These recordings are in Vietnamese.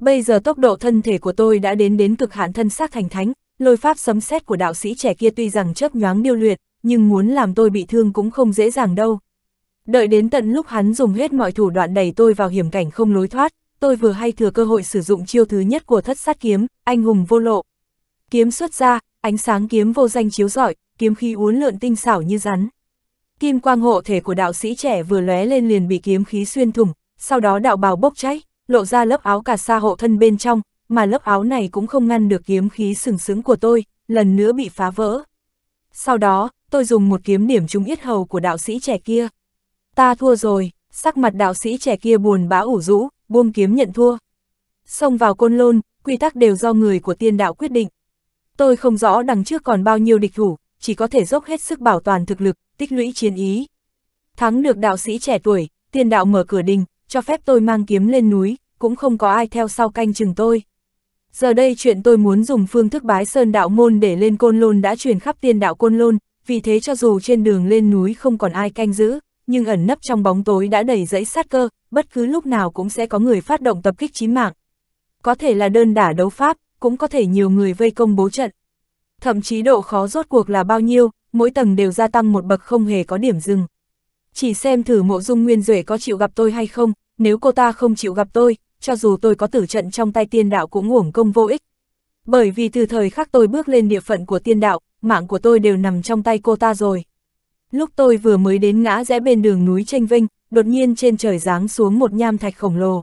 Bây giờ tốc độ thân thể của tôi đã đến đến cực hạn thân xác thành thánh, lôi pháp sấm sét của đạo sĩ trẻ kia tuy rằng chớp nhoáng điêu luyện, nhưng muốn làm tôi bị thương cũng không dễ dàng đâu. Đợi đến tận lúc hắn dùng hết mọi thủ đoạn đẩy tôi vào hiểm cảnh không lối thoát, tôi vừa hay thừa cơ hội sử dụng chiêu thứ nhất của thất sát kiếm, anh hùng vô lộ. Kiếm xuất ra, ánh sáng kiếm vô danh chiếu rọi, kiếm khí uốn lượn tinh xảo như rắn. Kim quang hộ thể của đạo sĩ trẻ vừa lóe lên liền bị kiếm khí xuyên thủng, sau đó đạo bào bốc cháy lộ ra lớp áo cà sa hộ thân bên trong, mà lớp áo này cũng không ngăn được kiếm khí sừng sững của tôi, lần nữa bị phá vỡ. Sau đó, tôi dùng một kiếm điểm trúng yết hầu của đạo sĩ trẻ kia. Ta thua rồi, sắc mặt đạo sĩ trẻ kia buồn bã ủ rũ, buông kiếm nhận thua. Xông vào côn lôn, quy tắc đều do người của tiên đạo quyết định. Tôi không rõ đằng trước còn bao nhiêu địch thủ, chỉ có thể dốc hết sức bảo toàn thực lực, tích lũy chiến ý. Thắng được đạo sĩ trẻ tuổi, tiên đạo mở cửa đình, cho phép tôi mang kiếm lên núi, cũng không có ai theo sau canh chừng tôi. Giờ đây chuyện tôi muốn dùng phương thức bái sơn đạo môn để lên côn lôn đã truyền khắp tiên đạo côn lôn, vì thế cho dù trên đường lên núi không còn ai canh giữ, nhưng ẩn nấp trong bóng tối đã đầy dẫy sát cơ, bất cứ lúc nào cũng sẽ có người phát động tập kích chí mạng. Có thể là đơn đả đấu pháp, cũng có thể nhiều người vây công bố trận. Thậm chí độ khó rốt cuộc là bao nhiêu, mỗi tầng đều gia tăng một bậc không hề có điểm dừng. Chỉ xem thử mộ dung nguyên duệ có chịu gặp tôi hay không, nếu cô ta không chịu gặp tôi, cho dù tôi có tử trận trong tay tiên đạo cũng uổng công vô ích. Bởi vì từ thời khắc tôi bước lên địa phận của tiên đạo, mạng của tôi đều nằm trong tay cô ta rồi. Lúc tôi vừa mới đến ngã rẽ bên đường núi tranh vinh, đột nhiên trên trời giáng xuống một nham thạch khổng lồ.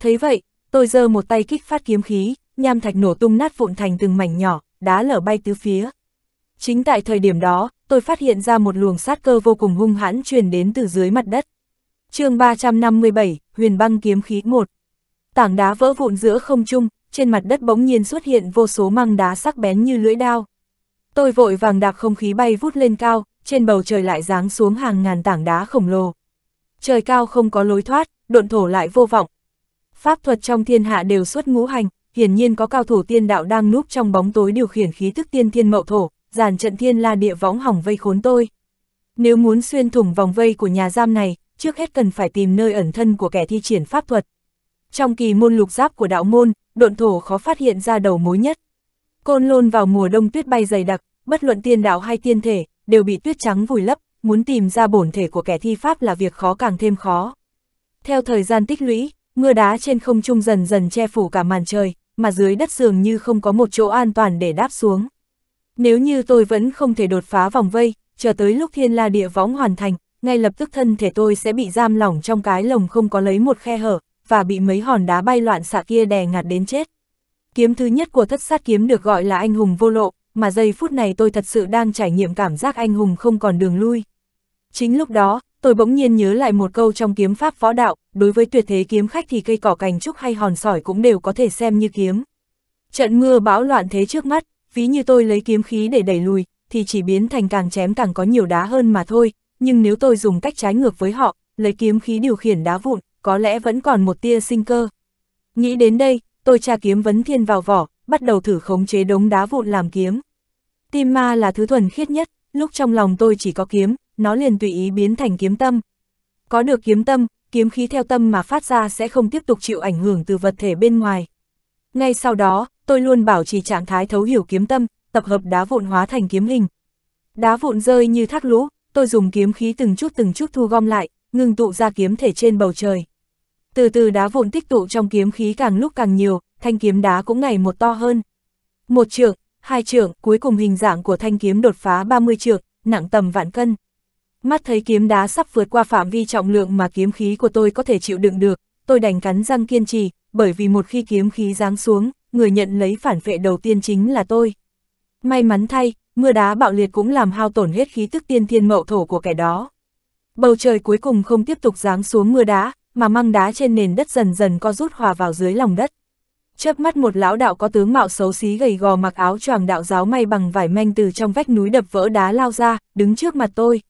Thấy vậy, tôi giơ một tay kích phát kiếm khí, nham thạch nổ tung nát vụn thành từng mảnh nhỏ, đá lở bay tứ phía. Chính tại thời điểm đó, tôi phát hiện ra một luồng sát cơ vô cùng hung hãn truyền đến từ dưới mặt đất chương 357, huyền băng kiếm khí 1. Tảng đá vỡ vụn giữa không trung, trên mặt đất bỗng nhiên xuất hiện vô số măng đá sắc bén như lưỡi đao. Tôi vội vàng đạp không khí bay vút lên cao, trên bầu trời lại giáng xuống hàng ngàn tảng đá khổng lồ. Trời cao không có lối thoát, độn thổ lại vô vọng. Pháp thuật trong thiên hạ đều xuất ngũ hành, hiển nhiên có cao thủ tiên đạo đang núp trong bóng tối điều khiển khí tức tiên thiên mậu thổ, giàn trận thiên la địa võng hỏng vây khốn tôi. Nếu muốn xuyên thủng vòng vây của nhà giam này, trước hết cần phải tìm nơi ẩn thân của kẻ thi triển pháp thuật. Trong kỳ môn lục giáp của đạo môn, độn thổ khó phát hiện ra đầu mối nhất. Côn lôn vào mùa đông tuyết bay dày đặc, bất luận tiên đạo hay tiên thể, đều bị tuyết trắng vùi lấp, muốn tìm ra bổn thể của kẻ thi pháp là việc khó càng thêm khó. Theo thời gian tích lũy, mưa đá trên không trung dần dần che phủ cả màn trời, mà dưới đất dường như không có một chỗ an toàn để đáp xuống. Nếu như tôi vẫn không thể đột phá vòng vây, chờ tới lúc thiên la địa võng hoàn thành, ngay lập tức thân thể tôi sẽ bị giam lỏng trong cái lồng không có lấy một khe hở, và bị mấy hòn đá bay loạn xạ kia đè ngạt đến chết. Kiếm thứ nhất của thất sát kiếm được gọi là anh hùng vô lộ, mà giây phút này tôi thật sự đang trải nghiệm cảm giác anh hùng không còn đường lui. Chính lúc đó, tôi bỗng nhiên nhớ lại một câu trong kiếm pháp võ đạo, đối với tuyệt thế kiếm khách thì cây cỏ cành trúc hay hòn sỏi cũng đều có thể xem như kiếm. Trận mưa bão loạn thế trước mắt, ví như tôi lấy kiếm khí để đẩy lùi, thì chỉ biến thành càng chém càng có nhiều đá hơn mà thôi, nhưng nếu tôi dùng cách trái ngược với họ, lấy kiếm khí điều khiển đá vụn, có lẽ vẫn còn một tia sinh cơ. Nghĩ đến đây, tôi tra kiếm vấn thiên vào vỏ, bắt đầu thử khống chế đống đá vụn làm kiếm. Tim ma là thứ thuần khiết nhất, lúc trong lòng tôi chỉ có kiếm, nó liền tùy ý biến thành kiếm tâm. Có được kiếm tâm, kiếm khí theo tâm mà phát ra sẽ không tiếp tục chịu ảnh hưởng từ vật thể bên ngoài. Ngay sau đó, tôi luôn bảo trì trạng thái thấu hiểu kiếm tâm, tập hợp đá vụn hóa thành kiếm hình. Đá vụn rơi như thác lũ, tôi dùng kiếm khí từng chút từng chút thu gom lại, ngừng tụ ra kiếm thể trên bầu trời. Từ từ đá vụn tích tụ trong kiếm khí càng lúc càng nhiều, thanh kiếm đá cũng ngày một to hơn. Một trượng, hai trượng, cuối cùng hình dạng của thanh kiếm đột phá 30 trượng, nặng tầm vạn cân. Mắt thấy kiếm đá sắp vượt qua phạm vi trọng lượng mà kiếm khí của tôi có thể chịu đựng được, tôi đành cắn răng kiên trì, bởi vì một khi kiếm khí giáng xuống, người nhận lấy phản vệ đầu tiên chính là tôi. May mắn thay, mưa đá bạo liệt cũng làm hao tổn hết khí tức tiên thiên mậu thổ của kẻ đó. Bầu trời cuối cùng không tiếp tục giáng xuống mưa đá, mà măng đá trên nền đất dần dần co rút hòa vào dưới lòng đất. Chớp mắt một lão đạo có tướng mạo xấu xí gầy gò mặc áo choàng đạo giáo may bằng vải manh từ trong vách núi đập vỡ đá lao ra, đứng trước mặt tôi.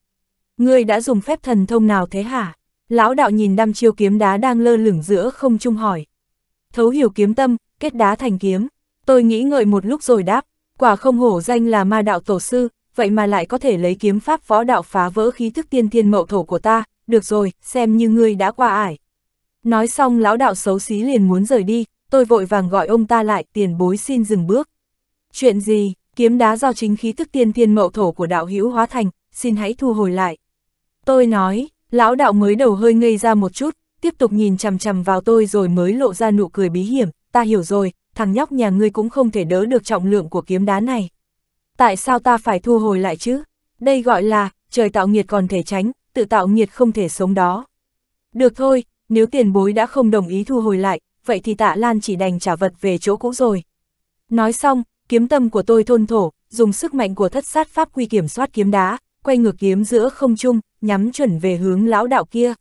Ngươi đã dùng phép thần thông nào thế hả? Lão đạo nhìn đăm chiêu kiếm đá đang lơ lửng giữa không trung hỏi. Thấu hiểu kiếm tâm, kết đá thành kiếm. Tôi nghĩ ngợi một lúc rồi đáp, Quả không hổ danh là ma đạo tổ sư, vậy mà lại có thể lấy kiếm pháp võ đạo phá vỡ khí thức tiên thiên mậu thổ của ta, được rồi, xem như ngươi đã qua ải. Nói xong lão đạo xấu xí liền muốn rời đi, tôi vội vàng gọi ông ta lại tiền bối xin dừng bước. Chuyện gì, kiếm đá do chính khí thức tiên thiên mậu thổ của đạo hữu hóa thành, xin hãy thu hồi lại. Tôi nói, lão đạo mới đầu hơi ngây ra một chút, tiếp tục nhìn chằm chằm vào tôi rồi mới lộ ra nụ cười bí hiểm, ta hiểu rồi, thằng nhóc nhà ngươi cũng không thể đỡ được trọng lượng của kiếm đá này. Tại sao ta phải thu hồi lại chứ? Đây gọi là, trời tạo nghiệt còn thể tránh, tự tạo nghiệt không thể sống đó. Được thôi, nếu tiền bối đã không đồng ý thu hồi lại, vậy thì tạ Lan chỉ đành trả vật về chỗ cũ rồi. Nói xong, kiếm tâm của tôi thôn thổ, dùng sức mạnh của thất sát pháp quy kiểm soát kiếm đá, quay ngược kiếm giữa không trung, nhắm chuẩn về hướng lão đạo kia.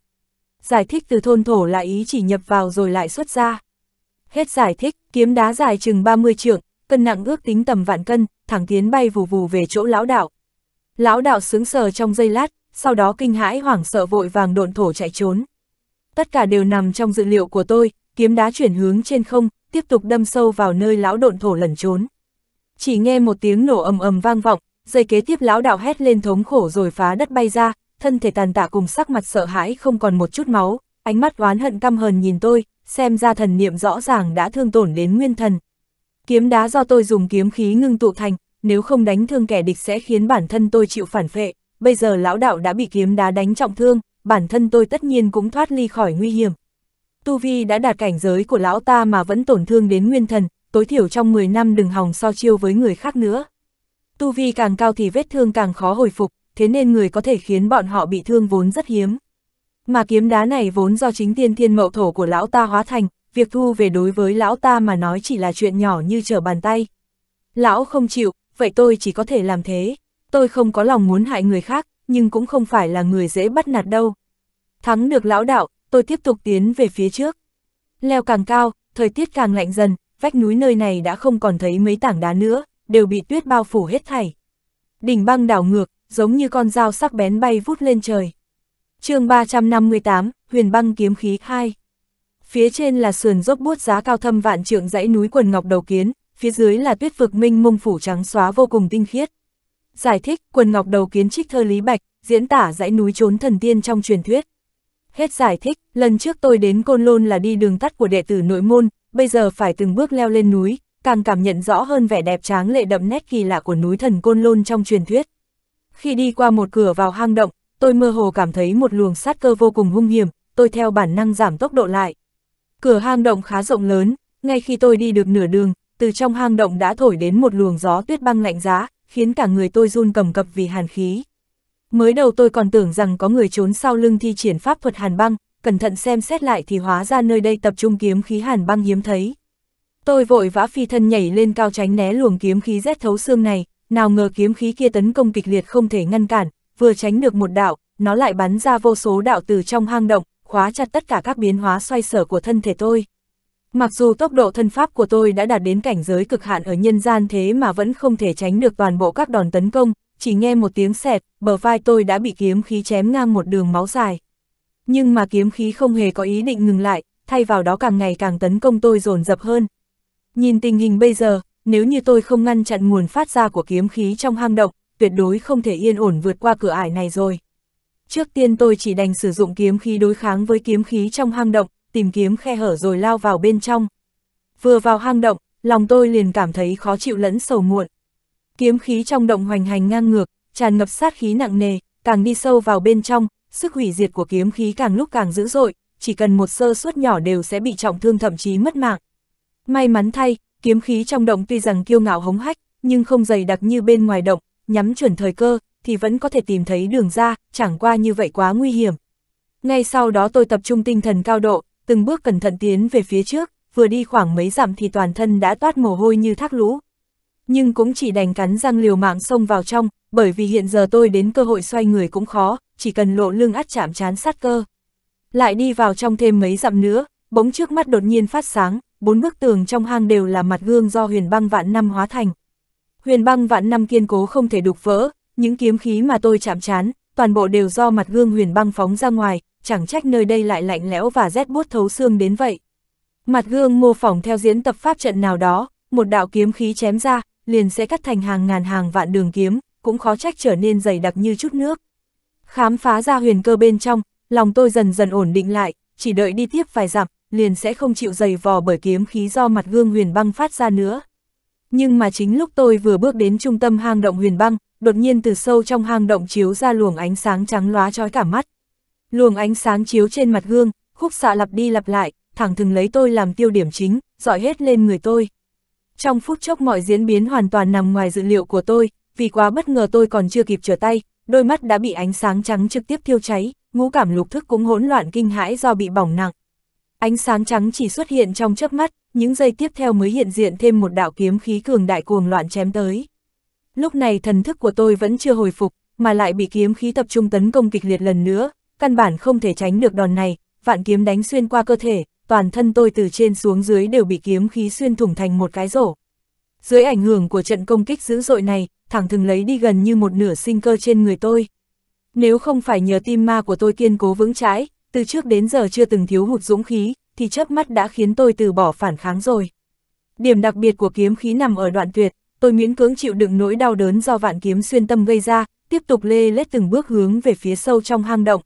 Giải thích từ thôn thổ là ý chỉ nhập vào rồi lại xuất ra. Hết giải thích, kiếm đá dài chừng 30 trượng, cân nặng ước tính tầm vạn cân, thẳng tiến bay vù vù về chỗ lão đạo. Lão đạo sướng sờ trong giây lát, sau đó kinh hãi hoảng sợ vội vàng độn thổ chạy trốn. Tất cả đều nằm trong dự liệu của tôi, kiếm đá chuyển hướng trên không, tiếp tục đâm sâu vào nơi lão độn thổ lẩn trốn. Chỉ nghe một tiếng nổ ầm ầm vang vọng, dây kế tiếp lão đạo hét lên thống khổ rồi phá đất bay ra, thân thể tàn tạ cùng sắc mặt sợ hãi không còn một chút máu, ánh mắt oán hận căm hờn nhìn tôi, xem ra thần niệm rõ ràng đã thương tổn đến nguyên thần. Kiếm đá do tôi dùng kiếm khí ngưng tụ thành, nếu không đánh thương kẻ địch sẽ khiến bản thân tôi chịu phản phệ, bây giờ lão đạo đã bị kiếm đá đánh trọng thương, bản thân tôi tất nhiên cũng thoát ly khỏi nguy hiểm. Tu Vi đã đạt cảnh giới của lão ta mà vẫn tổn thương đến nguyên thần, tối thiểu trong 10 năm đừng hòng so chiêu với người khác nữa. Tu Vi càng cao thì vết thương càng khó hồi phục, thế nên người có thể khiến bọn họ bị thương vốn rất hiếm. Mà kiếm đá này vốn do chính tiên thiên mậu thổ của lão ta hóa thành, việc thu về đối với lão ta mà nói chỉ là chuyện nhỏ như trở bàn tay. Lão không chịu, vậy tôi chỉ có thể làm thế. Tôi không có lòng muốn hại người khác, nhưng cũng không phải là người dễ bắt nạt đâu. Thắng được lão đạo, tôi tiếp tục tiến về phía trước. Leo càng cao, thời tiết càng lạnh dần, vách núi nơi này đã không còn thấy mấy tảng đá nữa, đều bị tuyết bao phủ hết thảy. Đỉnh băng đảo ngược, giống như con dao sắc bén bay vút lên trời chương 358, huyền băng kiếm khí 2. Phía trên là sườn dốc bút giá cao thâm vạn trượng dãy núi quần ngọc đầu kiến, phía dưới là tuyết vực minh mông phủ trắng xóa vô cùng tinh khiết. Giải thích, quần ngọc đầu kiến trích thơ Lý Bạch, diễn tả dãy núi trốn thần tiên trong truyền thuyết. Hết giải thích, lần trước tôi đến Côn Lôn là đi đường tắt của đệ tử nội môn, bây giờ phải từng bước leo lên núi, càng cảm nhận rõ hơn vẻ đẹp tráng lệ đậm nét kỳ lạ của núi thần Côn Lôn trong truyền thuyết. Khi đi qua một cửa vào hang động, tôi mơ hồ cảm thấy một luồng sát cơ vô cùng hung hiểm, tôi theo bản năng giảm tốc độ lại. Cửa hang động khá rộng lớn, ngay khi tôi đi được nửa đường, từ trong hang động đã thổi đến một luồng gió tuyết băng lạnh giá, khiến cả người tôi run cầm cập vì hàn khí. Mới đầu tôi còn tưởng rằng có người trốn sau lưng thi triển pháp thuật hàn băng, cẩn thận xem xét lại thì hóa ra nơi đây tập trung kiếm khí hàn băng hiếm thấy. Tôi vội vã phi thân nhảy lên cao tránh né luồng kiếm khí rét thấu xương này, nào ngờ kiếm khí kia tấn công kịch liệt không thể ngăn cản, vừa tránh được một đạo, nó lại bắn ra vô số đạo từ trong hang động, khóa chặt tất cả các biến hóa xoay sở của thân thể tôi. Mặc dù tốc độ thân pháp của tôi đã đạt đến cảnh giới cực hạn ở nhân gian thế mà vẫn không thể tránh được toàn bộ các đòn tấn công, chỉ nghe một tiếng xẹt, bờ vai tôi đã bị kiếm khí chém ngang một đường máu dài. Nhưng mà kiếm khí không hề có ý định ngừng lại, thay vào đó càng ngày càng tấn công tôi dồn dập hơn. Nhìn tình hình bây giờ, nếu như tôi không ngăn chặn nguồn phát ra của kiếm khí trong hang động, tuyệt đối không thể yên ổn vượt qua cửa ải này rồi. Trước tiên tôi chỉ đành sử dụng kiếm khí đối kháng với kiếm khí trong hang động, tìm kiếm khe hở rồi lao vào bên trong. Vừa vào hang động, lòng tôi liền cảm thấy khó chịu lẫn sầu muộn. Kiếm khí trong động hoành hành ngang ngược, tràn ngập sát khí nặng nề, càng đi sâu vào bên trong, sức hủy diệt của kiếm khí càng lúc càng dữ dội, chỉ cần một sơ suất nhỏ đều sẽ bị trọng thương thậm chí mất mạng. May mắn thay, kiếm khí trong động tuy rằng kiêu ngạo hống hách, nhưng không dày đặc như bên ngoài động, nhắm chuẩn thời cơ, thì vẫn có thể tìm thấy đường ra, chẳng qua như vậy quá nguy hiểm. Ngay sau đó tôi tập trung tinh thần cao độ, từng bước cẩn thận tiến về phía trước, vừa đi khoảng mấy dặm thì toàn thân đã toát mồ hôi như thác lũ. Nhưng cũng chỉ đành cắn răng liều mạng xông vào trong, bởi vì hiện giờ tôi đến cơ hội xoay người cũng khó, chỉ cần lộ lưng ắt chạm chán sát cơ. Lại đi vào trong thêm mấy dặm nữa, bỗng trước mắt đột nhiên phát sáng, bốn bức tường trong hang đều là mặt gương do huyền băng vạn năm hóa thành huyền băng vạn năm kiên cố không thể đục vỡ, những kiếm khí mà tôi chạm chán, toàn bộ đều do mặt gương huyền băng phóng ra ngoài, chẳng trách nơi đây lại lạnh lẽo và rét buốt thấu xương đến vậy. Mặt gương mô phỏng theo diễn tập pháp trận nào đó, một đạo kiếm khí chém ra, liền sẽ cắt thành hàng ngàn hàng vạn đường kiếm, cũng khó trách trở nên dày đặc như chút nước. Khám phá ra huyền cơ bên trong, lòng tôi dần dần ổn định lại, chỉ đợi đi tiếp vài dặm, liền sẽ không chịu dày vò bởi kiếm khí do mặt gương huyền băng phát ra nữa. Nhưng mà chính lúc tôi vừa bước đến trung tâm hang động huyền băng, đột nhiên từ sâu trong hang động chiếu ra luồng ánh sáng trắng lóa trói cả mắt. Luồng ánh sáng chiếu trên mặt gương, khúc xạ lặp đi lặp lại, thẳng thừng lấy tôi làm tiêu điểm chính, dọi hết lên người tôi. Trong phút chốc mọi diễn biến hoàn toàn nằm ngoài dự liệu của tôi, vì quá bất ngờ tôi còn chưa kịp trở tay, đôi mắt đã bị ánh sáng trắng trực tiếp thiêu cháy, ngũ cảm lục thức cũng hỗn loạn kinh hãi do bị bỏng nặng. Ánh sáng trắng chỉ xuất hiện trong chớp mắt, những giây tiếp theo mới hiện diện thêm một đạo kiếm khí cường đại cuồng loạn chém tới. Lúc này thần thức của tôi vẫn chưa hồi phục, mà lại bị kiếm khí tập trung tấn công kịch liệt lần nữa, căn bản không thể tránh được đòn này, vạn kiếm đánh xuyên qua cơ thể, toàn thân tôi từ trên xuống dưới đều bị kiếm khí xuyên thủng thành một cái rổ. Dưới ảnh hưởng của trận công kích dữ dội này, thẳng thừng lấy đi gần như một nửa sinh cơ trên người tôi. Nếu không phải nhờ tim ma của tôi kiên cố vững trái, từ trước đến giờ chưa từng thiếu hụt dũng khí, thì chớp mắt đã khiến tôi từ bỏ phản kháng rồi. Điểm đặc biệt của kiếm khí nằm ở đoạn tuyệt, tôi miễn cưỡng chịu đựng nỗi đau đớn do vạn kiếm xuyên tâm gây ra, tiếp tục lê lết từng bước hướng về phía sâu trong hang động.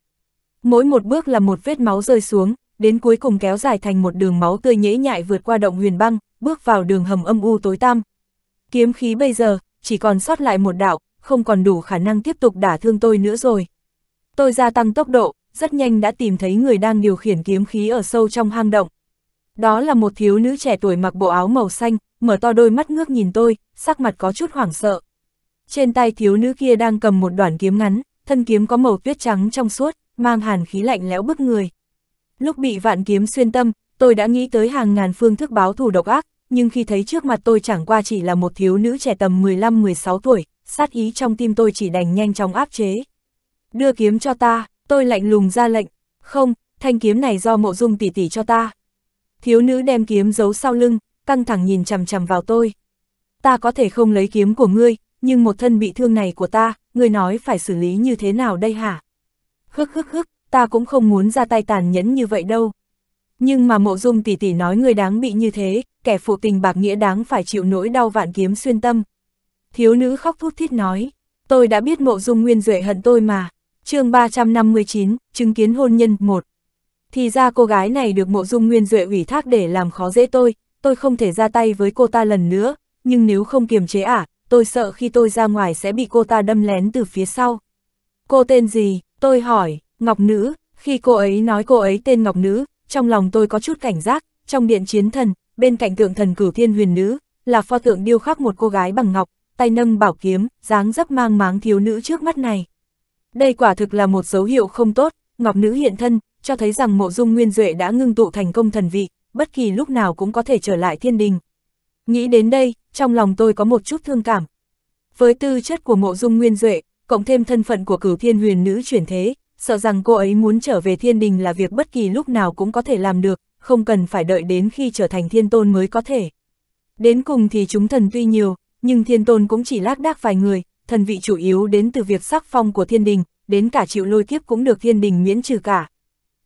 Mỗi một bước là một vết máu rơi xuống, đến cuối cùng kéo dài thành một đường máu tươi nhễ nhại vượt qua động huyền băng, bước vào đường hầm âm u tối tăm. Kiếm khí bây giờ, chỉ còn sót lại một đạo, không còn đủ khả năng tiếp tục đả thương tôi nữa rồi. Tôi gia tăng tốc độ, rất nhanh đã tìm thấy người đang điều khiển kiếm khí ở sâu trong hang động. Đó là một thiếu nữ trẻ tuổi mặc bộ áo màu xanh, mở to đôi mắt ngước nhìn tôi, sắc mặt có chút hoảng sợ. Trên tay thiếu nữ kia đang cầm một đoạn kiếm ngắn, thân kiếm có màu tuyết trắng trong suốt, mang hàn khí lạnh lẽo bức người. Lúc bị vạn kiếm xuyên tâm, tôi đã nghĩ tới hàng ngàn phương thức báo thù độc ác, nhưng khi thấy trước mặt tôi chẳng qua chỉ là một thiếu nữ trẻ tầm 15-16 tuổi, sát ý trong tim tôi chỉ đành nhanh chóng áp chế. Đưa kiếm cho ta, Tôi lạnh lùng ra lệnh, không, thanh kiếm này do mộ dung tỷ tỷ cho ta. Thiếu nữ đem kiếm giấu sau lưng, căng thẳng nhìn chằm chằm vào tôi. Ta có thể không lấy kiếm của ngươi, nhưng một thân bị thương này của ta, ngươi nói phải xử lý như thế nào đây hả? Hức hức hức, ta cũng không muốn ra tay tàn nhẫn như vậy đâu. Nhưng mà mộ dung tỷ tỷ nói ngươi đáng bị như thế, kẻ phụ tình bạc nghĩa đáng phải chịu nỗi đau vạn kiếm xuyên tâm. Thiếu nữ khóc thút thít nói, tôi đã biết mộ dung nguyên duệ hận tôi mà, chương 359, chứng kiến hôn nhân 1. Thì ra cô gái này được mộ dung nguyên duệ ủy thác để làm khó dễ tôi, tôi không thể ra tay với cô ta lần nữa, nhưng nếu không kiềm chế ả, à, tôi sợ khi tôi ra ngoài sẽ bị cô ta đâm lén từ phía sau. Cô tên gì? Tôi hỏi, Ngọc Nữ, khi cô ấy nói cô ấy tên Ngọc Nữ, trong lòng tôi có chút cảnh giác, trong điện chiến thần, bên cạnh tượng thần cửu thiên huyền nữ, là pho tượng điêu khắc một cô gái bằng ngọc, tay nâng bảo kiếm, dáng dấp mang máng thiếu nữ trước mắt này. Đây quả thực là một dấu hiệu không tốt, Ngọc Nữ hiện thân, cho thấy rằng mộ dung nguyên duệ đã ngưng tụ thành công thần vị, bất kỳ lúc nào cũng có thể trở lại thiên đình. Nghĩ đến đây, trong lòng tôi có một chút thương cảm. Với tư chất của mộ dung nguyên duệ, cộng thêm thân phận của cửu thiên huyền nữ chuyển thế, sợ rằng cô ấy muốn trở về thiên đình là việc bất kỳ lúc nào cũng có thể làm được, không cần phải đợi đến khi trở thành thiên tôn mới có thể. Đến cùng thì chúng thần tuy nhiều, nhưng thiên tôn cũng chỉ lác đác vài người, thần vị chủ yếu đến từ việc sắc phong của thiên đình, đến cả chịu lôi kiếp cũng được thiên đình miễn trừ cả.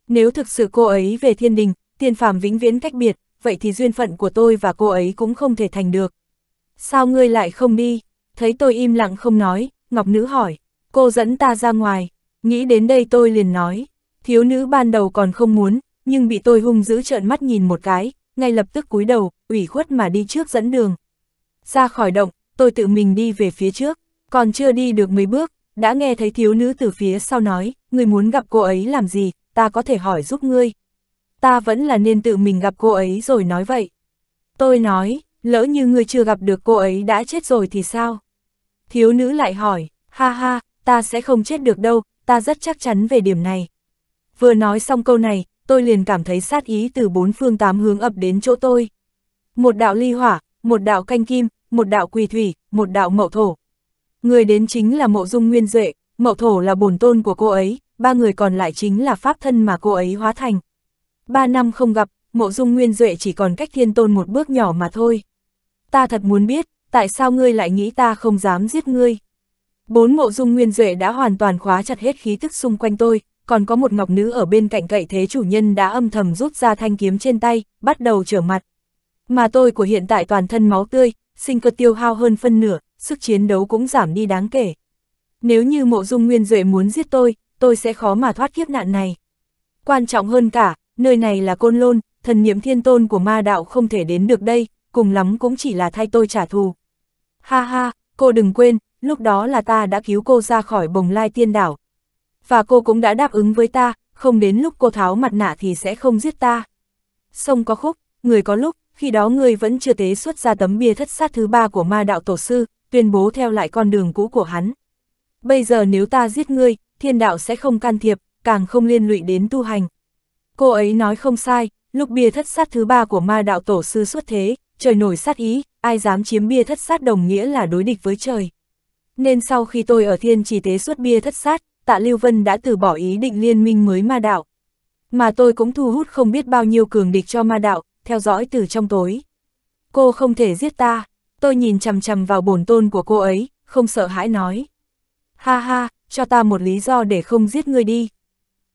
Nếu thực sự cô ấy về thiên đình, tiên phàm vĩnh viễn cách biệt, vậy thì duyên phận của tôi và cô ấy cũng không thể thành được. Sao ngươi lại không đi? Thấy tôi im lặng không nói, Ngọc Nữ hỏi, cô dẫn ta ra ngoài, nghĩ đến đây tôi liền nói, thiếu nữ ban đầu còn không muốn, nhưng bị tôi hung dữ trợn mắt nhìn một cái, ngay lập tức cúi đầu, ủy khuất mà đi trước dẫn đường. Ra khỏi động, tôi tự mình đi về phía trước. Còn chưa đi được mấy bước, đã nghe thấy thiếu nữ từ phía sau nói, người muốn gặp cô ấy làm gì, ta có thể hỏi giúp ngươi. Ta vẫn là nên tự mình gặp cô ấy rồi nói vậy. Tôi nói, lỡ như ngươi chưa gặp được cô ấy đã chết rồi thì sao? Thiếu nữ lại hỏi, ha ha, ta sẽ không chết được đâu, ta rất chắc chắn về điểm này. Vừa nói xong câu này, tôi liền cảm thấy sát ý từ bốn phương tám hướng ập đến chỗ tôi. Một đạo ly hỏa, một đạo canh kim, một đạo quỳ thủy, một đạo mậu thổ, Người đến chính là mộ dung nguyên duệ, mậu thổ là bổn tôn của cô ấy, ba người còn lại chính là pháp thân mà cô ấy hóa thành. Ba năm không gặp, mộ dung nguyên duệ chỉ còn cách thiên tôn một bước nhỏ mà thôi. Ta thật muốn biết, tại sao ngươi lại nghĩ ta không dám giết ngươi? Bốn mộ dung nguyên duệ đã hoàn toàn khóa chặt hết khí tức xung quanh tôi, còn có một ngọc nữ ở bên cạnh cậy thế chủ nhân đã âm thầm rút ra thanh kiếm trên tay, bắt đầu trở mặt. Mà tôi của hiện tại toàn thân máu tươi, sinh cơ tiêu hao hơn phân nửa, sức chiến đấu cũng giảm đi đáng kể. Nếu như mộ dung nguyên duệ muốn giết tôi, tôi sẽ khó mà thoát kiếp nạn này. Quan trọng hơn cả, nơi này là côn lôn, thần niệm thiên tôn của ma đạo không thể đến được đây, cùng lắm cũng chỉ là thay tôi trả thù. Ha ha, cô đừng quên, lúc đó là ta đã cứu cô ra khỏi bồng lai tiên đảo. Và cô cũng đã đáp ứng với ta, không đến lúc cô tháo mặt nạ thì sẽ không giết ta. Sông có khúc, người có lúc, khi đó người vẫn chưa tế xuất ra tấm bia thất sát thứ ba của ma đạo tổ sư, tuyên bố theo lại con đường cũ của hắn. Bây giờ nếu ta giết ngươi, thiên đạo sẽ không can thiệp, càng không liên lụy đến tu hành. Cô ấy nói không sai, lúc bia thất sát thứ ba của ma đạo tổ sư xuất thế, trời nổi sát ý, ai dám chiếm bia thất sát đồng nghĩa là đối địch với trời. Nên sau khi tôi ở thiên chỉ tế xuất bia thất sát, tạ Lưu Vân đã từ bỏ ý định liên minh mới ma đạo. Mà tôi cũng thu hút không biết bao nhiêu cường địch cho ma đạo, theo dõi từ trong tối. Cô không thể giết ta tôi nhìn chằm chằm vào bổn tôn của cô ấy, không sợ hãi nói. Ha ha, cho ta một lý do để không giết ngươi đi.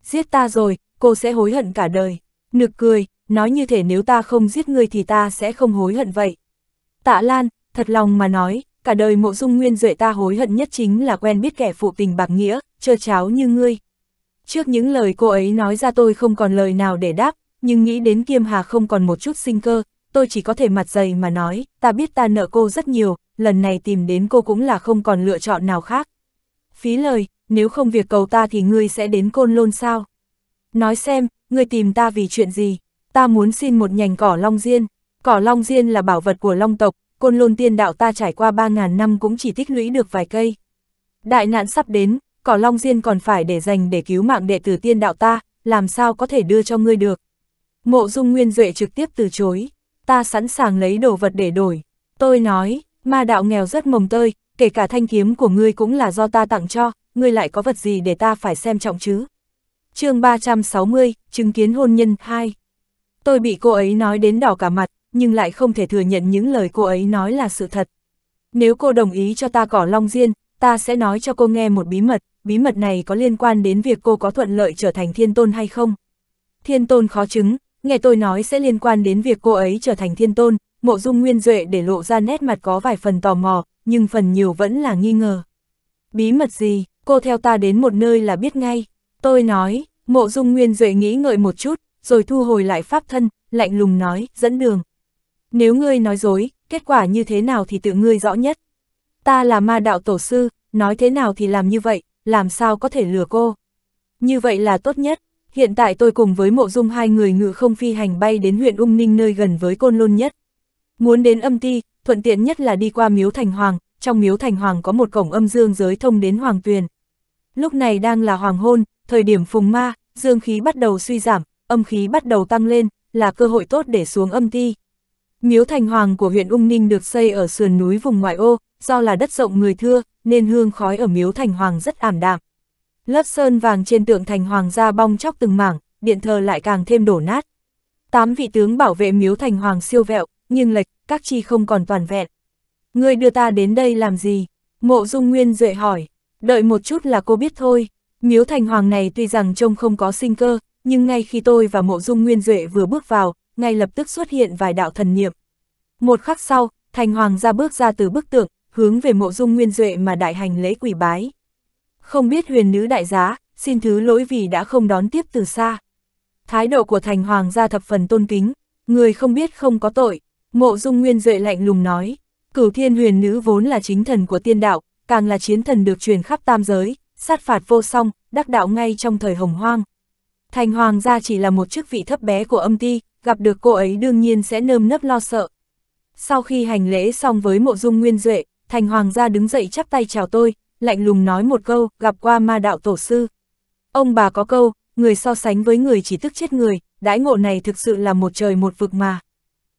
Giết ta rồi, cô sẽ hối hận cả đời. Nực cười, nói như thể nếu ta không giết ngươi thì ta sẽ không hối hận vậy. Tạ Lan, thật lòng mà nói, cả đời mộ dung nguyên duệ ta hối hận nhất chính là quen biết kẻ phụ tình bạc nghĩa, trơ cháo như ngươi. Trước những lời cô ấy nói ra tôi không còn lời nào để đáp, nhưng nghĩ đến Kiêm Hà không còn một chút sinh cơ, tôi chỉ có thể mặt dày mà nói, ta biết ta nợ cô rất nhiều, lần này tìm đến cô cũng là không còn lựa chọn nào khác. Phí lời, nếu không việc cầu ta thì ngươi sẽ đến côn lôn sao? Nói xem, ngươi tìm ta vì chuyện gì? Ta muốn xin một nhành cỏ long diên. Cỏ long diên là bảo vật của long tộc, côn lôn tiên đạo ta trải qua 3.000 năm cũng chỉ tích lũy được vài cây. Đại nạn sắp đến, cỏ long diên còn phải để dành để cứu mạng đệ tử tiên đạo ta, làm sao có thể đưa cho ngươi được. Mộ dung nguyên duệ trực tiếp từ chối ta sẵn sàng lấy đồ vật để đổi. Tôi nói, ma đạo nghèo rất mồng tơi, kể cả thanh kiếm của ngươi cũng là do ta tặng cho, ngươi lại có vật gì để ta phải xem trọng chứ. chương 360, chứng kiến hôn nhân 2. Tôi bị cô ấy nói đến đỏ cả mặt, nhưng lại không thể thừa nhận những lời cô ấy nói là sự thật. Nếu cô đồng ý cho ta cỏ long diên, ta sẽ nói cho cô nghe một bí mật, bí mật này có liên quan đến việc cô có thuận lợi trở thành thiên tôn hay không. Thiên tôn khó chứng, Nghe tôi nói sẽ liên quan đến việc cô ấy trở thành thiên tôn, mộ dung nguyên duệ để lộ ra nét mặt có vài phần tò mò, nhưng phần nhiều vẫn là nghi ngờ. Bí mật gì, cô theo ta đến một nơi là biết ngay. Tôi nói, mộ dung nguyên duệ nghĩ ngợi một chút, rồi thu hồi lại pháp thân, lạnh lùng nói, dẫn đường. Nếu ngươi nói dối, kết quả như thế nào thì tự ngươi rõ nhất. Ta là ma đạo tổ sư, nói thế nào thì làm như vậy, làm sao có thể lừa cô. Như vậy là tốt nhất, Hiện tại tôi cùng với mộ dung hai người ngự không phi hành bay đến huyện Ung Ninh nơi gần với Côn Lôn nhất. Muốn đến âm ti, thuận tiện nhất là đi qua miếu Thành Hoàng, trong miếu Thành Hoàng có một cổng âm dương giới thông đến Hoàng Tuyền. Lúc này đang là hoàng hôn, thời điểm phùng ma, dương khí bắt đầu suy giảm, âm khí bắt đầu tăng lên, là cơ hội tốt để xuống âm ti. Miếu Thành Hoàng của huyện Ung Ninh được xây ở sườn núi vùng ngoại ô, do là đất rộng người thưa, nên hương khói ở miếu Thành Hoàng rất ảm đạm. Lớp sơn vàng trên tượng thành hoàng gia bong chóc từng mảng, điện thờ lại càng thêm đổ nát. Tám vị tướng bảo vệ miếu thành hoàng siêu vẹo, nhưng lệch, các chi không còn toàn vẹn. người đưa ta đến đây làm gì? Mộ Dung Nguyên Duệ hỏi. Đợi một chút là cô biết thôi. Miếu thành hoàng này tuy rằng trông không có sinh cơ, nhưng ngay khi tôi và Mộ Dung Nguyên Duệ vừa bước vào, ngay lập tức xuất hiện vài đạo thần niệm. Một khắc sau, thành hoàng ra bước ra từ bức tượng, hướng về Mộ Dung Nguyên Duệ mà đại hành lễ quỷ bái không biết huyền nữ đại giá, xin thứ lỗi vì đã không đón tiếp từ xa. Thái độ của thành hoàng gia thập phần tôn kính, người không biết không có tội, mộ dung nguyên duệ lạnh lùng nói, cửu thiên huyền nữ vốn là chính thần của tiên đạo, càng là chiến thần được truyền khắp tam giới, sát phạt vô song, đắc đạo ngay trong thời hồng hoang. Thành hoàng gia chỉ là một chức vị thấp bé của âm ti, gặp được cô ấy đương nhiên sẽ nơm nấp lo sợ. Sau khi hành lễ xong với mộ dung nguyên duệ, thành hoàng gia đứng dậy chắp tay chào tôi, lạnh lùng nói một câu, gặp qua ma đạo tổ sư. Ông bà có câu, người so sánh với người chỉ tức chết người, đãi ngộ này thực sự là một trời một vực mà.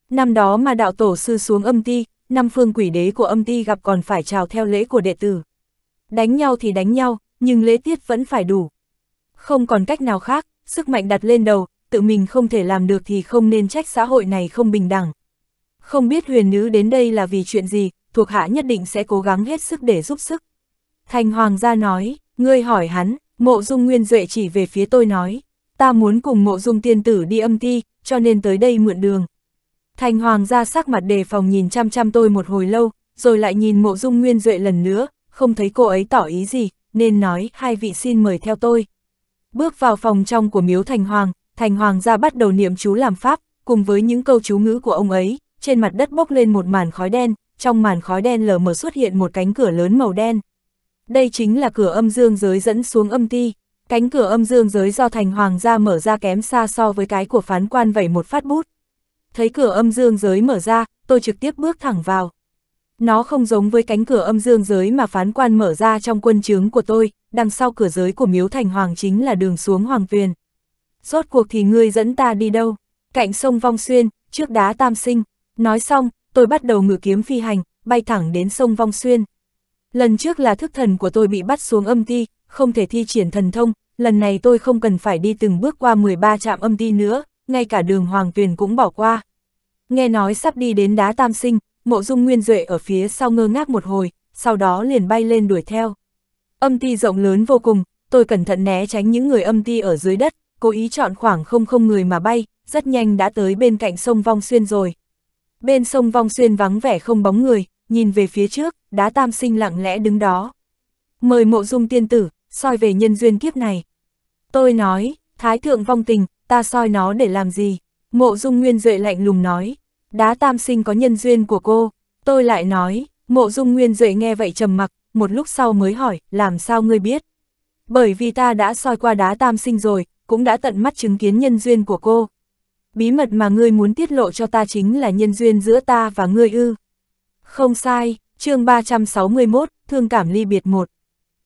Năm đó ma đạo tổ sư xuống âm ti, năm phương quỷ đế của âm ti gặp còn phải chào theo lễ của đệ tử. Đánh nhau thì đánh nhau, nhưng lễ tiết vẫn phải đủ. Không còn cách nào khác, sức mạnh đặt lên đầu, tự mình không thể làm được thì không nên trách xã hội này không bình đẳng. Không biết huyền nữ đến đây là vì chuyện gì, thuộc hạ nhất định sẽ cố gắng hết sức để giúp sức. Thành hoàng gia nói, ngươi hỏi hắn, mộ dung nguyên duệ chỉ về phía tôi nói, ta muốn cùng mộ dung tiên tử đi âm ti, cho nên tới đây mượn đường. Thành hoàng gia sắc mặt đề phòng nhìn chăm chăm tôi một hồi lâu, rồi lại nhìn mộ dung nguyên duệ lần nữa, không thấy cô ấy tỏ ý gì, nên nói hai vị xin mời theo tôi. Bước vào phòng trong của miếu thành hoàng, thành hoàng gia bắt đầu niệm chú làm pháp, cùng với những câu chú ngữ của ông ấy, trên mặt đất bốc lên một màn khói đen, trong màn khói đen lờ mờ xuất hiện một cánh cửa lớn màu đen đây chính là cửa âm dương giới dẫn xuống âm ti. Cánh cửa âm dương giới do thành hoàng gia mở ra kém xa so với cái của phán quan vẩy một phát bút. Thấy cửa âm dương giới mở ra, tôi trực tiếp bước thẳng vào. Nó không giống với cánh cửa âm dương giới mà phán quan mở ra trong quân chướng của tôi, đằng sau cửa giới của miếu thành hoàng chính là đường xuống hoàng tuyền. Rốt cuộc thì ngươi dẫn ta đi đâu? Cạnh sông Vong Xuyên, trước đá Tam Sinh. Nói xong, tôi bắt đầu ngự kiếm phi hành, bay thẳng đến sông Vong Xuyên. Lần trước là thức thần của tôi bị bắt xuống âm ti, không thể thi triển thần thông, lần này tôi không cần phải đi từng bước qua 13 trạm âm ti nữa, ngay cả đường Hoàng Tuyền cũng bỏ qua. Nghe nói sắp đi đến đá tam sinh, mộ dung nguyên duệ ở phía sau ngơ ngác một hồi, sau đó liền bay lên đuổi theo. Âm ti rộng lớn vô cùng, tôi cẩn thận né tránh những người âm ti ở dưới đất, cố ý chọn khoảng không không người mà bay, rất nhanh đã tới bên cạnh sông Vong Xuyên rồi. Bên sông Vong Xuyên vắng vẻ không bóng người, nhìn về phía trước, đá tam sinh lặng lẽ đứng đó. Mời mộ dung tiên tử, soi về nhân duyên kiếp này. Tôi nói, thái thượng vong tình, ta soi nó để làm gì? Mộ dung nguyên duệ lạnh lùng nói, đá tam sinh có nhân duyên của cô. Tôi lại nói, mộ dung nguyên duệ nghe vậy trầm mặc, một lúc sau mới hỏi, làm sao ngươi biết? Bởi vì ta đã soi qua đá tam sinh rồi, cũng đã tận mắt chứng kiến nhân duyên của cô. Bí mật mà ngươi muốn tiết lộ cho ta chính là nhân duyên giữa ta và ngươi ư. Không sai, chương 361, thương cảm ly biệt một.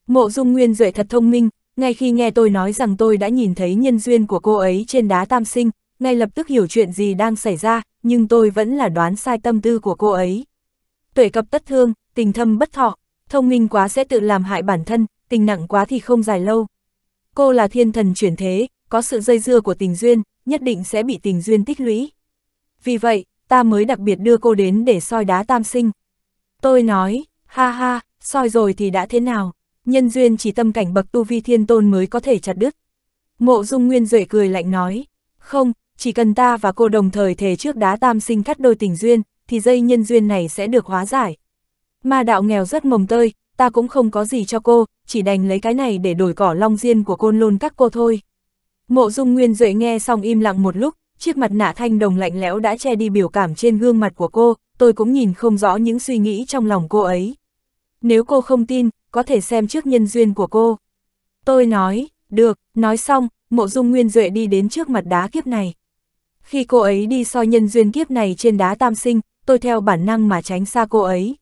Mộ Dung Nguyên Duệ thật thông minh, ngay khi nghe tôi nói rằng tôi đã nhìn thấy nhân duyên của cô ấy trên đá tam sinh, ngay lập tức hiểu chuyện gì đang xảy ra, nhưng tôi vẫn là đoán sai tâm tư của cô ấy. Tuệ cập tất thương, tình thâm bất thọ, thông minh quá sẽ tự làm hại bản thân, tình nặng quá thì không dài lâu. Cô là thiên thần chuyển thế, có sự dây dưa của tình duyên, nhất định sẽ bị tình duyên tích lũy. Vì vậy, ta mới đặc biệt đưa cô đến để soi đá tam sinh. Tôi nói, ha ha, soi rồi thì đã thế nào, nhân duyên chỉ tâm cảnh bậc tu vi thiên tôn mới có thể chặt đứt. Mộ dung nguyên duệ cười lạnh nói, không, chỉ cần ta và cô đồng thời thề trước đá tam sinh cắt đôi tình duyên, thì dây nhân duyên này sẽ được hóa giải. ma đạo nghèo rất mồng tơi, ta cũng không có gì cho cô, chỉ đành lấy cái này để đổi cỏ long diên của côn lôn các cô thôi. Mộ dung nguyên duệ nghe xong im lặng một lúc, chiếc mặt nạ thanh đồng lạnh lẽo đã che đi biểu cảm trên gương mặt của cô, tôi cũng nhìn không rõ những suy nghĩ trong lòng cô ấy. Nếu cô không tin, có thể xem trước nhân duyên của cô. Tôi nói, được, nói xong, mộ dung nguyên duệ đi đến trước mặt đá kiếp này. Khi cô ấy đi soi nhân duyên kiếp này trên đá tam sinh, tôi theo bản năng mà tránh xa cô ấy.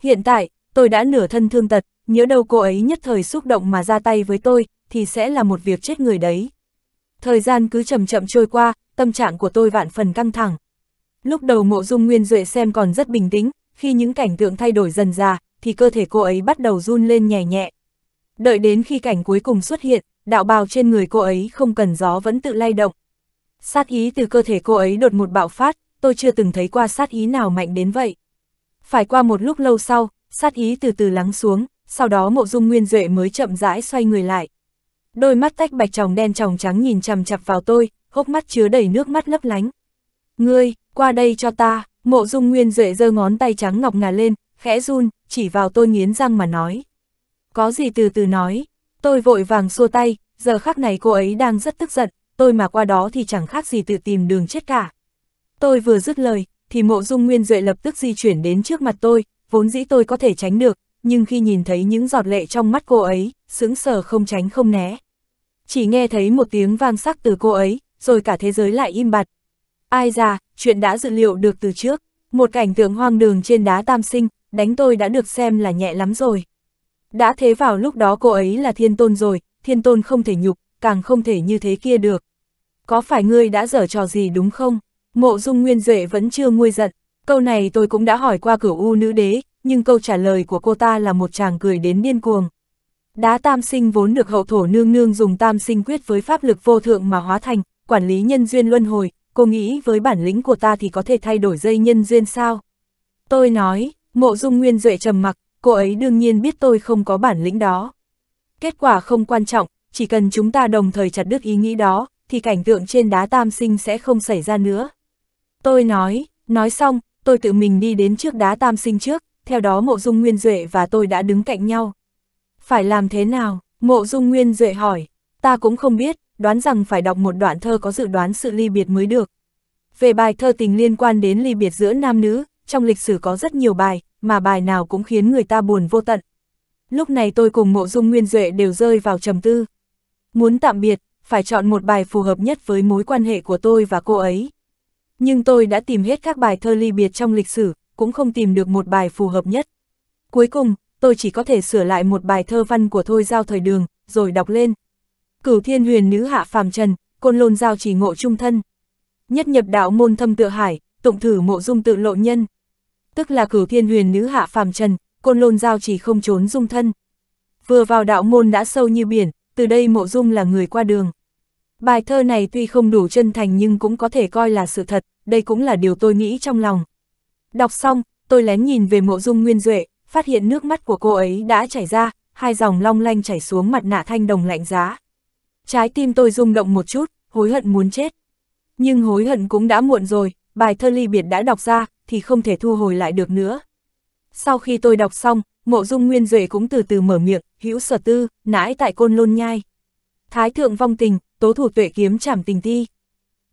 Hiện tại, tôi đã nửa thân thương tật, nhớ đâu cô ấy nhất thời xúc động mà ra tay với tôi, thì sẽ là một việc chết người đấy. Thời gian cứ chậm chậm trôi qua, tâm trạng của tôi vạn phần căng thẳng. Lúc đầu mộ dung nguyên duệ xem còn rất bình tĩnh, khi những cảnh tượng thay đổi dần ra, thì cơ thể cô ấy bắt đầu run lên nhẹ nhẹ. Đợi đến khi cảnh cuối cùng xuất hiện, đạo bào trên người cô ấy không cần gió vẫn tự lay động. Sát ý từ cơ thể cô ấy đột một bạo phát, tôi chưa từng thấy qua sát ý nào mạnh đến vậy. Phải qua một lúc lâu sau, sát ý từ từ lắng xuống, sau đó mộ dung nguyên duệ mới chậm rãi xoay người lại. Đôi mắt tách bạch tròng đen tròng trắng nhìn chằm chặp vào tôi, hốc mắt chứa đầy nước mắt lấp lánh. Ngươi, qua đây cho ta, mộ dung nguyên duệ giơ ngón tay trắng ngọc ngà lên, khẽ run, chỉ vào tôi nghiến răng mà nói. Có gì từ từ nói, tôi vội vàng xua tay, giờ khắc này cô ấy đang rất tức giận, tôi mà qua đó thì chẳng khác gì tự tìm đường chết cả. Tôi vừa dứt lời, thì mộ dung nguyên duệ lập tức di chuyển đến trước mặt tôi, vốn dĩ tôi có thể tránh được, nhưng khi nhìn thấy những giọt lệ trong mắt cô ấy, sững sờ không tránh không né. Chỉ nghe thấy một tiếng vang sắc từ cô ấy, rồi cả thế giới lại im bặt. Ai ra, chuyện đã dự liệu được từ trước, một cảnh tượng hoang đường trên đá tam sinh, đánh tôi đã được xem là nhẹ lắm rồi. Đã thế vào lúc đó cô ấy là thiên tôn rồi, thiên tôn không thể nhục, càng không thể như thế kia được. Có phải ngươi đã dở trò gì đúng không? Mộ dung nguyên duệ vẫn chưa nguôi giận, câu này tôi cũng đã hỏi qua cửu u nữ đế, nhưng câu trả lời của cô ta là một chàng cười đến điên cuồng. Đá tam sinh vốn được hậu thổ nương nương dùng tam sinh quyết với pháp lực vô thượng mà hóa thành, quản lý nhân duyên luân hồi, cô nghĩ với bản lĩnh của ta thì có thể thay đổi dây nhân duyên sao? Tôi nói, mộ dung nguyên duệ trầm mặc, cô ấy đương nhiên biết tôi không có bản lĩnh đó. Kết quả không quan trọng, chỉ cần chúng ta đồng thời chặt đứt ý nghĩ đó, thì cảnh tượng trên đá tam sinh sẽ không xảy ra nữa. Tôi nói, nói xong, tôi tự mình đi đến trước đá tam sinh trước, theo đó mộ dung nguyên duệ và tôi đã đứng cạnh nhau. Phải làm thế nào? Mộ dung nguyên duệ hỏi, ta cũng không biết, đoán rằng phải đọc một đoạn thơ có dự đoán sự ly biệt mới được. Về bài thơ tình liên quan đến ly biệt giữa nam nữ, trong lịch sử có rất nhiều bài, mà bài nào cũng khiến người ta buồn vô tận. Lúc này tôi cùng Mộ Dung Nguyên Duệ đều rơi vào trầm tư. Muốn tạm biệt, phải chọn một bài phù hợp nhất với mối quan hệ của tôi và cô ấy. Nhưng tôi đã tìm hết các bài thơ ly biệt trong lịch sử, cũng không tìm được một bài phù hợp nhất. Cuối cùng, tôi chỉ có thể sửa lại một bài thơ văn của Thôi Giao Thời Đường, rồi đọc lên, cửu thiên huyền nữ hạ phàm trần, côn lôn giao chỉ ngộ trung thân. Nhất nhập đạo môn thâm tự hải, tụng thử mộ dung tự lộ nhân. Tức là cửu thiên huyền nữ hạ phàm trần, côn lôn giao chỉ không trốn dung thân. Vừa vào đạo môn đã sâu như biển, từ đây mộ dung là người qua đường. Bài thơ này tuy không đủ chân thành nhưng cũng có thể coi là sự thật, đây cũng là điều tôi nghĩ trong lòng. Đọc xong, tôi lén nhìn về mộ dung nguyên duệ, phát hiện nước mắt của cô ấy đã chảy ra, hai dòng long lanh chảy xuống mặt nạ thanh đồng lạnh giá. Trái tim tôi rung động một chút, hối hận muốn chết. Nhưng hối hận cũng đã muộn rồi, bài thơ ly biệt đã đọc ra, thì không thể thu hồi lại được nữa. Sau khi tôi đọc xong, mộ dung nguyên duệ cũng từ từ mở miệng, hữu sở tư, nãi tại côn lôn nhai. Thái thượng vong tình, tố thủ tuệ kiếm chảm tình ti.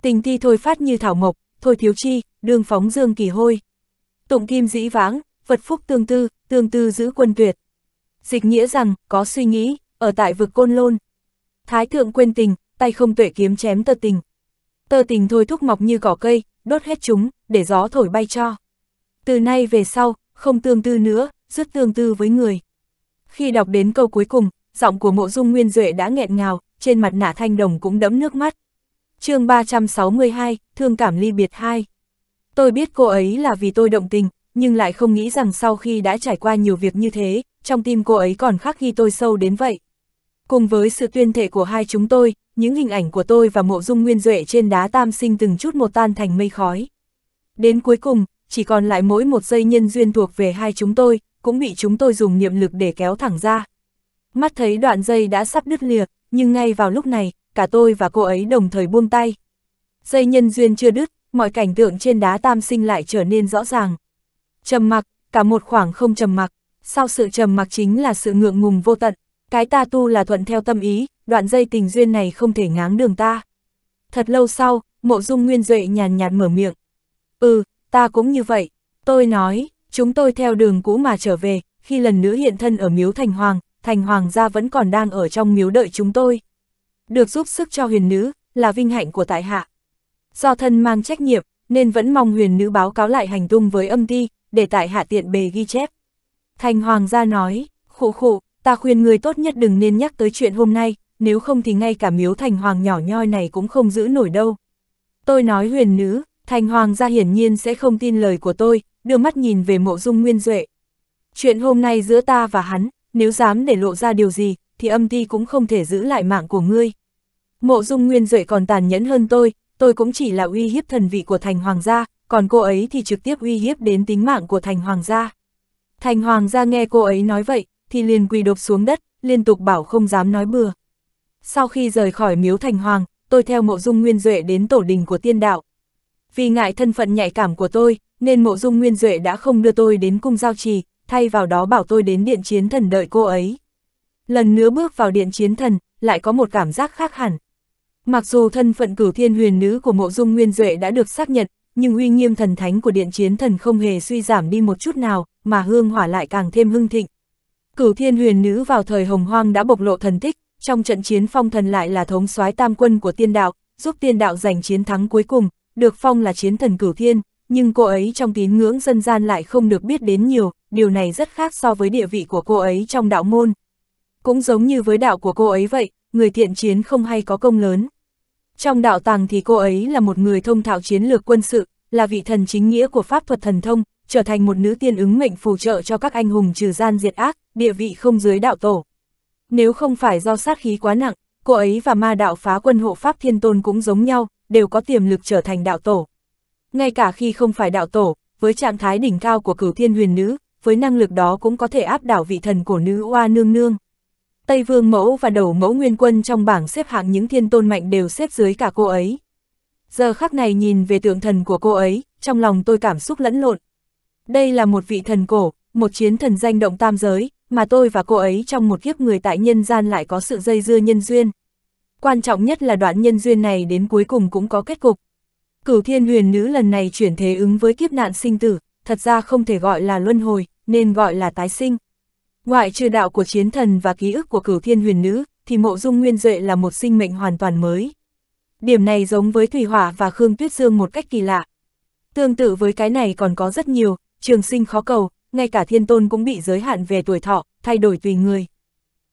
Tình ti thôi phát như thảo mộc, thôi thiếu chi, đương phóng dương kỳ hôi. Tụng kim dĩ vãng, vật phúc tương tư, tương tư giữ quân tuyệt. Dịch nghĩa rằng, có suy nghĩ, ở tại vực côn lôn, Thái thượng quên tình, tay không tuệ kiếm chém tơ tình. Tơ tình thôi thúc mọc như cỏ cây, đốt hết chúng, để gió thổi bay cho. Từ nay về sau, không tương tư nữa, rất tương tư với người. Khi đọc đến câu cuối cùng, giọng của mộ dung nguyên duệ đã nghẹn ngào, trên mặt nạ thanh đồng cũng đẫm nước mắt. chương 362, Thương cảm ly biệt 2 Tôi biết cô ấy là vì tôi động tình, nhưng lại không nghĩ rằng sau khi đã trải qua nhiều việc như thế, trong tim cô ấy còn khắc ghi tôi sâu đến vậy. Cùng với sự tuyên thể của hai chúng tôi, những hình ảnh của tôi và mộ dung nguyên duệ trên đá tam sinh từng chút một tan thành mây khói. Đến cuối cùng, chỉ còn lại mỗi một giây nhân duyên thuộc về hai chúng tôi, cũng bị chúng tôi dùng niệm lực để kéo thẳng ra. Mắt thấy đoạn dây đã sắp đứt lìa, nhưng ngay vào lúc này, cả tôi và cô ấy đồng thời buông tay. Dây nhân duyên chưa đứt, mọi cảnh tượng trên đá tam sinh lại trở nên rõ ràng. Trầm mặc, cả một khoảng không trầm mặc, sau sự trầm mặc chính là sự ngượng ngùng vô tận. Cái ta tu là thuận theo tâm ý, đoạn dây tình duyên này không thể ngáng đường ta. Thật lâu sau, mộ dung nguyên duệ nhàn nhạt mở miệng. Ừ, ta cũng như vậy. Tôi nói, chúng tôi theo đường cũ mà trở về, khi lần nữa hiện thân ở miếu Thành Hoàng, Thành Hoàng gia vẫn còn đang ở trong miếu đợi chúng tôi. Được giúp sức cho huyền nữ, là vinh hạnh của tại hạ. Do thân mang trách nhiệm, nên vẫn mong huyền nữ báo cáo lại hành tung với âm ti, để tại hạ tiện bề ghi chép. Thành Hoàng gia nói, khụ khụ, ta khuyên ngươi tốt nhất đừng nên nhắc tới chuyện hôm nay, nếu không thì ngay cả miếu thành hoàng nhỏ nhoi này cũng không giữ nổi đâu. Tôi nói huyền nữ, thành hoàng gia hiển nhiên sẽ không tin lời của tôi, đưa mắt nhìn về mộ dung nguyên duệ. Chuyện hôm nay giữa ta và hắn, nếu dám để lộ ra điều gì, thì âm ti cũng không thể giữ lại mạng của ngươi. Mộ dung nguyên duệ còn tàn nhẫn hơn tôi, tôi cũng chỉ là uy hiếp thần vị của thành hoàng gia, còn cô ấy thì trực tiếp uy hiếp đến tính mạng của thành hoàng gia. Thành hoàng gia nghe cô ấy nói vậy, thì liền quỳ đột xuống đất, liên tục bảo không dám nói bừa. Sau khi rời khỏi miếu thành hoàng, tôi theo mộ dung nguyên duệ đến tổ đình của tiên đạo. Vì ngại thân phận nhạy cảm của tôi, nên mộ dung nguyên duệ đã không đưa tôi đến cung giao trì, thay vào đó bảo tôi đến điện chiến thần đợi cô ấy. Lần nữa bước vào điện chiến thần, lại có một cảm giác khác hẳn. Mặc dù thân phận cửu thiên huyền nữ của mộ dung nguyên duệ đã được xác nhận, nhưng uy nghiêm thần thánh của điện chiến thần không hề suy giảm đi một chút nào, mà hương hỏa lại càng thêm hưng thịnh. Cửu thiên huyền nữ vào thời hồng hoang đã bộc lộ thần tích, trong trận chiến phong thần lại là thống soái tam quân của tiên đạo, giúp tiên đạo giành chiến thắng cuối cùng, được phong là chiến thần cửu thiên, nhưng cô ấy trong tín ngưỡng dân gian lại không được biết đến nhiều, điều này rất khác so với địa vị của cô ấy trong đạo môn. Cũng giống như với đạo của cô ấy vậy, người thiện chiến không hay có công lớn. Trong đạo tàng thì cô ấy là một người thông thạo chiến lược quân sự, là vị thần chính nghĩa của pháp thuật thần thông, trở thành một nữ tiên ứng mệnh phù trợ cho các anh hùng trừ gian diệt ác, địa vị không dưới đạo tổ. Nếu không phải do sát khí quá nặng, cô ấy và ma đạo phá quân hộ pháp thiên tôn cũng giống nhau, đều có tiềm lực trở thành đạo tổ. Ngay cả khi không phải đạo tổ, với trạng thái đỉnh cao của cửu thiên huyền nữ, với năng lực đó cũng có thể áp đảo vị thần của nữ oa nương nương. Tây Vương Mẫu và đầu Mẫu Nguyên Quân trong bảng xếp hạng những thiên tôn mạnh đều xếp dưới cả cô ấy. Giờ khắc này nhìn về tượng thần của cô ấy, trong lòng tôi cảm xúc lẫn lộn, đây là một vị thần cổ, một chiến thần danh động tam giới, mà tôi và cô ấy trong một kiếp người tại nhân gian lại có sự dây dưa nhân duyên. Quan trọng nhất là đoạn nhân duyên này đến cuối cùng cũng có kết cục. Cửu thiên huyền nữ lần này chuyển thế ứng với kiếp nạn sinh tử, thật ra không thể gọi là luân hồi, nên gọi là tái sinh. Ngoại trừ đạo của chiến thần và ký ức của cửu thiên huyền nữ, thì mộ dung nguyên duệ là một sinh mệnh hoàn toàn mới. Điểm này giống với Thủy Hỏa và Khương Tuyết Dương một cách kỳ lạ. Tương tự với cái này còn có rất nhiều, trường sinh khó cầu, ngay cả thiên tôn cũng bị giới hạn về tuổi thọ, thay đổi tùy người.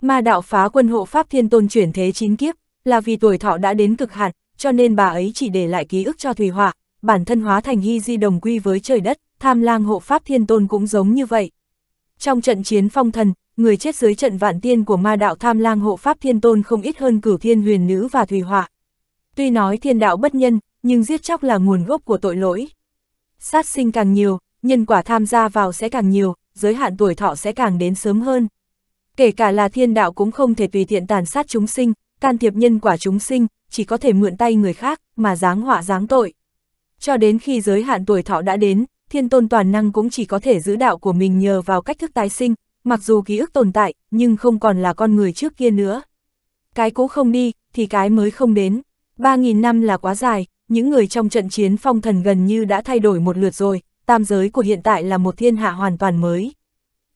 Ma đạo phá quân hộ pháp thiên tôn chuyển thế chín kiếp, là vì tuổi thọ đã đến cực hạn, cho nên bà ấy chỉ để lại ký ức cho thủy Họa, bản thân hóa thành hy di đồng quy với trời đất, tham lang hộ pháp thiên tôn cũng giống như vậy. Trong trận chiến phong thần, người chết dưới trận vạn tiên của ma đạo tham lang hộ pháp thiên tôn không ít hơn cửu thiên huyền nữ và thủy Họa. Tuy nói thiên đạo bất nhân, nhưng giết chóc là nguồn gốc của tội lỗi. Sát sinh càng nhiều, nhân quả tham gia vào sẽ càng nhiều, giới hạn tuổi thọ sẽ càng đến sớm hơn. Kể cả là thiên đạo cũng không thể tùy tiện tàn sát chúng sinh, can thiệp nhân quả chúng sinh, chỉ có thể mượn tay người khác mà giáng họa giáng tội. Cho đến khi giới hạn tuổi thọ đã đến, thiên tôn toàn năng cũng chỉ có thể giữ đạo của mình nhờ vào cách thức tái sinh, mặc dù ký ức tồn tại, nhưng không còn là con người trước kia nữa. Cái cũ không đi, thì cái mới không đến. 3.000 năm là quá dài, những người trong trận chiến phong thần gần như đã thay đổi một lượt rồi, tam giới của hiện tại là một thiên hạ hoàn toàn mới.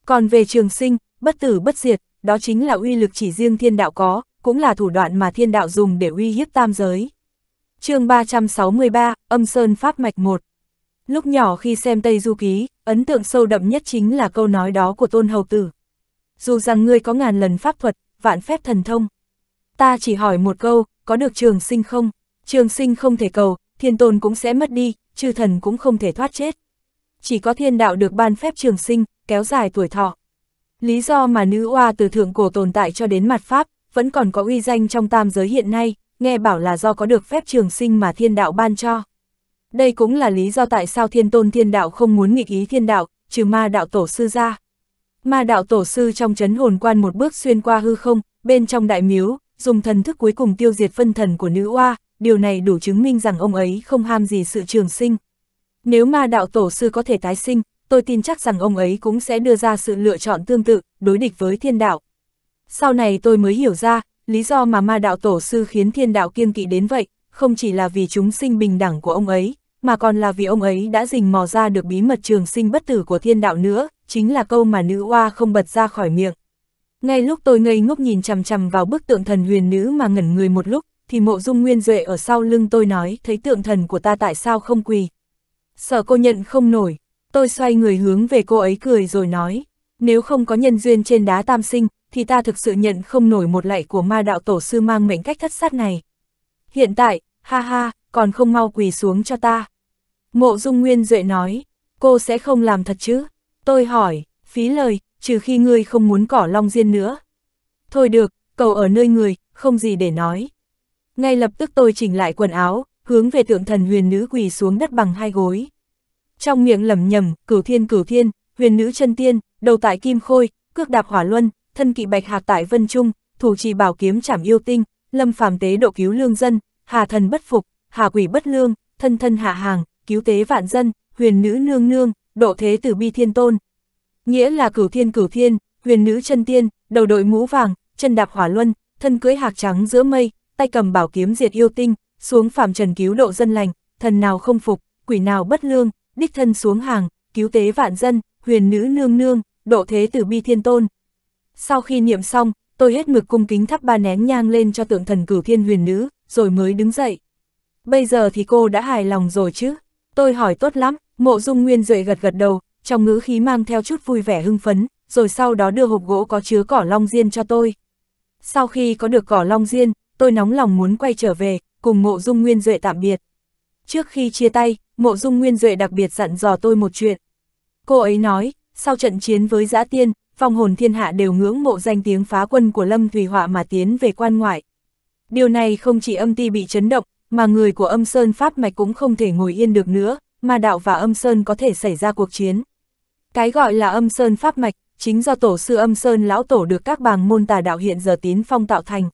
Còn về trường sinh, bất tử bất diệt, đó chính là uy lực chỉ riêng thiên đạo có, cũng là thủ đoạn mà thiên đạo dùng để uy hiếp tam giới. chương 363, Âm Sơn Pháp Mạch 1 Lúc nhỏ khi xem Tây Du Ký, ấn tượng sâu đậm nhất chính là câu nói đó của Tôn Hầu Tử. Dù rằng ngươi có ngàn lần pháp thuật, vạn phép thần thông. Ta chỉ hỏi một câu, có được trường sinh không? Trường sinh không thể cầu, thiên tôn cũng sẽ mất đi, chư thần cũng không thể thoát chết chỉ có thiên đạo được ban phép trường sinh, kéo dài tuổi thọ. Lý do mà nữ oa từ thượng cổ tồn tại cho đến mặt Pháp, vẫn còn có uy danh trong tam giới hiện nay, nghe bảo là do có được phép trường sinh mà thiên đạo ban cho. Đây cũng là lý do tại sao thiên tôn thiên đạo không muốn nghịch ý thiên đạo, trừ ma đạo tổ sư ra. Ma đạo tổ sư trong chấn hồn quan một bước xuyên qua hư không, bên trong đại miếu, dùng thần thức cuối cùng tiêu diệt phân thần của nữ oa, điều này đủ chứng minh rằng ông ấy không ham gì sự trường sinh, nếu ma đạo tổ sư có thể tái sinh, tôi tin chắc rằng ông ấy cũng sẽ đưa ra sự lựa chọn tương tự, đối địch với thiên đạo. Sau này tôi mới hiểu ra, lý do mà ma đạo tổ sư khiến thiên đạo kiêng kỵ đến vậy, không chỉ là vì chúng sinh bình đẳng của ông ấy, mà còn là vì ông ấy đã rình mò ra được bí mật trường sinh bất tử của thiên đạo nữa, chính là câu mà nữ oa không bật ra khỏi miệng. Ngay lúc tôi ngây ngốc nhìn chằm chằm vào bức tượng thần huyền nữ mà ngẩn người một lúc, thì mộ dung nguyên duệ ở sau lưng tôi nói thấy tượng thần của ta tại sao không quỳ. Sở cô nhận không nổi, tôi xoay người hướng về cô ấy cười rồi nói, nếu không có nhân duyên trên đá tam sinh, thì ta thực sự nhận không nổi một lạy của ma đạo tổ sư mang mệnh cách thất sát này. Hiện tại, ha ha, còn không mau quỳ xuống cho ta. Mộ Dung Nguyên Duệ nói, cô sẽ không làm thật chứ? Tôi hỏi, phí lời, trừ khi ngươi không muốn cỏ long diên nữa. Thôi được, cầu ở nơi người, không gì để nói. Ngay lập tức tôi chỉnh lại quần áo, hướng về tượng thần huyền nữ quỳ xuống đất bằng hai gối. Trong miệng lẩm nhẩm, cửu thiên cửu thiên, huyền nữ chân tiên, đầu tại kim khôi, cước đạp hỏa luân, thân kỵ bạch hạc tại vân trung, thủ trì bảo kiếm trảm yêu tinh, lâm phàm tế độ cứu lương dân, hà thần bất phục, hà quỷ bất lương, thân thân hạ hàng, cứu tế vạn dân, huyền nữ nương nương, độ thế tử bi thiên tôn. Nghĩa là cửu thiên cửu thiên, huyền nữ chân tiên, đầu đội mũ vàng, chân đạp hỏa luân, thân cưỡi hạc trắng giữa mây, tay cầm bảo kiếm diệt yêu tinh, xuống phạm trần cứu độ dân lành, thần nào không phục, quỷ nào bất lương, đích thân xuống hàng, cứu tế vạn dân, huyền nữ nương nương, độ thế tử bi thiên tôn. Sau khi niệm xong, tôi hết mực cung kính thắp ba nén nhang lên cho tượng thần cửu thiên huyền nữ, rồi mới đứng dậy. Bây giờ thì cô đã hài lòng rồi chứ? Tôi hỏi tốt lắm, mộ dung nguyên duệ gật gật đầu, trong ngữ khí mang theo chút vui vẻ hưng phấn, rồi sau đó đưa hộp gỗ có chứa cỏ long diên cho tôi. Sau khi có được cỏ long diên, tôi nóng lòng muốn quay trở về, cùng Mộ Dung Nguyên Duệ tạm biệt. Trước khi chia tay, Mộ Dung Nguyên Duệ đặc biệt dặn dò tôi một chuyện. Cô ấy nói, sau trận chiến với Giã Tiên, phong hồn thiên hạ đều ngưỡng mộ danh tiếng phá quân của Lâm Thủy Họa mà tiến về quan ngoại. Điều này không chỉ âm ti bị chấn động, mà người của âm Sơn Pháp Mạch cũng không thể ngồi yên được nữa, mà đạo và âm Sơn có thể xảy ra cuộc chiến. Cái gọi là âm Sơn Pháp Mạch, chính do tổ sư âm Sơn Lão Tổ được các bàng môn tà đạo hiện giờ tín phong tạo thành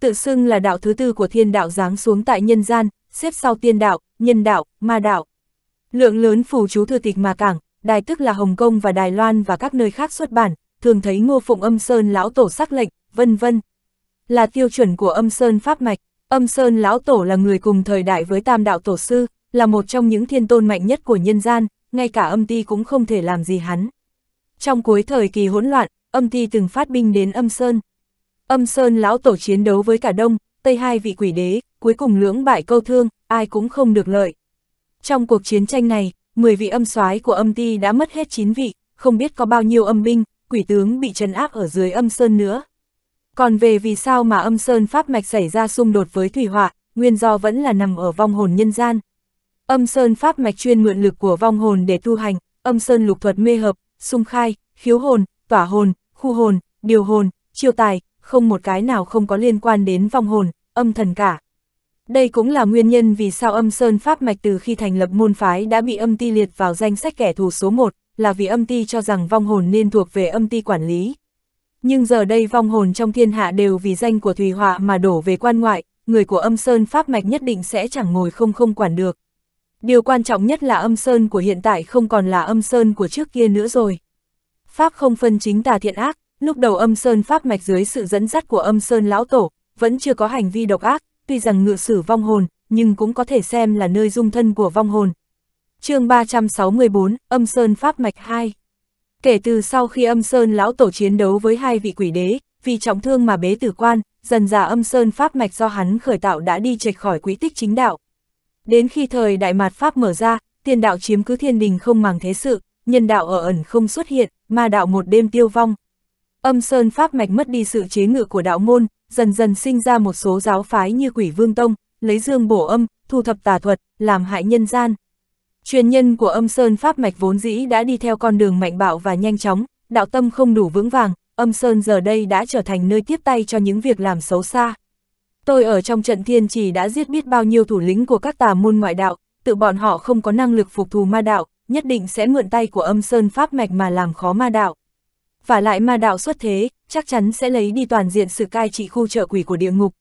tự xưng là đạo thứ tư của thiên đạo giáng xuống tại nhân gian, xếp sau tiên đạo, nhân đạo, ma đạo. Lượng lớn phù chú thư tịch mà cảng, đài tức là Hồng Kông và Đài Loan và các nơi khác xuất bản, thường thấy Ngô Phụng Âm Sơn lão tổ sắc lệnh, vân vân. Là tiêu chuẩn của Âm Sơn pháp mạch, Âm Sơn lão tổ là người cùng thời đại với Tam đạo tổ sư, là một trong những thiên tôn mạnh nhất của nhân gian, ngay cả âm ti cũng không thể làm gì hắn. Trong cuối thời kỳ hỗn loạn, âm ti từng phát binh đến Âm Sơn, Âm Sơn lão tổ chiến đấu với cả Đông, Tây hai vị quỷ đế, cuối cùng lưỡng bại câu thương, ai cũng không được lợi. Trong cuộc chiến tranh này, 10 vị âm soái của âm ti đã mất hết 9 vị, không biết có bao nhiêu âm binh, quỷ tướng bị trấn áp ở dưới âm Sơn nữa. Còn về vì sao mà âm Sơn Pháp Mạch xảy ra xung đột với Thủy Họa, nguyên do vẫn là nằm ở vong hồn nhân gian. Âm Sơn Pháp Mạch chuyên mượn lực của vong hồn để tu hành, âm Sơn lục thuật mê hợp, xung khai, khiếu hồn, tỏa hồn, khu hồn, điều hồn, chiêu tài, không một cái nào không có liên quan đến vong hồn, âm thần cả. Đây cũng là nguyên nhân vì sao âm Sơn Pháp Mạch từ khi thành lập môn phái đã bị âm ti liệt vào danh sách kẻ thù số 1, là vì âm ti cho rằng vong hồn nên thuộc về âm ti quản lý. Nhưng giờ đây vong hồn trong thiên hạ đều vì danh của Thùy Họa mà đổ về quan ngoại, người của âm Sơn Pháp Mạch nhất định sẽ chẳng ngồi không không quản được. Điều quan trọng nhất là âm Sơn của hiện tại không còn là âm Sơn của trước kia nữa rồi. Pháp không phân chính tà thiện ác, Lúc đầu âm Sơn Pháp Mạch dưới sự dẫn dắt của âm Sơn Lão Tổ, vẫn chưa có hành vi độc ác, tuy rằng ngựa sử vong hồn, nhưng cũng có thể xem là nơi dung thân của vong hồn. chương 364, âm Sơn Pháp Mạch 2 Kể từ sau khi âm Sơn Lão Tổ chiến đấu với hai vị quỷ đế, vì trọng thương mà bế tử quan, dần già âm Sơn Pháp Mạch do hắn khởi tạo đã đi chệch khỏi quỹ tích chính đạo. Đến khi thời Đại Mạt Pháp mở ra, tiền đạo chiếm cứ thiên đình không màng thế sự, nhân đạo ở ẩn không xuất hiện, ma đạo một đêm tiêu vong, âm sơn pháp mạch mất đi sự chế ngự của đạo môn, dần dần sinh ra một số giáo phái như quỷ vương tông, lấy dương bổ âm, thu thập tà thuật, làm hại nhân gian. Truyền nhân của âm sơn pháp mạch vốn dĩ đã đi theo con đường mạnh bạo và nhanh chóng, đạo tâm không đủ vững vàng, âm sơn giờ đây đã trở thành nơi tiếp tay cho những việc làm xấu xa. Tôi ở trong trận thiên chỉ đã giết biết bao nhiêu thủ lĩnh của các tà môn ngoại đạo, tự bọn họ không có năng lực phục thù ma đạo, nhất định sẽ mượn tay của âm sơn pháp mạch mà làm khó ma đạo và lại ma đạo xuất thế, chắc chắn sẽ lấy đi toàn diện sự cai trị khu trợ quỷ của địa ngục.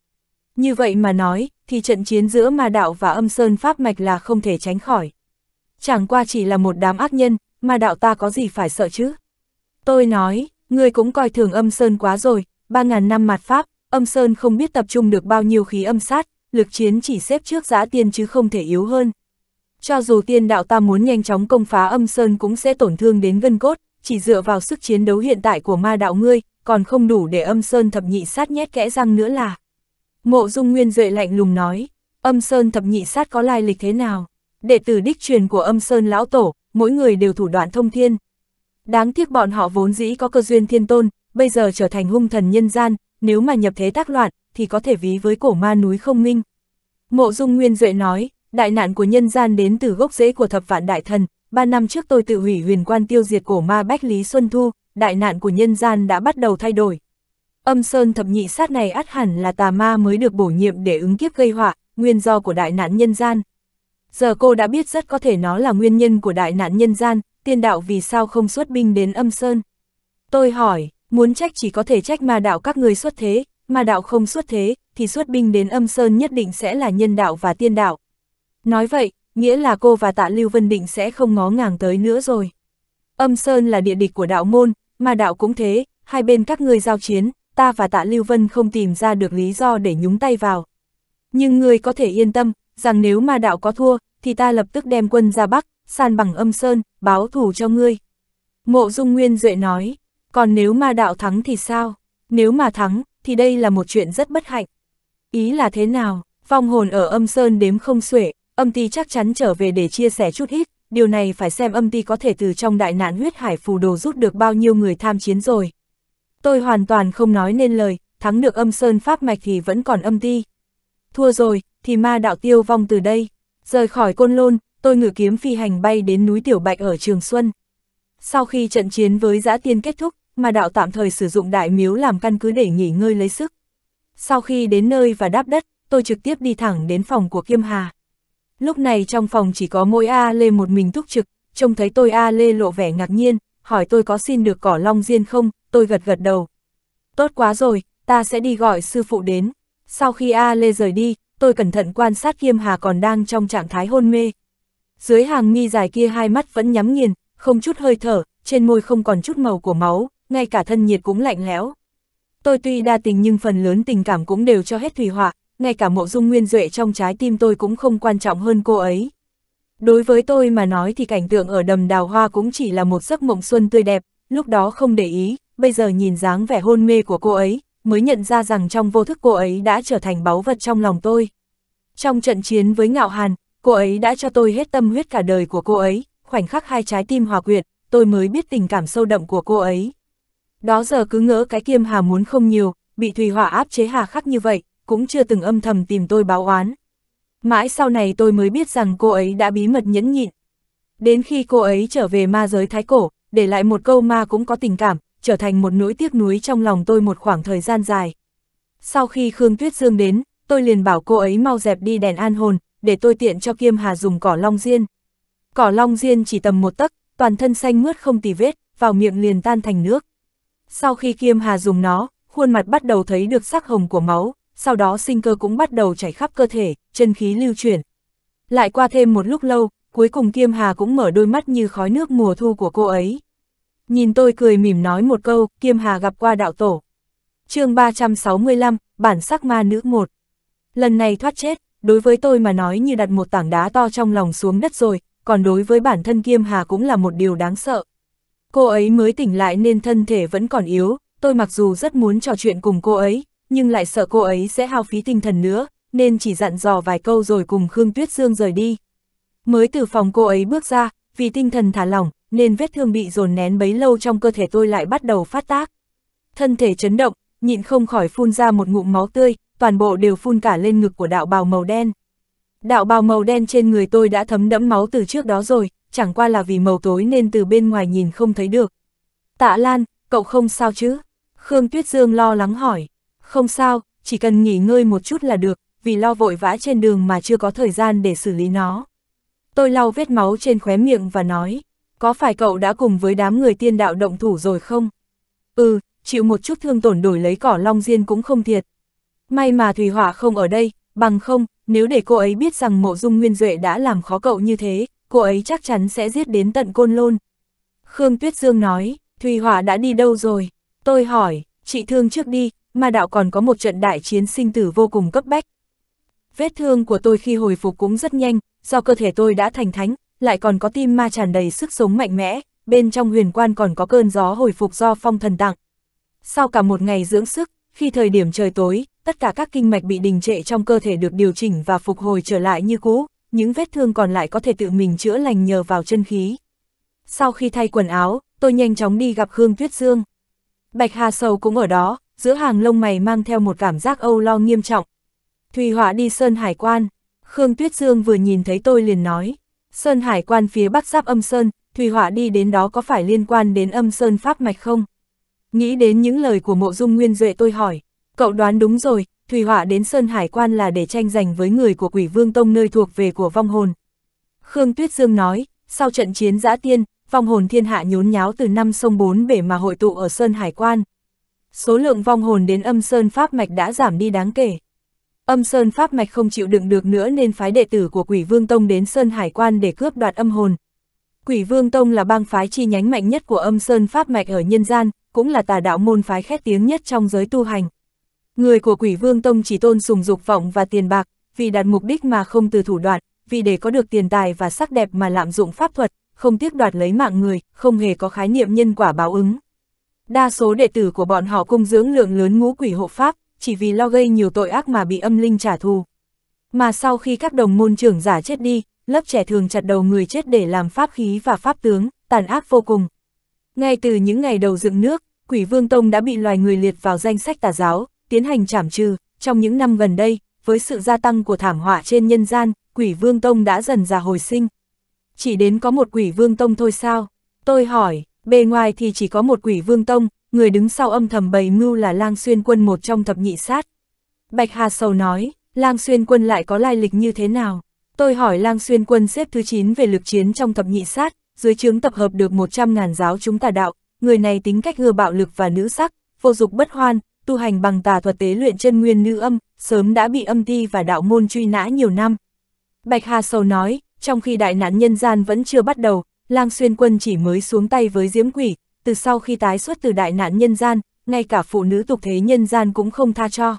Như vậy mà nói, thì trận chiến giữa ma đạo và âm sơn pháp mạch là không thể tránh khỏi. Chẳng qua chỉ là một đám ác nhân, ma đạo ta có gì phải sợ chứ? Tôi nói, người cũng coi thường âm sơn quá rồi, 3.000 năm mặt pháp, âm sơn không biết tập trung được bao nhiêu khí âm sát, lực chiến chỉ xếp trước giã tiên chứ không thể yếu hơn. Cho dù tiên đạo ta muốn nhanh chóng công phá âm sơn cũng sẽ tổn thương đến gân cốt, chỉ dựa vào sức chiến đấu hiện tại của ma đạo ngươi, còn không đủ để âm sơn thập nhị sát nhét kẽ răng nữa là. Mộ dung nguyên duệ lạnh lùng nói, âm sơn thập nhị sát có lai lịch thế nào? Đệ tử đích truyền của âm sơn lão tổ, mỗi người đều thủ đoạn thông thiên. Đáng tiếc bọn họ vốn dĩ có cơ duyên thiên tôn, bây giờ trở thành hung thần nhân gian, nếu mà nhập thế tác loạn, thì có thể ví với cổ ma núi không minh. Mộ dung nguyên duệ nói, đại nạn của nhân gian đến từ gốc rễ của thập vạn đại thần, ba năm trước tôi tự hủy huyền quan tiêu diệt cổ ma Bách Lý Xuân Thu, đại nạn của nhân gian đã bắt đầu thay đổi. Âm Sơn thập nhị sát này át hẳn là tà ma mới được bổ nhiệm để ứng kiếp gây họa, nguyên do của đại nạn nhân gian. Giờ cô đã biết rất có thể nó là nguyên nhân của đại nạn nhân gian, tiên đạo vì sao không xuất binh đến âm Sơn. Tôi hỏi, muốn trách chỉ có thể trách ma đạo các người xuất thế, ma đạo không xuất thế, thì xuất binh đến âm Sơn nhất định sẽ là nhân đạo và tiên đạo. Nói vậy, nghĩa là cô và tạ Lưu Vân Định sẽ không ngó ngàng tới nữa rồi. Âm Sơn là địa địch của đạo môn, mà đạo cũng thế, hai bên các ngươi giao chiến, ta và tạ Lưu Vân không tìm ra được lý do để nhúng tay vào. Nhưng ngươi có thể yên tâm, rằng nếu mà đạo có thua, thì ta lập tức đem quân ra Bắc, san bằng âm Sơn, báo thù cho ngươi. Mộ Dung Nguyên Duệ nói, còn nếu mà đạo thắng thì sao? Nếu mà thắng, thì đây là một chuyện rất bất hạnh. Ý là thế nào? Vong hồn ở âm Sơn đếm không xuể, Âm ti chắc chắn trở về để chia sẻ chút ít, điều này phải xem âm ti có thể từ trong đại nạn huyết hải phù đồ rút được bao nhiêu người tham chiến rồi. Tôi hoàn toàn không nói nên lời, thắng được âm sơn pháp mạch thì vẫn còn âm ti. Thua rồi, thì ma đạo tiêu vong từ đây. Rời khỏi côn lôn, tôi ngự kiếm phi hành bay đến núi Tiểu Bạch ở Trường Xuân. Sau khi trận chiến với giã tiên kết thúc, Ma đạo tạm thời sử dụng đại miếu làm căn cứ để nghỉ ngơi lấy sức. Sau khi đến nơi và đáp đất, tôi trực tiếp đi thẳng đến phòng của Kiêm Hà. Lúc này trong phòng chỉ có mỗi A Lê một mình túc trực, trông thấy tôi A Lê lộ vẻ ngạc nhiên, hỏi tôi có xin được cỏ long diên không, tôi gật gật đầu. Tốt quá rồi, ta sẽ đi gọi sư phụ đến. Sau khi A Lê rời đi, tôi cẩn thận quan sát Kiêm Hà còn đang trong trạng thái hôn mê. Dưới hàng mi dài kia hai mắt vẫn nhắm nghiền, không chút hơi thở, trên môi không còn chút màu của máu, ngay cả thân nhiệt cũng lạnh lẽo. Tôi tuy đa tình nhưng phần lớn tình cảm cũng đều cho hết Thủy Họa, ngay cả mộ dung nguyên duệ trong trái tim tôi cũng không quan trọng hơn cô ấy. Đối với tôi mà nói thì cảnh tượng ở đầm đào hoa cũng chỉ là một giấc mộng xuân tươi đẹp, lúc đó không để ý, bây giờ nhìn dáng vẻ hôn mê của cô ấy, mới nhận ra rằng trong vô thức cô ấy đã trở thành báu vật trong lòng tôi. Trong trận chiến với Ngạo Hàn, cô ấy đã cho tôi hết tâm huyết cả đời của cô ấy, khoảnh khắc hai trái tim hòa quyệt, tôi mới biết tình cảm sâu đậm của cô ấy. Đó giờ cứ ngỡ cái kiêm hà muốn không nhiều, bị Thùy Hỏa áp chế hà khắc như vậy, cũng chưa từng âm thầm tìm tôi báo oán. Mãi sau này tôi mới biết rằng cô ấy đã bí mật nhẫn nhịn. Đến khi cô ấy trở về ma giới thái cổ, để lại một câu ma cũng có tình cảm, trở thành một nỗi tiếc nuối trong lòng tôi một khoảng thời gian dài. Sau khi Khương Tuyết Dương đến, tôi liền bảo cô ấy mau dẹp đi đèn an hồn, để tôi tiện cho Kiêm Hà dùng cỏ long diên. Cỏ long diên chỉ tầm một tấc, toàn thân xanh mướt không tì vết, vào miệng liền tan thành nước. Sau khi Kiêm Hà dùng nó, khuôn mặt bắt đầu thấy được sắc hồng của máu, sau đó sinh cơ cũng bắt đầu chảy khắp cơ thể, chân khí lưu chuyển. Lại qua thêm một lúc lâu, cuối cùng Kiêm Hà cũng mở đôi mắt như khói nước mùa thu của cô ấy. Nhìn tôi cười mỉm nói một câu, Kiêm Hà gặp qua đạo tổ. chương 365, bản sắc ma nữ một Lần này thoát chết, đối với tôi mà nói như đặt một tảng đá to trong lòng xuống đất rồi, còn đối với bản thân Kiêm Hà cũng là một điều đáng sợ. Cô ấy mới tỉnh lại nên thân thể vẫn còn yếu, tôi mặc dù rất muốn trò chuyện cùng cô ấy, nhưng lại sợ cô ấy sẽ hao phí tinh thần nữa, nên chỉ dặn dò vài câu rồi cùng Khương Tuyết Dương rời đi. Mới từ phòng cô ấy bước ra, vì tinh thần thả lỏng, nên vết thương bị dồn nén bấy lâu trong cơ thể tôi lại bắt đầu phát tác. Thân thể chấn động, nhịn không khỏi phun ra một ngụm máu tươi, toàn bộ đều phun cả lên ngực của đạo bào màu đen. Đạo bào màu đen trên người tôi đã thấm đẫm máu từ trước đó rồi, chẳng qua là vì màu tối nên từ bên ngoài nhìn không thấy được. Tạ Lan, cậu không sao chứ? Khương Tuyết Dương lo lắng hỏi. Không sao, chỉ cần nghỉ ngơi một chút là được, vì lo vội vã trên đường mà chưa có thời gian để xử lý nó. Tôi lau vết máu trên khóe miệng và nói, có phải cậu đã cùng với đám người tiên đạo động thủ rồi không? Ừ, chịu một chút thương tổn đổi lấy cỏ long diên cũng không thiệt. May mà thủy Hỏa không ở đây, bằng không, nếu để cô ấy biết rằng mộ dung nguyên duệ đã làm khó cậu như thế, cô ấy chắc chắn sẽ giết đến tận côn lôn. Khương Tuyết Dương nói, Thùy Hỏa đã đi đâu rồi? Tôi hỏi, chị thương trước đi, ma đạo còn có một trận đại chiến sinh tử vô cùng cấp bách. Vết thương của tôi khi hồi phục cũng rất nhanh, do cơ thể tôi đã thành thánh, lại còn có tim ma tràn đầy sức sống mạnh mẽ, bên trong huyền quan còn có cơn gió hồi phục do phong thần tặng. Sau cả một ngày dưỡng sức, khi thời điểm trời tối, tất cả các kinh mạch bị đình trệ trong cơ thể được điều chỉnh và phục hồi trở lại như cũ, những vết thương còn lại có thể tự mình chữa lành nhờ vào chân khí. Sau khi thay quần áo, tôi nhanh chóng đi gặp Khương Tuyết Dương. Bạch Hà Sầu cũng ở đó, giữa hàng lông mày mang theo một cảm giác âu lo nghiêm trọng. Thùy Họa đi Sơn Hải Quan, Khương Tuyết Dương vừa nhìn thấy tôi liền nói, Sơn Hải Quan phía bắc giáp âm Sơn, Thùy Họa đi đến đó có phải liên quan đến âm Sơn Pháp Mạch không? Nghĩ đến những lời của mộ dung nguyên duệ tôi hỏi, cậu đoán đúng rồi, Thùy Họa đến Sơn Hải Quan là để tranh giành với người của quỷ vương tông nơi thuộc về của vong hồn. Khương Tuyết Dương nói, sau trận chiến giã tiên, vong hồn thiên hạ nhốn nháo từ năm sông bốn bể mà hội tụ ở Sơn Hải Quan, số lượng vong hồn đến âm sơn pháp mạch đã giảm đi đáng kể. Âm sơn pháp mạch không chịu đựng được nữa nên phái đệ tử của quỷ vương tông đến sơn hải quan để cướp đoạt âm hồn. Quỷ vương tông là bang phái chi nhánh mạnh nhất của âm sơn pháp mạch ở nhân gian, cũng là tà đạo môn phái khét tiếng nhất trong giới tu hành. Người của quỷ vương tông chỉ tôn sùng dục vọng và tiền bạc, vì đạt mục đích mà không từ thủ đoạn, vì để có được tiền tài và sắc đẹp mà lạm dụng pháp thuật, không tiếc đoạt lấy mạng người, không hề có khái niệm nhân quả báo ứng. Đa số đệ tử của bọn họ cung dưỡng lượng lớn ngũ quỷ hộ pháp, chỉ vì lo gây nhiều tội ác mà bị âm linh trả thù. Mà sau khi các đồng môn trưởng giả chết đi, lớp trẻ thường chặt đầu người chết để làm pháp khí và pháp tướng, tàn ác vô cùng. Ngay từ những ngày đầu dựng nước, quỷ vương tông đã bị loài người liệt vào danh sách tà giáo, tiến hành trảm trừ. Trong những năm gần đây, với sự gia tăng của thảm họa trên nhân gian, quỷ vương tông đã dần già hồi sinh. Chỉ đến có một quỷ vương tông thôi sao? Tôi hỏi, bề ngoài thì chỉ có một quỷ vương tông, người đứng sau âm thầm bày mưu là lang xuyên quân một trong thập nhị sát. Bạch Hà Sầu nói, lang xuyên quân lại có lai lịch như thế nào? Tôi hỏi lang xuyên quân xếp thứ 9 về lực chiến trong thập nhị sát, dưới chướng tập hợp được 100.000 giáo chúng tà đạo, người này tính cách hừa bạo lực và nữ sắc, vô dục bất hoan, tu hành bằng tà thuật tế luyện chân nguyên nữ âm, sớm đã bị âm ti và đạo môn truy nã nhiều năm. Bạch Hà Sầu nói, trong khi đại nạn nhân gian vẫn chưa bắt đầu, lang xuyên quân chỉ mới xuống tay với diễm quỷ, từ sau khi tái xuất từ đại nạn nhân gian, ngay cả phụ nữ tục thế nhân gian cũng không tha cho.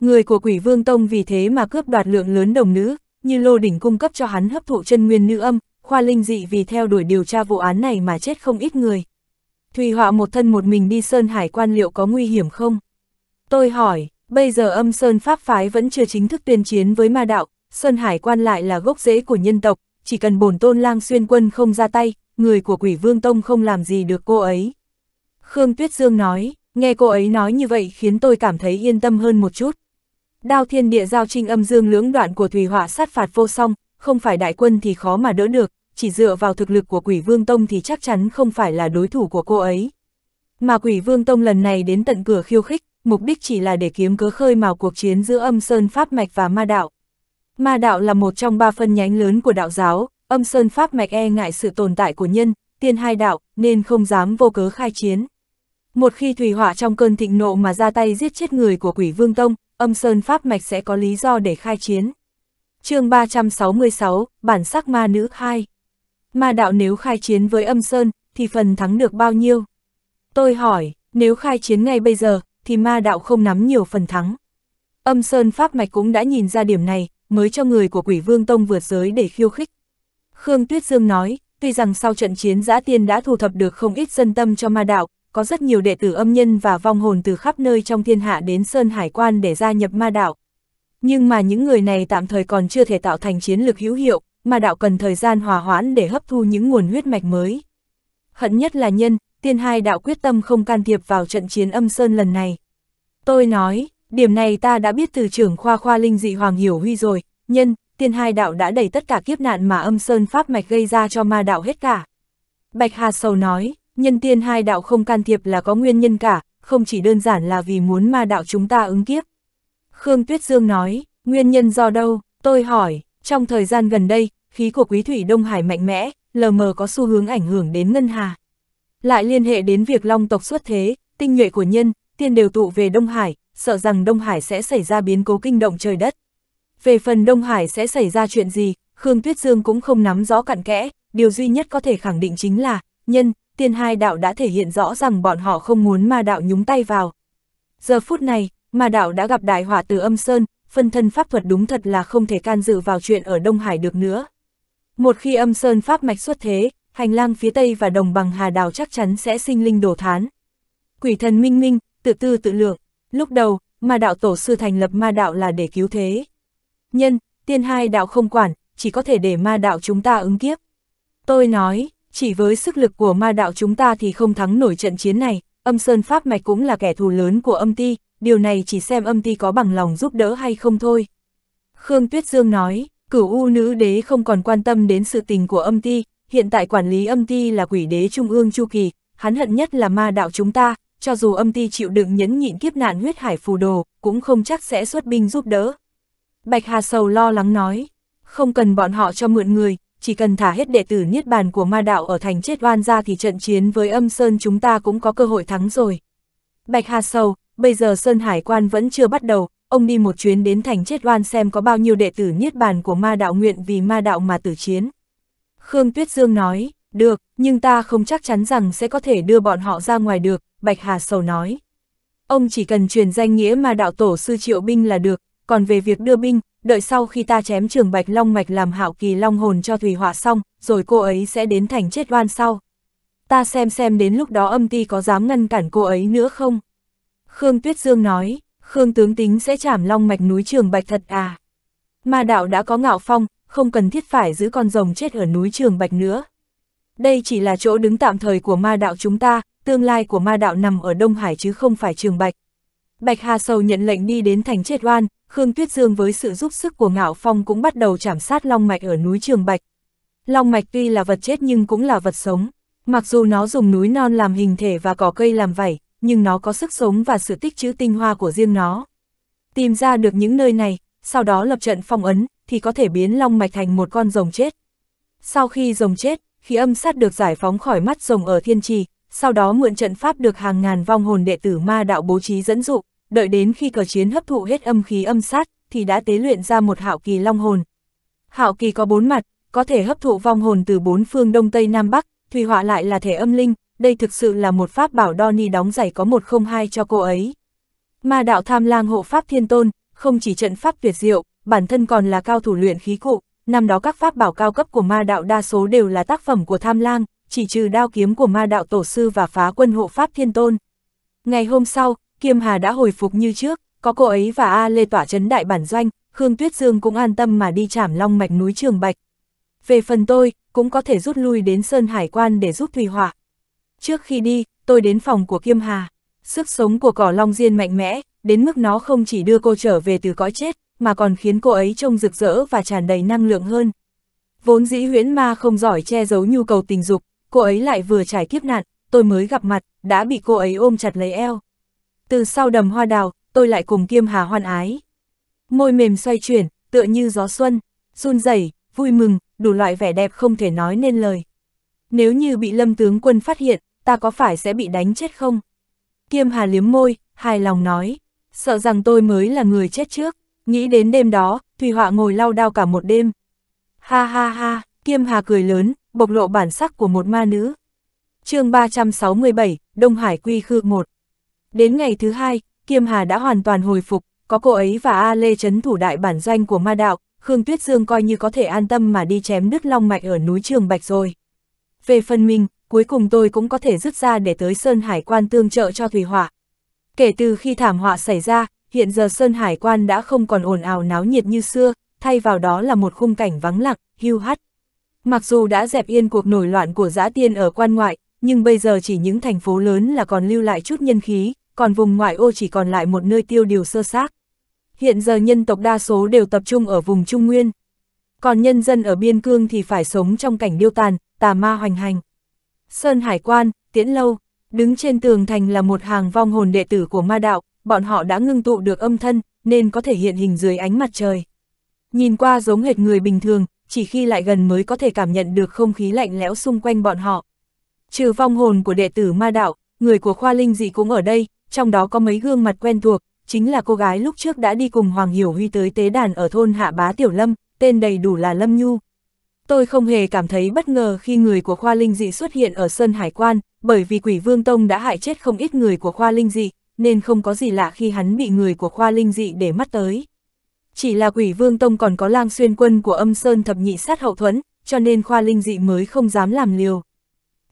Người của quỷ vương tông vì thế mà cướp đoạt lượng lớn đồng nữ, như lô đỉnh cung cấp cho hắn hấp thụ chân nguyên nữ âm, khoa linh dị vì theo đuổi điều tra vụ án này mà chết không ít người. Thùy họa một thân một mình đi Sơn Hải quan liệu có nguy hiểm không? Tôi hỏi, bây giờ âm Sơn Pháp Phái vẫn chưa chính thức tuyên chiến với ma đạo, Sơn Hải quan lại là gốc rễ của nhân tộc, chỉ cần bổn tôn lang xuyên quân không ra tay, người của quỷ vương tông không làm gì được cô ấy. Khương Tuyết Dương nói, nghe cô ấy nói như vậy khiến tôi cảm thấy yên tâm hơn một chút. Đao thiên địa giao trinh âm dương lưỡng đoạn của thủy Họa sát phạt vô song, không phải đại quân thì khó mà đỡ được, chỉ dựa vào thực lực của quỷ vương tông thì chắc chắn không phải là đối thủ của cô ấy. Mà quỷ vương tông lần này đến tận cửa khiêu khích, mục đích chỉ là để kiếm cớ khơi mào cuộc chiến giữa âm sơn pháp mạch và ma đạo. Ma đạo là một trong ba phân nhánh lớn của đạo giáo, âm sơn pháp mạch e ngại sự tồn tại của nhân, tiên hai đạo, nên không dám vô cớ khai chiến. Một khi thủy hỏa trong cơn thịnh nộ mà ra tay giết chết người của quỷ vương tông, âm sơn pháp mạch sẽ có lý do để khai chiến. chương 366, Bản sắc ma nữ 2 Ma đạo nếu khai chiến với âm sơn, thì phần thắng được bao nhiêu? Tôi hỏi, nếu khai chiến ngay bây giờ, thì ma đạo không nắm nhiều phần thắng. Âm sơn pháp mạch cũng đã nhìn ra điểm này, mới cho người của quỷ vương tông vượt giới để khiêu khích. Khương Tuyết Dương nói, tuy rằng sau trận chiến giã tiên đã thu thập được không ít dân tâm cho ma đạo, có rất nhiều đệ tử âm nhân và vong hồn từ khắp nơi trong thiên hạ đến Sơn Hải Quan để gia nhập ma đạo. Nhưng mà những người này tạm thời còn chưa thể tạo thành chiến lực hữu hiệu, ma đạo cần thời gian hòa hoãn để hấp thu những nguồn huyết mạch mới. Hận nhất là nhân, tiên hai đạo quyết tâm không can thiệp vào trận chiến âm Sơn lần này. Tôi nói, điểm này ta đã biết từ trưởng khoa khoa linh dị Hoàng Hiểu Huy rồi, nhân, tiên hai đạo đã đẩy tất cả kiếp nạn mà âm sơn pháp mạch gây ra cho ma đạo hết cả. Bạch Hà Sầu nói, nhân tiên hai đạo không can thiệp là có nguyên nhân cả, không chỉ đơn giản là vì muốn ma đạo chúng ta ứng kiếp. Khương Tuyết Dương nói, nguyên nhân do đâu, tôi hỏi, trong thời gian gần đây, khí của quý thủy Đông Hải mạnh mẽ, lờ mờ có xu hướng ảnh hưởng đến Ngân Hà. Lại liên hệ đến việc long tộc xuất thế, tinh nhuệ của nhân, tiên đều tụ về Đông Hải, sợ rằng Đông Hải sẽ xảy ra biến cố kinh động trời đất. Về phần Đông Hải sẽ xảy ra chuyện gì, Khương Tuyết Dương cũng không nắm rõ cặn kẽ, điều duy nhất có thể khẳng định chính là, nhân, tiên hai đạo đã thể hiện rõ rằng bọn họ không muốn ma đạo nhúng tay vào. Giờ phút này, ma đạo đã gặp đại hỏa từ âm sơn, phân thân pháp thuật đúng thật là không thể can dự vào chuyện ở Đông Hải được nữa. Một khi âm sơn pháp mạch xuất thế, hành lang phía tây và đồng bằng hà Đảo chắc chắn sẽ sinh linh đổ thán. Quỷ thần minh minh, tự tư tự lượng, Lúc đầu, ma đạo tổ sư thành lập ma đạo là để cứu thế. Nhân, tiên hai đạo không quản, chỉ có thể để ma đạo chúng ta ứng kiếp. Tôi nói, chỉ với sức lực của ma đạo chúng ta thì không thắng nổi trận chiến này, âm sơn pháp mạch cũng là kẻ thù lớn của âm ti, điều này chỉ xem âm ti có bằng lòng giúp đỡ hay không thôi. Khương Tuyết Dương nói, cửu u nữ đế không còn quan tâm đến sự tình của âm ti, hiện tại quản lý âm ti là quỷ đế trung ương Chu Kỳ, hắn hận nhất là ma đạo chúng ta, cho dù âm ti chịu đựng nhấn nhịn kiếp nạn huyết hải phù đồ, cũng không chắc sẽ xuất binh giúp đỡ. Bạch Hà Sầu lo lắng nói, không cần bọn họ cho mượn người, chỉ cần thả hết đệ tử niết bàn của ma đạo ở thành chết oan ra thì trận chiến với âm Sơn chúng ta cũng có cơ hội thắng rồi. Bạch Hà Sầu, bây giờ Sơn Hải Quan vẫn chưa bắt đầu, ông đi một chuyến đến thành chết oan xem có bao nhiêu đệ tử niết bàn của ma đạo nguyện vì ma đạo mà tử chiến. Khương Tuyết Dương nói, được, nhưng ta không chắc chắn rằng sẽ có thể đưa bọn họ ra ngoài được, Bạch Hà Sầu nói. Ông chỉ cần truyền danh nghĩa mà đạo tổ sư triệu binh là được, còn về việc đưa binh, đợi sau khi ta chém trường Bạch Long Mạch làm hạo kỳ long hồn cho Thủy Họa xong, rồi cô ấy sẽ đến thành chết oan sau. Ta xem xem đến lúc đó âm ti có dám ngăn cản cô ấy nữa không? Khương Tuyết Dương nói, Khương tướng tính sẽ chảm long mạch núi trường Bạch thật à? Ma đạo đã có ngạo phong, không cần thiết phải giữ con rồng chết ở núi trường Bạch nữa. Đây chỉ là chỗ đứng tạm thời của ma đạo chúng ta, tương lai của ma đạo nằm ở Đông Hải chứ không phải Trường Bạch. Bạch Hà Sầu nhận lệnh đi đến thành chết oan, Khương Tuyết Dương với sự giúp sức của Ngạo Phong cũng bắt đầu chảm sát Long Mạch ở núi Trường Bạch. Long Mạch tuy là vật chết nhưng cũng là vật sống. Mặc dù nó dùng núi non làm hình thể và cỏ cây làm vảy, nhưng nó có sức sống và sự tích trữ tinh hoa của riêng nó. Tìm ra được những nơi này, sau đó lập trận phong ấn, thì có thể biến Long Mạch thành một con rồng chết. Sau khi rồng chết, khí âm sát được giải phóng khỏi mắt rồng ở thiên trì, sau đó mượn trận pháp được hàng ngàn vong hồn đệ tử ma đạo bố trí dẫn dụ, đợi đến khi cờ chiến hấp thụ hết âm khí âm sát, thì đã tế luyện ra một hạo kỳ long hồn. Hạo kỳ có bốn mặt, có thể hấp thụ vong hồn từ bốn phương đông tây nam bắc, thủy họa lại là thể âm linh, đây thực sự là một pháp bảo đo ni đóng giày có một không hai cho cô ấy. Ma đạo tham lang hộ pháp thiên tôn, không chỉ trận pháp tuyệt diệu, bản thân còn là cao thủ luyện khí cụ, năm đó các pháp bảo cao cấp của ma đạo đa số đều là tác phẩm của tham lang, chỉ trừ đao kiếm của ma đạo tổ sư và phá quân hộ pháp thiên tôn. Ngày hôm sau, Kiêm Hà đã hồi phục như trước, có cô ấy và A Lê tỏa chấn đại bản doanh, Khương Tuyết Dương cũng an tâm mà đi trảm long mạch núi Trường Bạch. Về phần tôi, cũng có thể rút lui đến Sơn Hải Quan để giúp Thùy họa. Trước khi đi, tôi đến phòng của Kiêm Hà. Sức sống của cỏ long diên mạnh mẽ, đến mức nó không chỉ đưa cô trở về từ cõi chết, mà còn khiến cô ấy trông rực rỡ và tràn đầy năng lượng hơn. Vốn dĩ huyễn ma không giỏi che giấu nhu cầu tình dục, cô ấy lại vừa trải kiếp nạn, tôi mới gặp mặt, đã bị cô ấy ôm chặt lấy eo. Từ sau đầm hoa đào, tôi lại cùng kiêm hà hoan ái. Môi mềm xoay chuyển, tựa như gió xuân, run rẩy, vui mừng, đủ loại vẻ đẹp không thể nói nên lời. Nếu như bị lâm tướng quân phát hiện, ta có phải sẽ bị đánh chết không? Kiêm hà liếm môi, hài lòng nói, sợ rằng tôi mới là người chết trước. Nghĩ đến đêm đó, Thùy Họa ngồi lau đao cả một đêm. Ha ha ha, Kiêm Hà cười lớn, bộc lộ bản sắc của một ma nữ. chương 367, Đông Hải Quy Khư 1 Đến ngày thứ hai, Kiêm Hà đã hoàn toàn hồi phục, có cô ấy và A Lê chấn thủ đại bản doanh của ma đạo, Khương Tuyết Dương coi như có thể an tâm mà đi chém đứt long mạch ở núi Trường Bạch rồi. Về phần mình, cuối cùng tôi cũng có thể rút ra để tới Sơn Hải quan tương trợ cho Thùy Họa. Kể từ khi thảm họa xảy ra, hiện giờ Sơn Hải Quan đã không còn ồn ào náo nhiệt như xưa, thay vào đó là một khung cảnh vắng lặng, hưu hắt. Mặc dù đã dẹp yên cuộc nổi loạn của giã tiên ở quan ngoại, nhưng bây giờ chỉ những thành phố lớn là còn lưu lại chút nhân khí, còn vùng ngoại ô chỉ còn lại một nơi tiêu điều sơ xác. Hiện giờ nhân tộc đa số đều tập trung ở vùng Trung Nguyên. Còn nhân dân ở biên cương thì phải sống trong cảnh điêu tàn, tà ma hoành hành. Sơn Hải Quan, Tiễn Lâu, đứng trên tường thành là một hàng vong hồn đệ tử của ma đạo, bọn họ đã ngưng tụ được âm thân, nên có thể hiện hình dưới ánh mặt trời. Nhìn qua giống hệt người bình thường, chỉ khi lại gần mới có thể cảm nhận được không khí lạnh lẽo xung quanh bọn họ. Trừ vong hồn của đệ tử ma đạo, người của khoa linh dị cũng ở đây, trong đó có mấy gương mặt quen thuộc, chính là cô gái lúc trước đã đi cùng Hoàng Hiểu Huy tới tế đàn ở thôn Hạ Bá Tiểu Lâm, tên đầy đủ là Lâm Nhu. Tôi không hề cảm thấy bất ngờ khi người của khoa linh dị xuất hiện ở Sơn Hải Quan, bởi vì quỷ vương tông đã hại chết không ít người của khoa linh dị, nên không có gì lạ khi hắn bị người của khoa linh dị để mắt tới. Chỉ là quỷ vương tông còn có lang xuyên quân của âm sơn thập nhị sát hậu thuẫn, cho nên khoa linh dị mới không dám làm liều.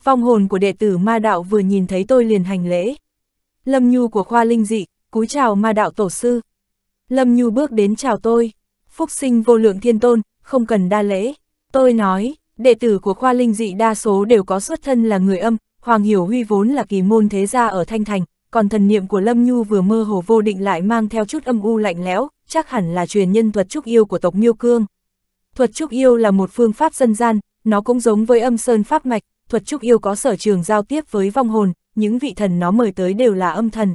Phong hồn của đệ tử ma đạo vừa nhìn thấy tôi liền hành lễ. Lâm Nhu của khoa linh dị, cúi chào ma đạo tổ sư. Lâm Nhu bước đến chào tôi, phúc sinh vô lượng thiên tôn, không cần đa lễ. Tôi nói, đệ tử của khoa linh dị đa số đều có xuất thân là người âm, Hoàng Hiểu Huy vốn là kỳ môn thế gia ở Thanh Thành, còn thần niệm của Lâm Nhu vừa mơ hồ vô định lại mang theo chút âm u lạnh lẽo, chắc hẳn là truyền nhân thuật trúc yêu của tộc Miêu Cương. Thuật trúc yêu là một phương pháp dân gian, nó cũng giống với âm sơn pháp mạch, thuật trúc yêu có sở trường giao tiếp với vong hồn, những vị thần nó mời tới đều là âm thần.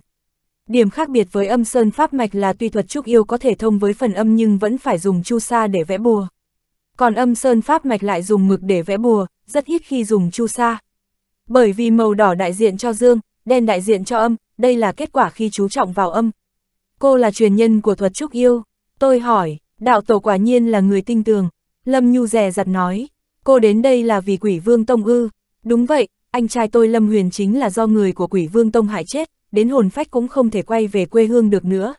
Điểm khác biệt với âm sơn pháp mạch là tuy thuật trúc yêu có thể thông với phần âm nhưng vẫn phải dùng chu sa để vẽ bùa. Còn âm sơn pháp mạch lại dùng mực để vẽ bùa, rất ít khi dùng chu sa. Bởi vì màu đỏ đại diện cho dương, đen đại diện cho âm, đây là kết quả khi chú trọng vào âm. Cô là truyền nhân của thuật trúc yêu. Tôi hỏi, đạo tổ quả nhiên là người tinh tường. Lâm Nhu rè giặt nói, cô đến đây là vì quỷ vương tông ư. Đúng vậy, anh trai tôi Lâm Huyền chính là do người của quỷ vương tông hại chết, đến hồn phách cũng không thể quay về quê hương được nữa.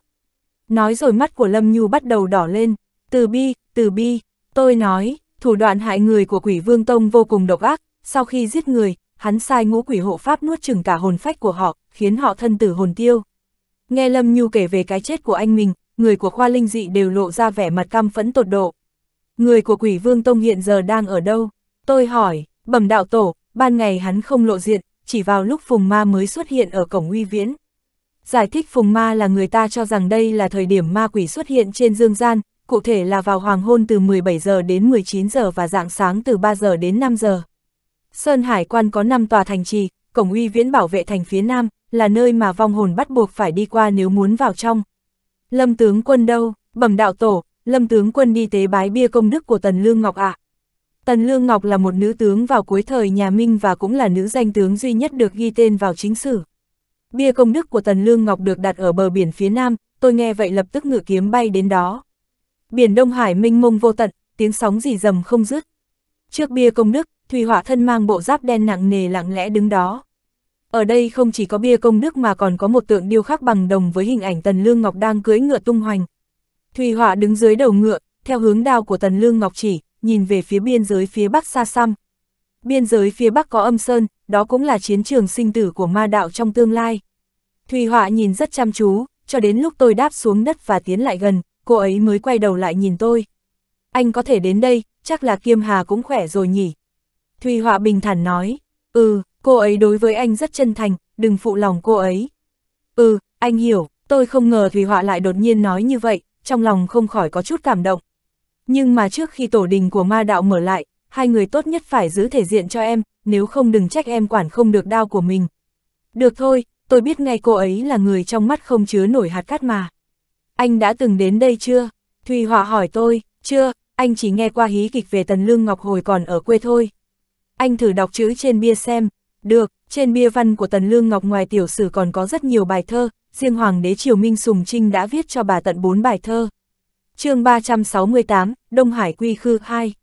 Nói rồi mắt của Lâm Nhu bắt đầu đỏ lên, từ bi, từ bi, tôi nói, thủ đoạn hại người của quỷ vương tông vô cùng độc ác, sau khi giết người, hắn sai ngũ quỷ hộ pháp nuốt chừng cả hồn phách của họ, khiến họ thân tử hồn tiêu. Nghe Lâm Nhu kể về cái chết của anh mình, người của khoa linh dị đều lộ ra vẻ mặt căm phẫn tột độ. Người của quỷ vương tông hiện giờ đang ở đâu? Tôi hỏi, bẩm đạo tổ, ban ngày hắn không lộ diện, chỉ vào lúc Phùng Ma mới xuất hiện ở cổng uy viễn. Giải thích Phùng Ma là người ta cho rằng đây là thời điểm ma quỷ xuất hiện trên dương gian, cụ thể là vào hoàng hôn từ 17 giờ đến 19 giờ và dạng sáng từ 3 giờ đến 5 giờ. Sơn Hải quan có 5 tòa thành trì, cổng uy viễn bảo vệ thành phía nam, là nơi mà vong hồn bắt buộc phải đi qua nếu muốn vào trong. Lâm tướng quân đâu, bẩm đạo tổ, lâm tướng quân đi tế bái bia công đức của Tần Lương Ngọc ạ. À. Tần Lương Ngọc là một nữ tướng vào cuối thời nhà Minh và cũng là nữ danh tướng duy nhất được ghi tên vào chính sử. Bia công đức của Tần Lương Ngọc được đặt ở bờ biển phía nam, tôi nghe vậy lập tức ngựa kiếm bay đến đó. Biển Đông Hải minh mông vô tận, tiếng sóng rì rầm không dứt. Trước bia công đức, Thùy Hỏa thân mang bộ giáp đen nặng nề lặng lẽ đứng đó. Ở đây không chỉ có bia công đức mà còn có một tượng điêu khắc bằng đồng với hình ảnh Tần Lương Ngọc đang cưỡi ngựa tung hoành. Thùy Hỏa đứng dưới đầu ngựa, theo hướng đao của Tần Lương Ngọc chỉ, nhìn về phía biên giới phía bắc xa xăm. Biên giới phía bắc có âm sơn, đó cũng là chiến trường sinh tử của ma đạo trong tương lai. Thùy hỏa nhìn rất chăm chú, cho đến lúc tôi đáp xuống đất và tiến lại gần, cô ấy mới quay đầu lại nhìn tôi. Anh có thể đến đây, chắc là Kiêm Hà cũng khỏe rồi nhỉ, Thùy Họa bình thản nói, ừ, cô ấy đối với anh rất chân thành, đừng phụ lòng cô ấy. Ừ, anh hiểu, tôi không ngờ Thùy Họa lại đột nhiên nói như vậy, trong lòng không khỏi có chút cảm động. Nhưng mà trước khi tổ đình của ma đạo mở lại, hai người tốt nhất phải giữ thể diện cho em, nếu không đừng trách em quản không được đau của mình. Được thôi, tôi biết ngay cô ấy là người trong mắt không chứa nổi hạt cát mà. Anh đã từng đến đây chưa? Thùy Họa hỏi tôi, chưa, anh chỉ nghe qua hí kịch về Tần Lương Ngọc hồi còn ở quê thôi anh thử đọc chữ trên bia xem. Được, trên bia văn của Tần Lương Ngọc ngoài tiểu sử còn có rất nhiều bài thơ, riêng Hoàng đế Triều Minh Sùng Trinh đã viết cho bà tận 4 bài thơ. chương 368, Đông Hải Quy Khư 2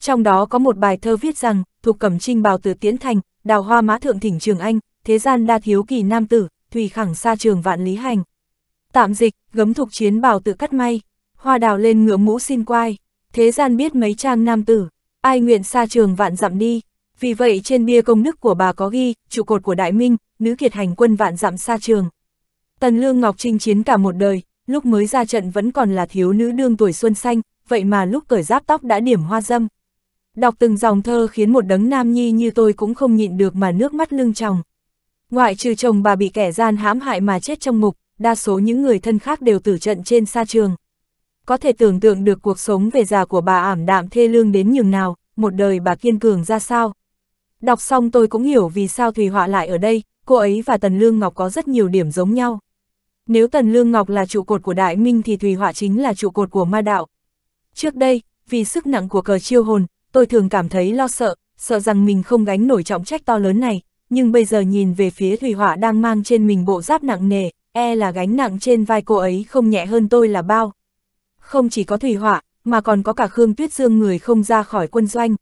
Trong đó có một bài thơ viết rằng, thuộc cẩm trinh bào từ tiến thành, đào hoa mã thượng thỉnh trường anh, thế gian đa thiếu kỳ nam tử, thùy khẳng xa trường vạn lý hành. Tạm dịch, gấm thục chiến bào tự cắt may, hoa đào lên ngưỡng mũ xin quai, thế gian biết mấy trang nam tử, ai nguyện xa trường vạn dặm đi. Vì vậy trên bia công đức của bà có ghi, trụ cột của Đại Minh, nữ kiệt hành quân vạn dặm xa trường. Tần Lương Ngọc chinh chiến cả một đời, lúc mới ra trận vẫn còn là thiếu nữ đương tuổi xuân xanh, vậy mà lúc cởi giáp tóc đã điểm hoa dâm. Đọc từng dòng thơ khiến một đấng nam nhi như tôi cũng không nhịn được mà nước mắt lưng tròng. Ngoại trừ chồng bà bị kẻ gian hãm hại mà chết trong mục, đa số những người thân khác đều tử trận trên xa trường có thể tưởng tượng được cuộc sống về già của bà ảm đạm thê lương đến nhường nào, một đời bà kiên cường ra sao. Đọc xong tôi cũng hiểu vì sao Thùy Họa lại ở đây, cô ấy và Tần Lương Ngọc có rất nhiều điểm giống nhau. Nếu Tần Lương Ngọc là trụ cột của Đại Minh thì Thùy Họa chính là trụ cột của ma đạo. Trước đây, vì sức nặng của cờ chiêu hồn, tôi thường cảm thấy lo sợ, sợ rằng mình không gánh nổi trọng trách to lớn này, nhưng bây giờ nhìn về phía Thùy Họa đang mang trên mình bộ giáp nặng nề, e là gánh nặng trên vai cô ấy không nhẹ hơn tôi là bao không chỉ có thủy họa, mà còn có cả Khương Tuyết Dương người không ra khỏi quân doanh.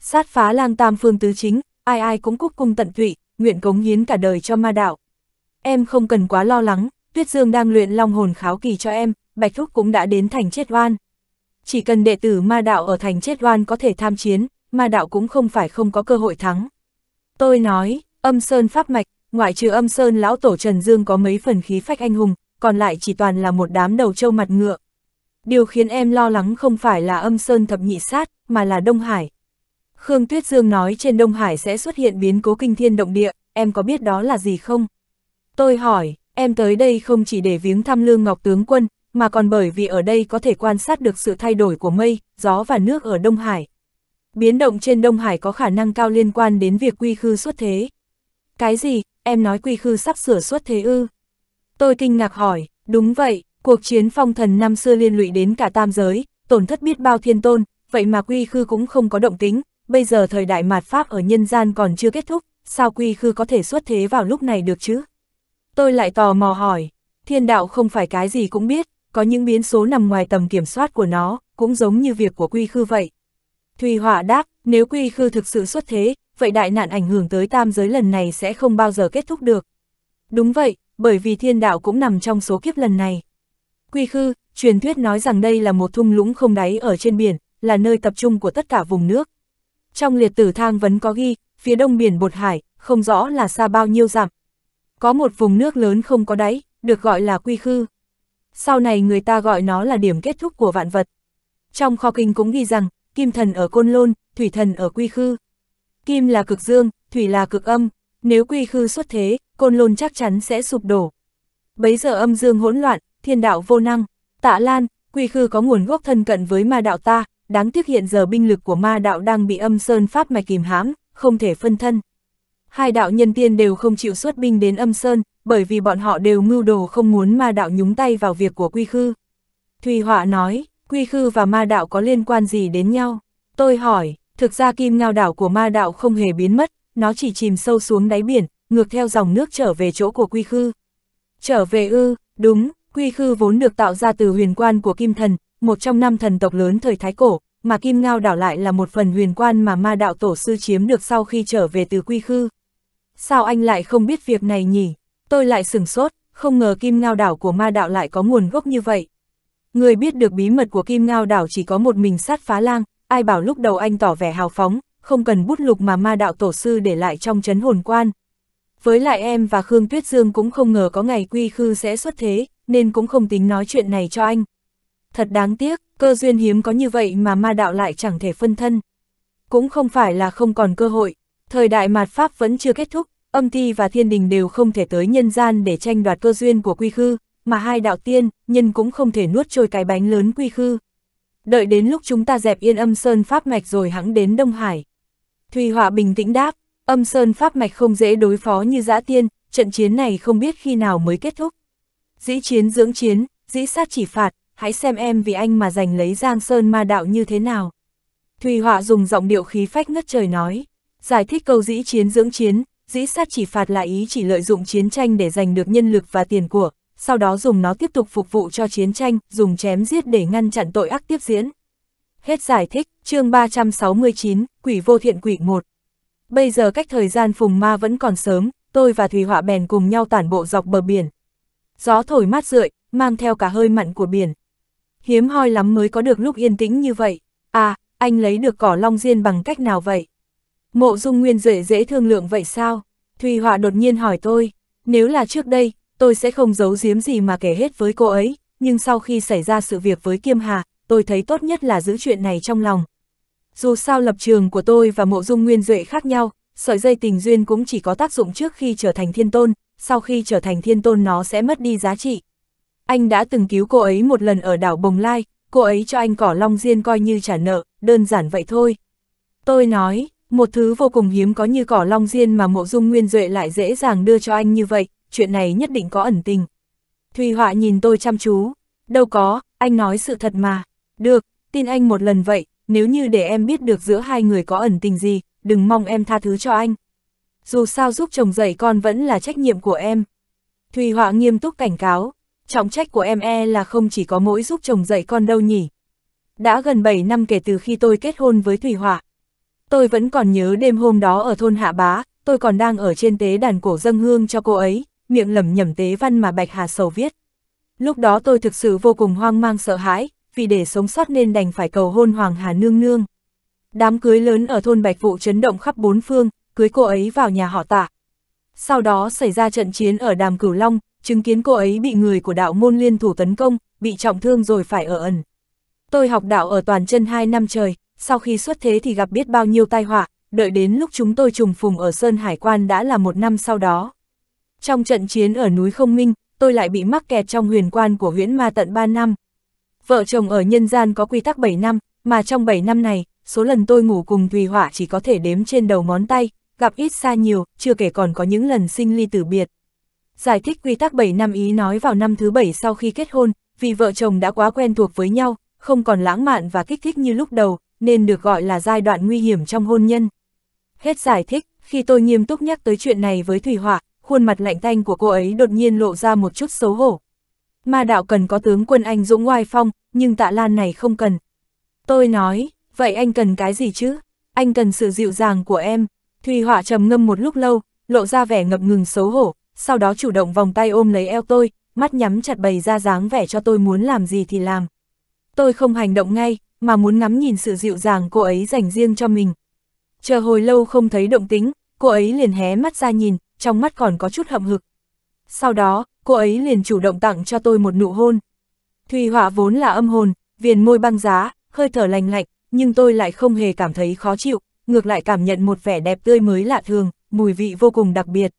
Sát phá lang tam phương tứ chính, ai ai cũng cúc cung tận tụy, nguyện cống hiến cả đời cho ma đạo. Em không cần quá lo lắng, Tuyết Dương đang luyện long hồn kháo kỳ cho em, Bạch Thúc cũng đã đến thành chết oan. Chỉ cần đệ tử ma đạo ở thành chết oan có thể tham chiến, ma đạo cũng không phải không có cơ hội thắng. Tôi nói, âm sơn pháp mạch, ngoại trừ âm sơn lão tổ Trần Dương có mấy phần khí phách anh hùng, còn lại chỉ toàn là một đám đầu trâu mặt ngựa, Điều khiến em lo lắng không phải là âm sơn thập nhị sát, mà là Đông Hải. Khương Tuyết Dương nói trên Đông Hải sẽ xuất hiện biến cố kinh thiên động địa, em có biết đó là gì không? Tôi hỏi, em tới đây không chỉ để viếng thăm Lương Ngọc Tướng Quân, mà còn bởi vì ở đây có thể quan sát được sự thay đổi của mây, gió và nước ở Đông Hải. Biến động trên Đông Hải có khả năng cao liên quan đến việc quy khư xuất thế. Cái gì, em nói quy khư sắp sửa xuất thế ư? Tôi kinh ngạc hỏi, đúng vậy, Cuộc chiến phong thần năm xưa liên lụy đến cả tam giới, tổn thất biết bao thiên tôn, vậy mà quy khư cũng không có động tính, bây giờ thời đại mạt Pháp ở nhân gian còn chưa kết thúc, sao quy khư có thể xuất thế vào lúc này được chứ? Tôi lại tò mò hỏi, thiên đạo không phải cái gì cũng biết, có những biến số nằm ngoài tầm kiểm soát của nó, cũng giống như việc của quy khư vậy. Thùy Hỏa đáp, nếu quy khư thực sự xuất thế, vậy đại nạn ảnh hưởng tới tam giới lần này sẽ không bao giờ kết thúc được. Đúng vậy, bởi vì thiên đạo cũng nằm trong số kiếp lần này. Quy khư, truyền thuyết nói rằng đây là một thung lũng không đáy ở trên biển, là nơi tập trung của tất cả vùng nước. Trong liệt tử thang vẫn có ghi, phía đông biển bột hải, không rõ là xa bao nhiêu dặm. Có một vùng nước lớn không có đáy, được gọi là quy khư. Sau này người ta gọi nó là điểm kết thúc của vạn vật. Trong kho kinh cũng ghi rằng, kim thần ở côn lôn, thủy thần ở quy khư. Kim là cực dương, thủy là cực âm, nếu quy khư xuất thế, côn lôn chắc chắn sẽ sụp đổ. Bấy giờ âm dương hỗn loạn, thiên đạo vô năng, tạ lan, quy khư có nguồn gốc thân cận với ma đạo ta, đáng tiếc hiện giờ binh lực của ma đạo đang bị âm sơn pháp mạch kìm hãm, không thể phân thân. Hai đạo nhân tiên đều không chịu xuất binh đến âm sơn, bởi vì bọn họ đều mưu đồ không muốn ma đạo nhúng tay vào việc của quy khư. Thùy Họa nói, quy khư và ma đạo có liên quan gì đến nhau? Tôi hỏi, thực ra kim ngao đảo của ma đạo không hề biến mất, nó chỉ chìm sâu xuống đáy biển, ngược theo dòng nước trở về chỗ của quy khư. Trở về ư, đúng, Quy khư vốn được tạo ra từ huyền quan của kim thần, một trong năm thần tộc lớn thời Thái Cổ, mà kim ngao đảo lại là một phần huyền quan mà ma đạo tổ sư chiếm được sau khi trở về từ quy khư. Sao anh lại không biết việc này nhỉ? Tôi lại sửng sốt, không ngờ kim ngao đảo của ma đạo lại có nguồn gốc như vậy. Người biết được bí mật của kim ngao đảo chỉ có một mình sát phá lang, ai bảo lúc đầu anh tỏ vẻ hào phóng, không cần bút lục mà ma đạo tổ sư để lại trong chấn hồn quan. Với lại em và Khương Tuyết Dương cũng không ngờ có ngày quy khư sẽ xuất thế, nên cũng không tính nói chuyện này cho anh. Thật đáng tiếc, cơ duyên hiếm có như vậy mà ma đạo lại chẳng thể phân thân. Cũng không phải là không còn cơ hội, thời đại mạt Pháp vẫn chưa kết thúc, âm thi và thiên đình đều không thể tới nhân gian để tranh đoạt cơ duyên của quy khư, mà hai đạo tiên, nhân cũng không thể nuốt trôi cái bánh lớn quy khư. Đợi đến lúc chúng ta dẹp yên âm sơn Pháp mạch rồi hãng đến Đông Hải. Thùy Họa bình tĩnh đáp, âm sơn Pháp mạch không dễ đối phó như dã tiên, trận chiến này không biết khi nào mới kết thúc dĩ chiến dưỡng chiến, dĩ sát chỉ phạt, hãy xem em vì anh mà giành lấy Giang Sơn ma đạo như thế nào. Thùy Họa dùng giọng điệu khí phách ngất trời nói, giải thích câu dĩ chiến dưỡng chiến, dĩ sát chỉ phạt là ý chỉ lợi dụng chiến tranh để giành được nhân lực và tiền của, sau đó dùng nó tiếp tục phục vụ cho chiến tranh, dùng chém giết để ngăn chặn tội ác tiếp diễn. Hết giải thích, chương 369, Quỷ vô thiện quỷ 1. Bây giờ cách thời gian phùng ma vẫn còn sớm, tôi và Thùy Họa bèn cùng nhau tản bộ dọc bờ biển, gió thổi mát rượi, mang theo cả hơi mặn của biển. Hiếm hoi lắm mới có được lúc yên tĩnh như vậy. À, anh lấy được cỏ long diên bằng cách nào vậy? Mộ dung nguyên dễ dễ thương lượng vậy sao? Thùy Họa đột nhiên hỏi tôi, nếu là trước đây, tôi sẽ không giấu giếm gì mà kể hết với cô ấy, nhưng sau khi xảy ra sự việc với Kiêm Hà, tôi thấy tốt nhất là giữ chuyện này trong lòng. Dù sao lập trường của tôi và mộ dung nguyên duệ khác nhau, sợi dây tình duyên cũng chỉ có tác dụng trước khi trở thành thiên tôn, sau khi trở thành thiên tôn nó sẽ mất đi giá trị. Anh đã từng cứu cô ấy một lần ở đảo Bồng Lai, cô ấy cho anh cỏ long diên coi như trả nợ, đơn giản vậy thôi. Tôi nói, một thứ vô cùng hiếm có như cỏ long diên mà mộ dung nguyên duệ lại dễ dàng đưa cho anh như vậy, chuyện này nhất định có ẩn tình. Thùy Họa nhìn tôi chăm chú, đâu có, anh nói sự thật mà, được, tin anh một lần vậy, nếu như để em biết được giữa hai người có ẩn tình gì, đừng mong em tha thứ cho anh dù sao giúp chồng dạy con vẫn là trách nhiệm của em. Thùy Họa nghiêm túc cảnh cáo, trọng trách của em e là không chỉ có mỗi giúp chồng dạy con đâu nhỉ. Đã gần 7 năm kể từ khi tôi kết hôn với Thùy Họa. Tôi vẫn còn nhớ đêm hôm đó ở thôn Hạ Bá, tôi còn đang ở trên tế đàn cổ dâng hương cho cô ấy, miệng lẩm nhẩm tế văn mà Bạch Hà Sầu viết. Lúc đó tôi thực sự vô cùng hoang mang sợ hãi, vì để sống sót nên đành phải cầu hôn Hoàng Hà Nương Nương. Đám cưới lớn ở thôn Bạch Vụ chấn động khắp bốn phương, cưới cô ấy vào nhà họ tạ. Sau đó xảy ra trận chiến ở Đàm Cửu Long, chứng kiến cô ấy bị người của đạo môn liên thủ tấn công, bị trọng thương rồi phải ở ẩn. Tôi học đạo ở toàn chân hai năm trời, sau khi xuất thế thì gặp biết bao nhiêu tai họa, đợi đến lúc chúng tôi trùng phùng ở Sơn Hải Quan đã là một năm sau đó. Trong trận chiến ở núi Không Minh, tôi lại bị mắc kẹt trong huyền quan của huyễn ma tận 3 năm. Vợ chồng ở nhân gian có quy tắc 7 năm, mà trong 7 năm này, số lần tôi ngủ cùng Thùy Hỏa chỉ có thể đếm trên đầu ngón tay, gặp ít xa nhiều, chưa kể còn có những lần sinh ly tử biệt. Giải thích quy tắc 7 năm ý nói vào năm thứ 7 sau khi kết hôn, vì vợ chồng đã quá quen thuộc với nhau, không còn lãng mạn và kích thích như lúc đầu, nên được gọi là giai đoạn nguy hiểm trong hôn nhân. Hết giải thích, khi tôi nghiêm túc nhắc tới chuyện này với Thủy Hỏa, khuôn mặt lạnh tanh của cô ấy đột nhiên lộ ra một chút xấu hổ. Ma đạo cần có tướng quân anh dũng oai phong, nhưng tạ lan này không cần. Tôi nói, vậy anh cần cái gì chứ? Anh cần sự dịu dàng của em, Thùy Họa trầm ngâm một lúc lâu, lộ ra vẻ ngập ngừng xấu hổ, sau đó chủ động vòng tay ôm lấy eo tôi, mắt nhắm chặt bày ra dáng vẻ cho tôi muốn làm gì thì làm. Tôi không hành động ngay, mà muốn ngắm nhìn sự dịu dàng cô ấy dành riêng cho mình. Chờ hồi lâu không thấy động tính, cô ấy liền hé mắt ra nhìn, trong mắt còn có chút hậm hực. Sau đó, cô ấy liền chủ động tặng cho tôi một nụ hôn. Thùy Họa vốn là âm hồn, viền môi băng giá, hơi thở lành lạnh, nhưng tôi lại không hề cảm thấy khó chịu, ngược lại cảm nhận một vẻ đẹp tươi mới lạ thường, mùi vị vô cùng đặc biệt.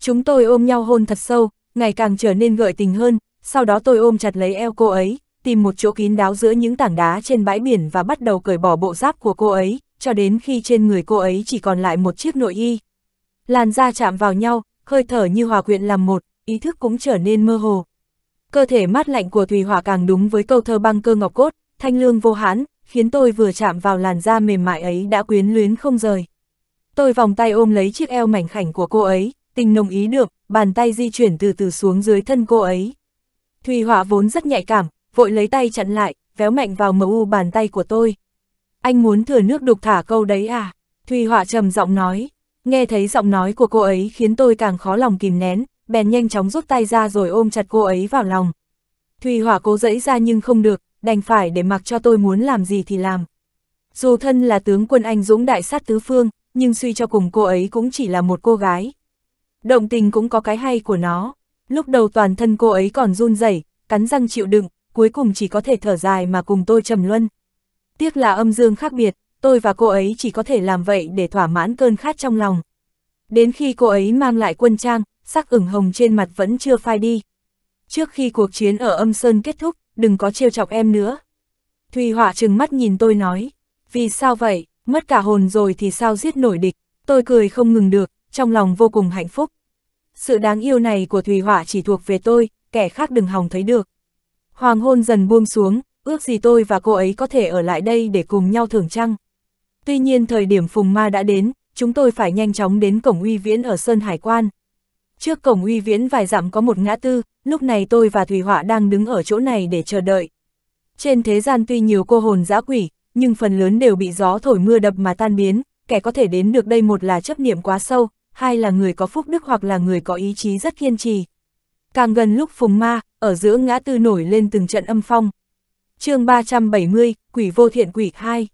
Chúng tôi ôm nhau hôn thật sâu, ngày càng trở nên gợi tình hơn, sau đó tôi ôm chặt lấy eo cô ấy, tìm một chỗ kín đáo giữa những tảng đá trên bãi biển và bắt đầu cởi bỏ bộ giáp của cô ấy, cho đến khi trên người cô ấy chỉ còn lại một chiếc nội y. Làn da chạm vào nhau, hơi thở như hòa quyện làm một, ý thức cũng trở nên mơ hồ. Cơ thể mát lạnh của Thùy Hỏa càng đúng với câu thơ băng cơ ngọc cốt, thanh lương vô hán, khiến tôi vừa chạm vào làn da mềm mại ấy đã quyến luyến không rời. Tôi vòng tay ôm lấy chiếc eo mảnh khảnh của cô ấy, tình nồng ý đượm, bàn tay di chuyển từ từ xuống dưới thân cô ấy. Thùy Họa vốn rất nhạy cảm, vội lấy tay chặn lại, véo mạnh vào mờ u bàn tay của tôi. Anh muốn thừa nước đục thả câu đấy à? Thùy Họa trầm giọng nói. Nghe thấy giọng nói của cô ấy khiến tôi càng khó lòng kìm nén, bèn nhanh chóng rút tay ra rồi ôm chặt cô ấy vào lòng. Thùy Hỏa cố dẫy ra nhưng không được, đành phải để mặc cho tôi muốn làm gì thì làm. Dù thân là tướng quân anh dũng đại sát tứ phương, nhưng suy cho cùng cô ấy cũng chỉ là một cô gái. Động tình cũng có cái hay của nó. Lúc đầu toàn thân cô ấy còn run rẩy, cắn răng chịu đựng, cuối cùng chỉ có thể thở dài mà cùng tôi trầm luân. Tiếc là âm dương khác biệt, tôi và cô ấy chỉ có thể làm vậy để thỏa mãn cơn khát trong lòng. Đến khi cô ấy mang lại quân trang, sắc ửng hồng trên mặt vẫn chưa phai đi. Trước khi cuộc chiến ở âm sơn kết thúc, đừng có trêu chọc em nữa. Thùy Hỏa trừng mắt nhìn tôi nói, vì sao vậy, mất cả hồn rồi thì sao giết nổi địch, tôi cười không ngừng được, trong lòng vô cùng hạnh phúc. Sự đáng yêu này của Thùy Hỏa chỉ thuộc về tôi, kẻ khác đừng hòng thấy được. Hoàng hôn dần buông xuống, ước gì tôi và cô ấy có thể ở lại đây để cùng nhau thưởng trăng. Tuy nhiên thời điểm phùng ma đã đến, chúng tôi phải nhanh chóng đến cổng uy viễn ở Sơn Hải Quan. Trước cổng uy viễn vài dặm có một ngã tư, lúc này tôi và thủy Họa đang đứng ở chỗ này để chờ đợi. Trên thế gian tuy nhiều cô hồn giã quỷ, nhưng phần lớn đều bị gió thổi mưa đập mà tan biến, kẻ có thể đến được đây một là chấp niệm quá sâu, hai là người có phúc đức hoặc là người có ý chí rất kiên trì. Càng gần lúc phùng ma, ở giữa ngã tư nổi lên từng trận âm phong. chương 370, Quỷ vô thiện quỷ 2.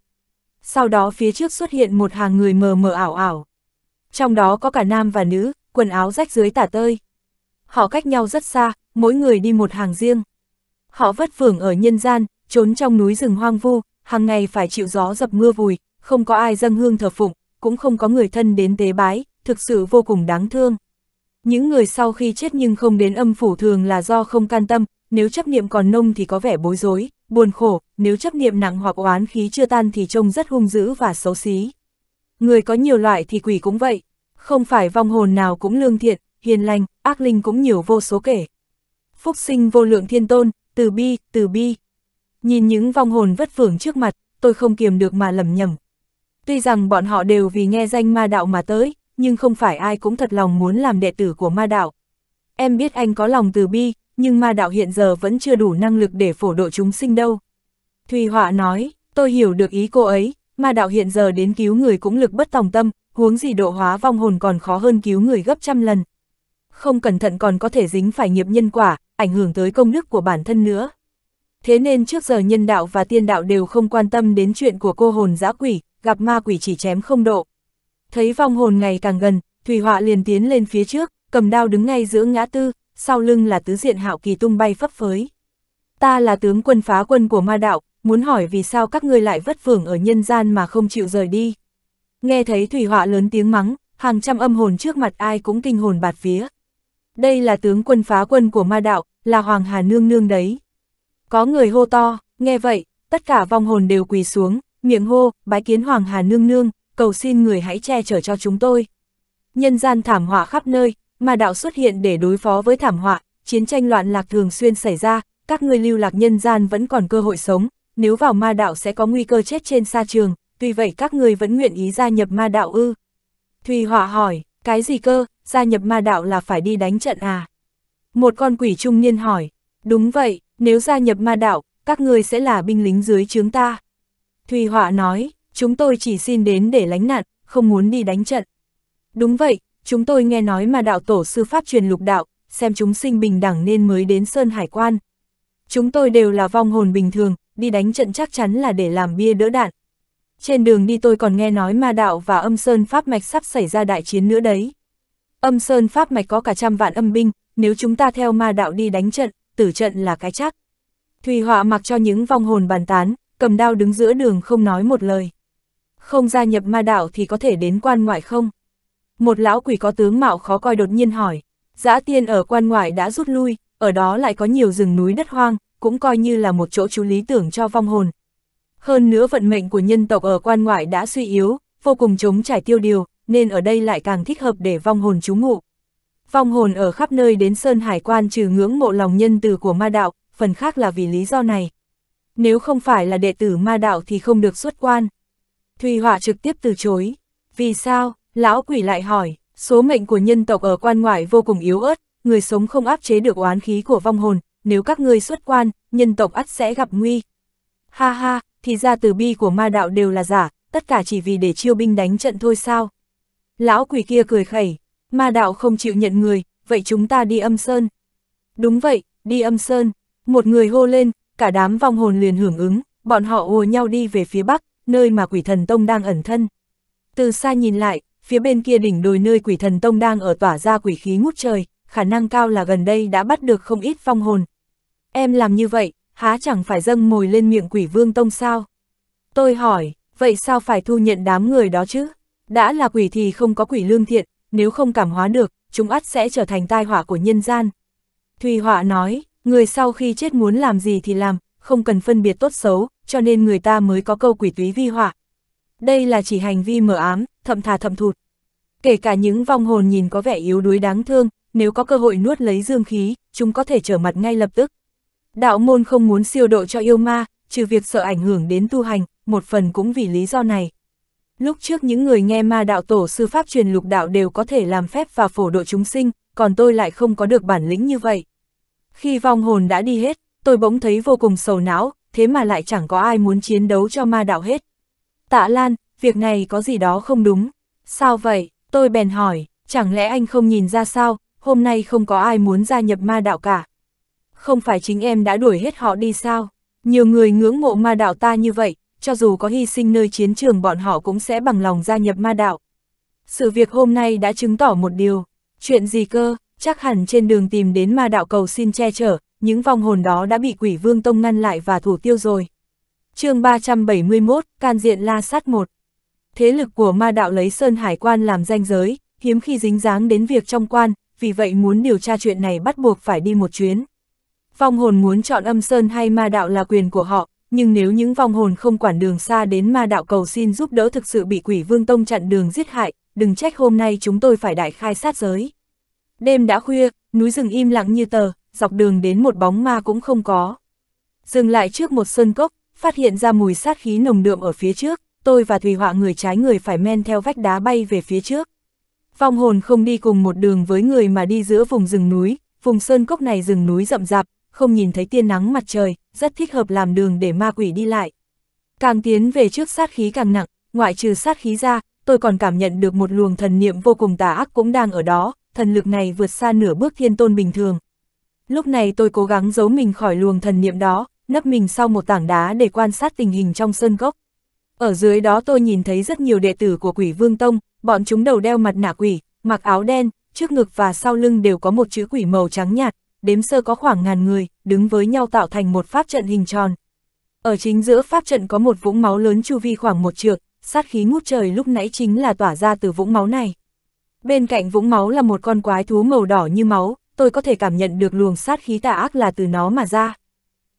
Sau đó phía trước xuất hiện một hàng người mờ mờ ảo ảo. Trong đó có cả nam và nữ, quần áo rách dưới tả tơi họ cách nhau rất xa, mỗi người đi một hàng riêng. Họ vất vưởng ở nhân gian, trốn trong núi rừng hoang vu, hàng ngày phải chịu gió dập mưa vùi, không có ai dâng hương thờ phụng, cũng không có người thân đến tế bái, thực sự vô cùng đáng thương. Những người sau khi chết nhưng không đến âm phủ thường là do không can tâm, nếu chấp niệm còn nông thì có vẻ bối rối, buồn khổ, nếu chấp niệm nặng hoặc oán khí chưa tan thì trông rất hung dữ và xấu xí. Người có nhiều loại thì quỷ cũng vậy, không phải vong hồn nào cũng lương thiện, hiền lành, ác linh cũng nhiều vô số kể. Phúc sinh vô lượng thiên tôn, từ bi, từ bi. Nhìn những vong hồn vất vưởng trước mặt, tôi không kiềm được mà lầm nhầm. Tuy rằng bọn họ đều vì nghe danh ma đạo mà tới, nhưng không phải ai cũng thật lòng muốn làm đệ tử của ma đạo. Em biết anh có lòng từ bi, nhưng ma đạo hiện giờ vẫn chưa đủ năng lực để phổ độ chúng sinh đâu. Thùy Họa nói, tôi hiểu được ý cô ấy, ma đạo hiện giờ đến cứu người cũng lực bất tòng tâm, huống gì độ hóa vong hồn còn khó hơn cứu người gấp trăm lần không cẩn thận còn có thể dính phải nghiệp nhân quả, ảnh hưởng tới công đức của bản thân nữa. Thế nên trước giờ nhân đạo và tiên đạo đều không quan tâm đến chuyện của cô hồn dã quỷ, gặp ma quỷ chỉ chém không độ. Thấy vong hồn ngày càng gần, Thủy Họa liền tiến lên phía trước, cầm đao đứng ngay giữa ngã tư, sau lưng là tứ diện hạo kỳ tung bay phấp phới. Ta là tướng quân phá quân của ma đạo, muốn hỏi vì sao các ngươi lại vất vưởng ở nhân gian mà không chịu rời đi. Nghe thấy Thủy Họa lớn tiếng mắng, hàng trăm âm hồn trước mặt ai cũng kinh hồn bạt phía đây là tướng quân phá quân của ma đạo, là Hoàng Hà Nương Nương đấy. Có người hô to, nghe vậy, tất cả vong hồn đều quỳ xuống, miệng hô, bái kiến Hoàng Hà Nương Nương, cầu xin người hãy che chở cho chúng tôi. Nhân gian thảm họa khắp nơi, ma đạo xuất hiện để đối phó với thảm họa, chiến tranh loạn lạc thường xuyên xảy ra, các người lưu lạc nhân gian vẫn còn cơ hội sống, nếu vào ma đạo sẽ có nguy cơ chết trên sa trường, tuy vậy các người vẫn nguyện ý gia nhập ma đạo ư. Thùy Họa hỏi, cái gì cơ, gia nhập ma đạo là phải đi đánh trận à? Một con quỷ trung niên hỏi, đúng vậy, nếu gia nhập ma đạo, các ngươi sẽ là binh lính dưới chướng ta. Thùy Họa nói, chúng tôi chỉ xin đến để lánh nạn, không muốn đi đánh trận. Đúng vậy, chúng tôi nghe nói ma đạo tổ sư pháp truyền lục đạo, xem chúng sinh bình đẳng nên mới đến Sơn Hải Quan. Chúng tôi đều là vong hồn bình thường, đi đánh trận chắc chắn là để làm bia đỡ đạn. Trên đường đi tôi còn nghe nói ma đạo và âm sơn pháp mạch sắp xảy ra đại chiến nữa đấy. Âm Sơn Pháp Mạch có cả trăm vạn âm binh, nếu chúng ta theo ma đạo đi đánh trận, tử trận là cái chắc. Thùy Họa mặc cho những vong hồn bàn tán, cầm đao đứng giữa đường không nói một lời. Không gia nhập ma đạo thì có thể đến quan ngoại không? Một lão quỷ có tướng mạo khó coi đột nhiên hỏi, giã tiên ở quan ngoại đã rút lui, ở đó lại có nhiều rừng núi đất hoang, cũng coi như là một chỗ chú lý tưởng cho vong hồn. Hơn nữa vận mệnh của nhân tộc ở quan ngoại đã suy yếu, vô cùng chống trải tiêu điều, nên ở đây lại càng thích hợp để vong hồn trú ngụ. Vong hồn ở khắp nơi đến Sơn Hải Quan trừ ngưỡng mộ lòng nhân từ của ma đạo, phần khác là vì lý do này. Nếu không phải là đệ tử ma đạo thì không được xuất quan. Thùy Họa trực tiếp từ chối. Vì sao? Lão quỷ lại hỏi, số mệnh của nhân tộc ở quan ngoại vô cùng yếu ớt, người sống không áp chế được oán khí của vong hồn, nếu các ngươi xuất quan, nhân tộc ắt sẽ gặp nguy. Ha ha, thì ra từ bi của ma đạo đều là giả, tất cả chỉ vì để chiêu binh đánh trận thôi sao? Lão quỷ kia cười khẩy, ma đạo không chịu nhận người, vậy chúng ta đi âm sơn. Đúng vậy, đi âm sơn, một người hô lên, cả đám vong hồn liền hưởng ứng, bọn họ ùa nhau đi về phía bắc, nơi mà quỷ thần tông đang ẩn thân. Từ xa nhìn lại, phía bên kia đỉnh đồi nơi quỷ thần tông đang ở tỏa ra quỷ khí ngút trời, khả năng cao là gần đây đã bắt được không ít vong hồn. Em làm như vậy, há chẳng phải dâng mồi lên miệng quỷ vương tông sao? Tôi hỏi, vậy sao phải thu nhận đám người đó chứ? Đã là quỷ thì không có quỷ lương thiện, nếu không cảm hóa được, chúng ắt sẽ trở thành tai họa của nhân gian. Thùy họa nói, người sau khi chết muốn làm gì thì làm, không cần phân biệt tốt xấu, cho nên người ta mới có câu quỷ túy vi họa. Đây là chỉ hành vi mở ám, thậm thà thậm thụt. Kể cả những vong hồn nhìn có vẻ yếu đuối đáng thương, nếu có cơ hội nuốt lấy dương khí, chúng có thể trở mặt ngay lập tức. Đạo môn không muốn siêu độ cho yêu ma, trừ việc sợ ảnh hưởng đến tu hành, một phần cũng vì lý do này. Lúc trước những người nghe ma đạo tổ sư pháp truyền lục đạo đều có thể làm phép và phổ độ chúng sinh, còn tôi lại không có được bản lĩnh như vậy. Khi vong hồn đã đi hết, tôi bỗng thấy vô cùng sầu não, thế mà lại chẳng có ai muốn chiến đấu cho ma đạo hết. Tạ Lan, việc này có gì đó không đúng. Sao vậy? Tôi bèn hỏi, chẳng lẽ anh không nhìn ra sao, hôm nay không có ai muốn gia nhập ma đạo cả. Không phải chính em đã đuổi hết họ đi sao? Nhiều người ngưỡng mộ ma đạo ta như vậy, cho dù có hy sinh nơi chiến trường bọn họ cũng sẽ bằng lòng gia nhập ma đạo. Sự việc hôm nay đã chứng tỏ một điều, chuyện gì cơ, chắc hẳn trên đường tìm đến ma đạo cầu xin che chở, những vong hồn đó đã bị quỷ vương tông ngăn lại và thủ tiêu rồi. chương 371, Can Diện La Sát 1 Thế lực của ma đạo lấy Sơn Hải quan làm danh giới, hiếm khi dính dáng đến việc trong quan, vì vậy muốn điều tra chuyện này bắt buộc phải đi một chuyến. Vong hồn muốn chọn âm Sơn hay ma đạo là quyền của họ, nhưng nếu những vong hồn không quản đường xa đến ma đạo cầu xin giúp đỡ thực sự bị quỷ vương tông chặn đường giết hại, đừng trách hôm nay chúng tôi phải đại khai sát giới. Đêm đã khuya, núi rừng im lặng như tờ, dọc đường đến một bóng ma cũng không có. Dừng lại trước một sơn cốc, phát hiện ra mùi sát khí nồng đượm ở phía trước, tôi và Thùy Họa người trái người phải men theo vách đá bay về phía trước. Vong hồn không đi cùng một đường với người mà đi giữa vùng rừng núi, vùng sơn cốc này rừng núi rậm rạp, không nhìn thấy tiên nắng mặt trời, rất thích hợp làm đường để ma quỷ đi lại. Càng tiến về trước sát khí càng nặng, ngoại trừ sát khí ra, tôi còn cảm nhận được một luồng thần niệm vô cùng tà ác cũng đang ở đó, thần lực này vượt xa nửa bước thiên tôn bình thường. Lúc này tôi cố gắng giấu mình khỏi luồng thần niệm đó, nấp mình sau một tảng đá để quan sát tình hình trong sơn gốc Ở dưới đó tôi nhìn thấy rất nhiều đệ tử của quỷ vương tông, bọn chúng đầu đeo mặt nạ quỷ, mặc áo đen, trước ngực và sau lưng đều có một chữ quỷ màu trắng nhạt, đếm sơ có khoảng ngàn người, đứng với nhau tạo thành một pháp trận hình tròn. Ở chính giữa pháp trận có một vũng máu lớn chu vi khoảng một trượng, sát khí ngút trời lúc nãy chính là tỏa ra từ vũng máu này. Bên cạnh vũng máu là một con quái thú màu đỏ như máu, tôi có thể cảm nhận được luồng sát khí tà ác là từ nó mà ra.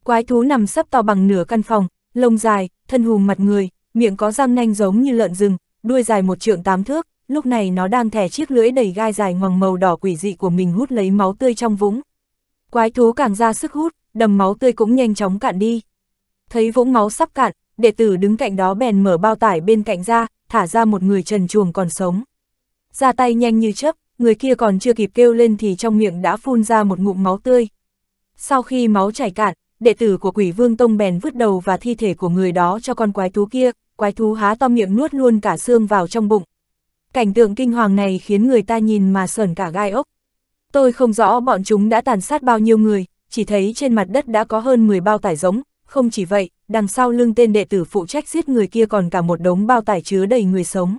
Quái thú nằm sấp to bằng nửa căn phòng, lông dài, thân hùm mặt người, miệng có răng nanh giống như lợn rừng, đuôi dài một trượng tám thước, lúc này nó đang thẻ chiếc lưỡi đầy gai dài ngoằng màu đỏ quỷ dị của mình hút lấy máu tươi trong vũng. Quái thú càng ra sức hút, đầm máu tươi cũng nhanh chóng cạn đi. Thấy vũng máu sắp cạn, đệ tử đứng cạnh đó bèn mở bao tải bên cạnh ra, thả ra một người trần chuồng còn sống. Ra tay nhanh như chớp, người kia còn chưa kịp kêu lên thì trong miệng đã phun ra một ngụm máu tươi. Sau khi máu chảy cạn, đệ tử của quỷ vương tông bèn vứt đầu và thi thể của người đó cho con quái thú kia, quái thú há to miệng nuốt luôn cả xương vào trong bụng. Cảnh tượng kinh hoàng này khiến người ta nhìn mà sởn cả gai ốc. Tôi không rõ bọn chúng đã tàn sát bao nhiêu người, chỉ thấy trên mặt đất đã có hơn 10 bao tải giống, không chỉ vậy, đằng sau lưng tên đệ tử phụ trách giết người kia còn cả một đống bao tải chứa đầy người sống.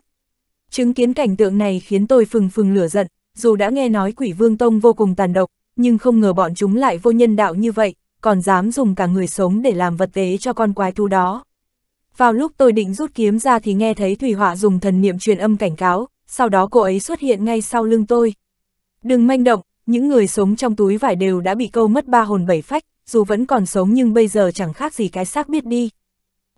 Chứng kiến cảnh tượng này khiến tôi phừng phừng lửa giận, dù đã nghe nói quỷ vương tông vô cùng tàn độc, nhưng không ngờ bọn chúng lại vô nhân đạo như vậy, còn dám dùng cả người sống để làm vật tế cho con quái thú đó. Vào lúc tôi định rút kiếm ra thì nghe thấy Thủy Họa dùng thần niệm truyền âm cảnh cáo, sau đó cô ấy xuất hiện ngay sau lưng tôi, Đừng manh động, những người sống trong túi vải đều đã bị câu mất ba hồn bảy phách, dù vẫn còn sống nhưng bây giờ chẳng khác gì cái xác biết đi.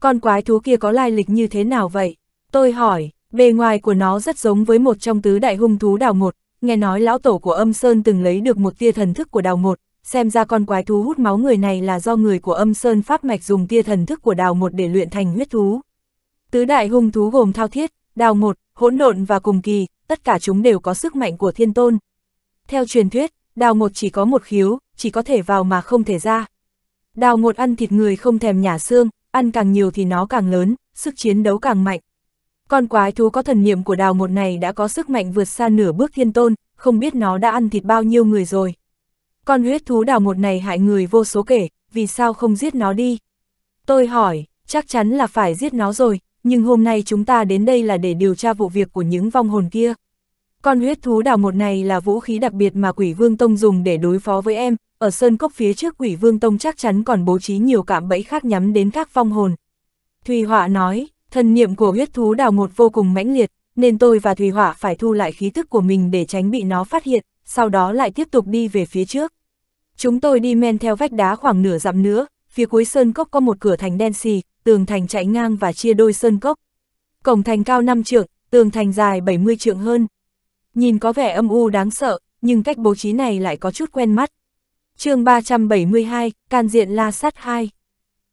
Con quái thú kia có lai lịch như thế nào vậy? Tôi hỏi, bề ngoài của nó rất giống với một trong tứ đại hung thú đào một, nghe nói lão tổ của âm Sơn từng lấy được một tia thần thức của đào một, xem ra con quái thú hút máu người này là do người của âm Sơn Pháp Mạch dùng tia thần thức của đào một để luyện thành huyết thú. Tứ đại hung thú gồm thao thiết, đào một, hỗn độn và cùng kỳ, tất cả chúng đều có sức mạnh của thiên tôn, theo truyền thuyết, đào một chỉ có một khiếu, chỉ có thể vào mà không thể ra. Đào một ăn thịt người không thèm nhả xương, ăn càng nhiều thì nó càng lớn, sức chiến đấu càng mạnh. Con quái thú có thần niệm của đào một này đã có sức mạnh vượt xa nửa bước thiên tôn, không biết nó đã ăn thịt bao nhiêu người rồi. Con huyết thú đào một này hại người vô số kể, vì sao không giết nó đi? Tôi hỏi, chắc chắn là phải giết nó rồi, nhưng hôm nay chúng ta đến đây là để điều tra vụ việc của những vong hồn kia. Con huyết thú đào một này là vũ khí đặc biệt mà quỷ vương tông dùng để đối phó với em, ở sơn cốc phía trước quỷ vương tông chắc chắn còn bố trí nhiều cạm bẫy khác nhắm đến các phong hồn. Thùy Họa nói, thần niệm của huyết thú đào một vô cùng mãnh liệt, nên tôi và Thùy Họa phải thu lại khí thức của mình để tránh bị nó phát hiện, sau đó lại tiếp tục đi về phía trước. Chúng tôi đi men theo vách đá khoảng nửa dặm nữa, phía cuối sơn cốc có một cửa thành đen xì, tường thành chạy ngang và chia đôi sơn cốc. Cổng thành cao 5 trượng, tường thành dài 70 trượng hơn, Nhìn có vẻ âm u đáng sợ, nhưng cách bố trí này lại có chút quen mắt. chương 372, Can Diện La Sát 2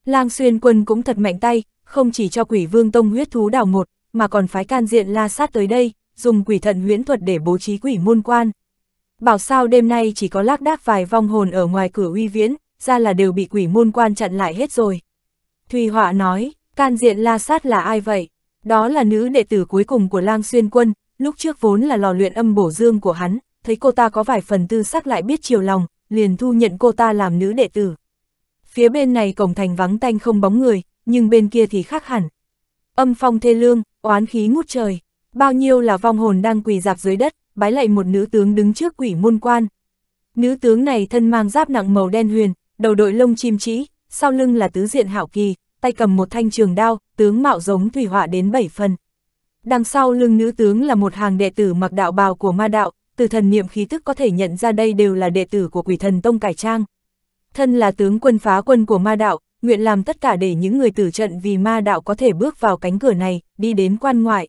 Lang Xuyên Quân cũng thật mạnh tay, không chỉ cho quỷ vương tông huyết thú đảo một, mà còn phái Can Diện La Sát tới đây, dùng quỷ thận huyễn thuật để bố trí quỷ môn quan. Bảo sao đêm nay chỉ có lác đác vài vong hồn ở ngoài cửa uy viễn, ra là đều bị quỷ môn quan chặn lại hết rồi. Thùy Họa nói, Can Diện La Sát là ai vậy? Đó là nữ đệ tử cuối cùng của Lang Xuyên Quân, lúc trước vốn là lò luyện âm bổ dương của hắn, thấy cô ta có vài phần tư sắc lại biết chiều lòng, liền thu nhận cô ta làm nữ đệ tử. Phía bên này cổng thành vắng tanh không bóng người, nhưng bên kia thì khác hẳn. Âm phong thê lương, oán khí ngút trời, bao nhiêu là vong hồn đang quỳ dạp dưới đất, bái lạy một nữ tướng đứng trước quỷ môn quan. Nữ tướng này thân mang giáp nặng màu đen huyền, đầu đội lông chim trĩ, sau lưng là tứ diện hảo kỳ, tay cầm một thanh trường đao, tướng mạo giống thủy họa đến bảy phần. Đằng sau lưng nữ tướng là một hàng đệ tử mặc đạo bào của ma đạo, từ thần niệm khí tức có thể nhận ra đây đều là đệ tử của quỷ thần Tông Cải Trang. Thân là tướng quân phá quân của ma đạo, nguyện làm tất cả để những người tử trận vì ma đạo có thể bước vào cánh cửa này, đi đến quan ngoại.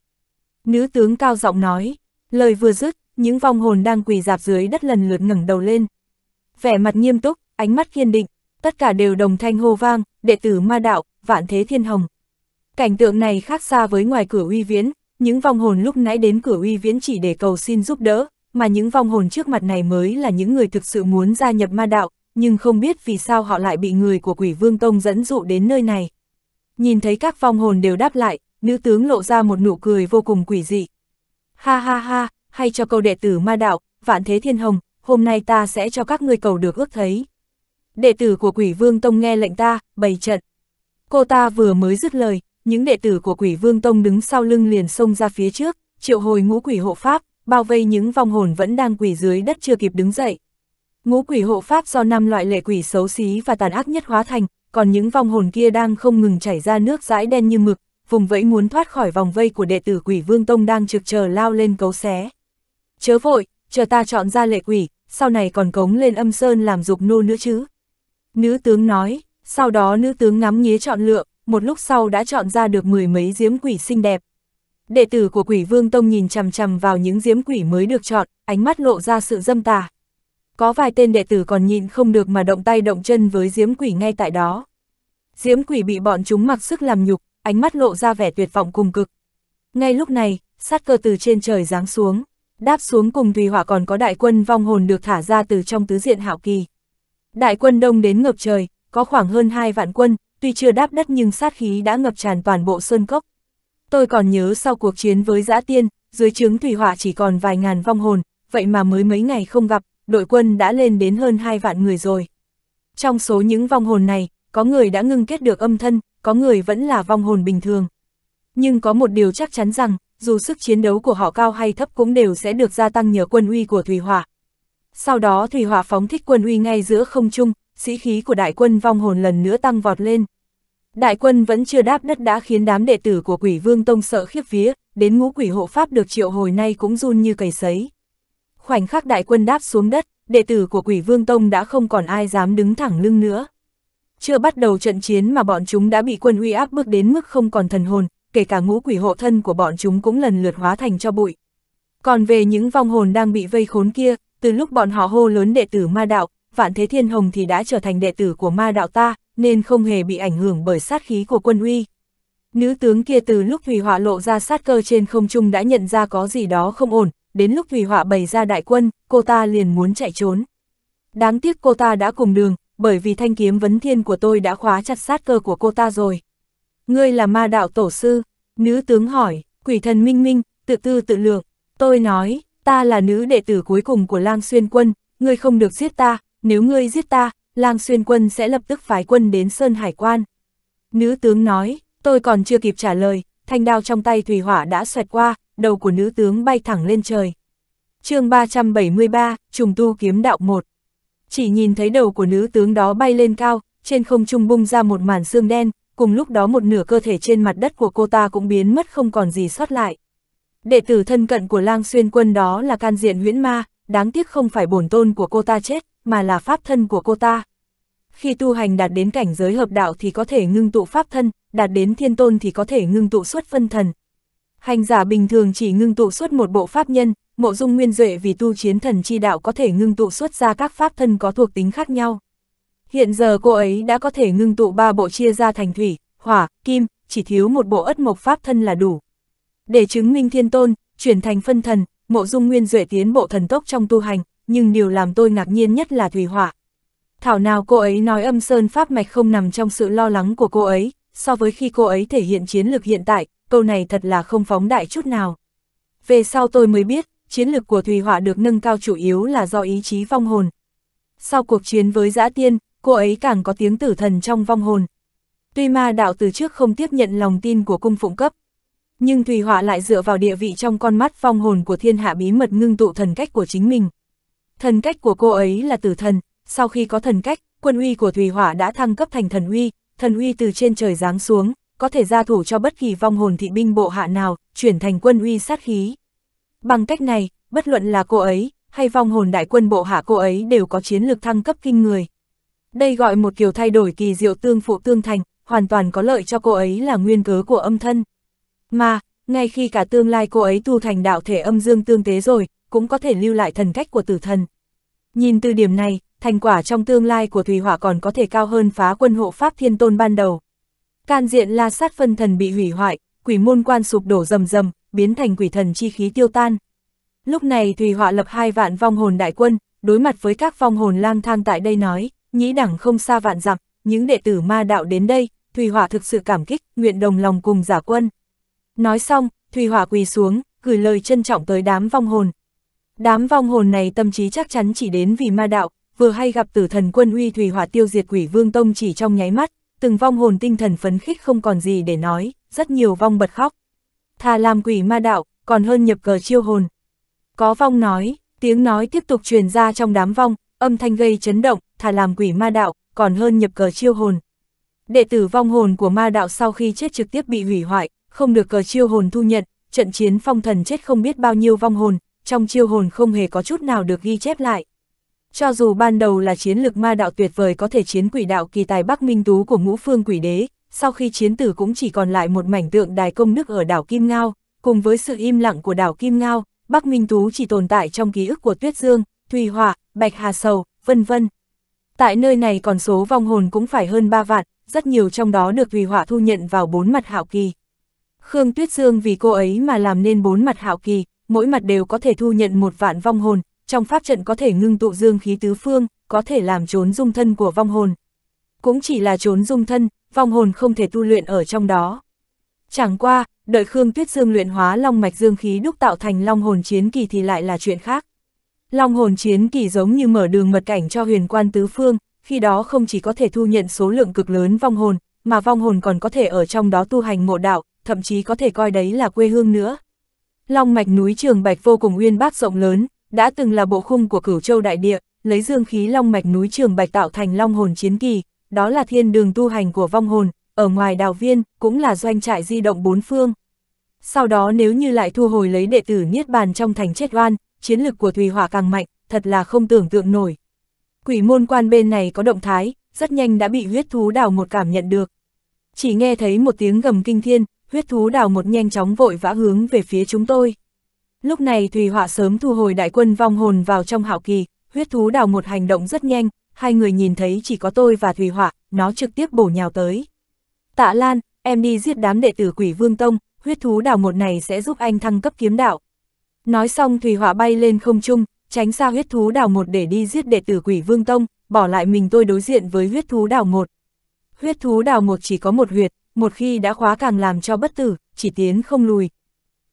Nữ tướng cao giọng nói, lời vừa dứt, những vong hồn đang quỳ dạp dưới đất lần lượt ngẩng đầu lên. Vẻ mặt nghiêm túc, ánh mắt kiên định, tất cả đều đồng thanh hô vang, đệ tử ma đạo, vạn thế thiên hồng. Cảnh tượng này khác xa với ngoài cửa uy viễn, những vong hồn lúc nãy đến cửa uy viễn chỉ để cầu xin giúp đỡ, mà những vong hồn trước mặt này mới là những người thực sự muốn gia nhập ma đạo, nhưng không biết vì sao họ lại bị người của quỷ vương tông dẫn dụ đến nơi này. Nhìn thấy các vong hồn đều đáp lại, nữ tướng lộ ra một nụ cười vô cùng quỷ dị. Ha ha ha, hay cho câu đệ tử ma đạo, vạn thế thiên hồng, hôm nay ta sẽ cho các ngươi cầu được ước thấy. Đệ tử của quỷ vương tông nghe lệnh ta, bày trận. Cô ta vừa mới dứt lời, những đệ tử của quỷ vương tông đứng sau lưng liền xông ra phía trước, triệu hồi ngũ quỷ hộ pháp, bao vây những vong hồn vẫn đang quỷ dưới đất chưa kịp đứng dậy. Ngũ quỷ hộ pháp do năm loại lệ quỷ xấu xí và tàn ác nhất hóa thành, còn những vong hồn kia đang không ngừng chảy ra nước dãi đen như mực, vùng vẫy muốn thoát khỏi vòng vây của đệ tử quỷ vương tông đang trực chờ lao lên cấu xé. Chớ vội, chờ ta chọn ra lệ quỷ, sau này còn cống lên âm sơn làm dục nô nữa chứ. Nữ tướng nói, sau đó nữ tướng ngắm nghía chọn lựa, một lúc sau đã chọn ra được mười mấy diếm quỷ xinh đẹp. Đệ tử của quỷ vương tông nhìn chằm chằm vào những diếm quỷ mới được chọn, ánh mắt lộ ra sự dâm tà. Có vài tên đệ tử còn nhịn không được mà động tay động chân với diếm quỷ ngay tại đó. Diếm quỷ bị bọn chúng mặc sức làm nhục, ánh mắt lộ ra vẻ tuyệt vọng cùng cực. Ngay lúc này, sát cơ từ trên trời giáng xuống, đáp xuống cùng tùy Hỏa còn có đại quân vong hồn được thả ra từ trong tứ diện hạo kỳ. Đại quân đông đến ngập trời, có khoảng hơn 2 vạn quân, tuy chưa đáp đất nhưng sát khí đã ngập tràn toàn bộ sơn cốc. Tôi còn nhớ sau cuộc chiến với giã tiên, dưới trướng thủy hỏa chỉ còn vài ngàn vong hồn, vậy mà mới mấy ngày không gặp, đội quân đã lên đến hơn hai vạn người rồi. Trong số những vong hồn này, có người đã ngưng kết được âm thân, có người vẫn là vong hồn bình thường. Nhưng có một điều chắc chắn rằng, dù sức chiến đấu của họ cao hay thấp cũng đều sẽ được gia tăng nhờ quân uy của Thủy Hỏa. Sau đó Thủy Hỏa phóng thích quân uy ngay giữa không trung, sĩ khí của đại quân vong hồn lần nữa tăng vọt lên. Đại quân vẫn chưa đáp đất đã khiến đám đệ tử của quỷ vương tông sợ khiếp vía, đến ngũ quỷ hộ pháp được triệu hồi nay cũng run như cầy sấy. Khoảnh khắc đại quân đáp xuống đất, đệ tử của quỷ vương tông đã không còn ai dám đứng thẳng lưng nữa. Chưa bắt đầu trận chiến mà bọn chúng đã bị quân uy áp bước đến mức không còn thần hồn, kể cả ngũ quỷ hộ thân của bọn chúng cũng lần lượt hóa thành cho bụi. Còn về những vong hồn đang bị vây khốn kia, từ lúc bọn họ hô lớn đệ tử ma đạo, Vạn Thế Thiên Hồng thì đã trở thành đệ tử của ma đạo ta, nên không hề bị ảnh hưởng bởi sát khí của quân uy. Nữ tướng kia từ lúc Thủy Họa lộ ra sát cơ trên không trung đã nhận ra có gì đó không ổn, đến lúc Thủy Họa bày ra đại quân, cô ta liền muốn chạy trốn. Đáng tiếc cô ta đã cùng đường, bởi vì thanh kiếm vấn thiên của tôi đã khóa chặt sát cơ của cô ta rồi. Ngươi là ma đạo tổ sư, nữ tướng hỏi, quỷ thần minh minh, tự tư tự lượng. Tôi nói, ta là nữ đệ tử cuối cùng của lang xuyên quân, ngươi không được giết ta, nếu ngươi giết ta, lang xuyên quân sẽ lập tức phái quân đến Sơn Hải Quan. Nữ tướng nói, tôi còn chưa kịp trả lời, thanh đao trong tay thủy hỏa đã xoẹt qua, đầu của nữ tướng bay thẳng lên trời. chương 373, trùng tu kiếm đạo 1 Chỉ nhìn thấy đầu của nữ tướng đó bay lên cao, trên không trung bung ra một màn xương đen, cùng lúc đó một nửa cơ thể trên mặt đất của cô ta cũng biến mất không còn gì sót lại. Đệ tử thân cận của lang xuyên quân đó là can diện huyễn ma, đáng tiếc không phải bổn tôn của cô ta chết, mà là pháp thân của cô ta. Khi tu hành đạt đến cảnh giới hợp đạo thì có thể ngưng tụ pháp thân, đạt đến thiên tôn thì có thể ngưng tụ xuất phân thần. Hành giả bình thường chỉ ngưng tụ xuất một bộ pháp nhân, mộ dung nguyên duệ vì tu chiến thần chi đạo có thể ngưng tụ xuất ra các pháp thân có thuộc tính khác nhau. Hiện giờ cô ấy đã có thể ngưng tụ ba bộ chia ra thành thủy, hỏa, kim, chỉ thiếu một bộ ất mộc pháp thân là đủ. Để chứng minh thiên tôn, chuyển thành phân thần, mộ dung nguyên duệ tiến bộ thần tốc trong tu hành, nhưng điều làm tôi ngạc nhiên nhất là Thủy Họa. Thảo nào cô ấy nói âm sơn pháp mạch không nằm trong sự lo lắng của cô ấy, so với khi cô ấy thể hiện chiến lược hiện tại, câu này thật là không phóng đại chút nào. Về sau tôi mới biết, chiến lược của Thùy Họa được nâng cao chủ yếu là do ý chí vong hồn. Sau cuộc chiến với Giã Tiên, cô ấy càng có tiếng tử thần trong vong hồn. Tuy ma đạo từ trước không tiếp nhận lòng tin của cung phụng cấp, nhưng Thùy Họa lại dựa vào địa vị trong con mắt vong hồn của thiên hạ bí mật ngưng tụ thần cách của chính mình. Thần cách của cô ấy là tử thần, sau khi có thần cách, quân uy của Thủy Hỏa đã thăng cấp thành thần uy, thần uy từ trên trời giáng xuống, có thể ra thủ cho bất kỳ vong hồn thị binh bộ hạ nào, chuyển thành quân uy sát khí. Bằng cách này, bất luận là cô ấy, hay vong hồn đại quân bộ hạ cô ấy đều có chiến lược thăng cấp kinh người. Đây gọi một kiểu thay đổi kỳ diệu tương phụ tương thành, hoàn toàn có lợi cho cô ấy là nguyên cớ của âm thân. Mà, ngay khi cả tương lai cô ấy tu thành đạo thể âm dương tương tế rồi, cũng có thể lưu lại thần cách của tử thần. Nhìn từ điểm này, thành quả trong tương lai của Thủy Hỏa còn có thể cao hơn phá quân hộ Pháp Thiên Tôn ban đầu. Can diện la sát phân thần bị hủy hoại, quỷ môn quan sụp đổ rầm rầm, biến thành quỷ thần chi khí tiêu tan. Lúc này Thủy hỏa lập hai vạn vong hồn đại quân, đối mặt với các vong hồn lang thang tại đây nói, nhĩ đẳng không xa vạn dặm, những đệ tử ma đạo đến đây, Thủy hỏa thực sự cảm kích, nguyện đồng lòng cùng giả quân. Nói xong, Thủy hỏa quỳ xuống, gửi lời trân trọng tới đám vong hồn, Đám vong hồn này tâm trí chắc chắn chỉ đến vì ma đạo, vừa hay gặp tử thần quân uy thủy hỏa tiêu diệt quỷ vương tông chỉ trong nháy mắt, từng vong hồn tinh thần phấn khích không còn gì để nói, rất nhiều vong bật khóc. Thà làm quỷ ma đạo, còn hơn nhập cờ chiêu hồn. Có vong nói, tiếng nói tiếp tục truyền ra trong đám vong, âm thanh gây chấn động, thà làm quỷ ma đạo, còn hơn nhập cờ chiêu hồn. Đệ tử vong hồn của ma đạo sau khi chết trực tiếp bị hủy hoại, không được cờ chiêu hồn thu nhận, trận chiến phong thần chết không biết bao nhiêu vong hồn, trong chiêu hồn không hề có chút nào được ghi chép lại. Cho dù ban đầu là chiến lực ma đạo tuyệt vời có thể chiến quỷ đạo kỳ tài Bắc Minh Tú của ngũ phương quỷ đế, sau khi chiến tử cũng chỉ còn lại một mảnh tượng đài công đức ở đảo Kim Ngao, cùng với sự im lặng của đảo Kim Ngao, Bắc Minh Tú chỉ tồn tại trong ký ức của Tuyết Dương, Thùy Hỏa, Bạch Hà Sầu, vân vân. Tại nơi này còn số vong hồn cũng phải hơn 3 vạn, rất nhiều trong đó được Thùy Hỏa thu nhận vào bốn mặt hạo kỳ. Khương Tuyết Dương vì cô ấy mà làm nên bốn mặt hạo kỳ, mỗi mặt đều có thể thu nhận một vạn vong hồn, trong pháp trận có thể ngưng tụ dương khí tứ phương, có thể làm trốn dung thân của vong hồn. Cũng chỉ là trốn dung thân, vong hồn không thể tu luyện ở trong đó. Chẳng qua, đợi Khương Tuyết Dương luyện hóa long mạch dương khí đúc tạo thành long hồn chiến kỳ thì lại là chuyện khác. Long hồn chiến kỳ giống như mở đường mật cảnh cho huyền quan tứ phương, khi đó không chỉ có thể thu nhận số lượng cực lớn vong hồn, mà vong hồn còn có thể ở trong đó tu hành ngộ đạo, thậm chí có thể coi đấy là quê hương nữa. Long mạch núi Trường Bạch vô cùng uyên bác rộng lớn, đã từng là bộ khung của cửu châu đại địa, lấy dương khí long mạch núi Trường Bạch tạo thành long hồn chiến kỳ, đó là thiên đường tu hành của vong hồn, ở ngoài đào viên, cũng là doanh trại di động bốn phương. Sau đó nếu như lại thu hồi lấy đệ tử Niết Bàn trong thành chết oan, chiến lực của Thùy Hỏa càng mạnh, thật là không tưởng tượng nổi. Quỷ môn quan bên này có động thái, rất nhanh đã bị huyết thú đào một cảm nhận được. Chỉ nghe thấy một tiếng gầm kinh thiên, huyết thú đào một nhanh chóng vội vã hướng về phía chúng tôi. Lúc này Thùy Họa sớm thu hồi đại quân vong hồn vào trong hảo kỳ, huyết thú đào một hành động rất nhanh, hai người nhìn thấy chỉ có tôi và Thùy Họa, nó trực tiếp bổ nhào tới. Tạ Lan, em đi giết đám đệ tử quỷ vương tông, huyết thú đào một này sẽ giúp anh thăng cấp kiếm đạo. Nói xong Thùy Họa bay lên không trung, tránh xa huyết thú đào một để đi giết đệ tử quỷ vương tông, bỏ lại mình tôi đối diện với huyết thú đào một. Huyết thú đào một chỉ có một huyệt, một khi đã khóa càng làm cho bất tử, chỉ tiến không lùi.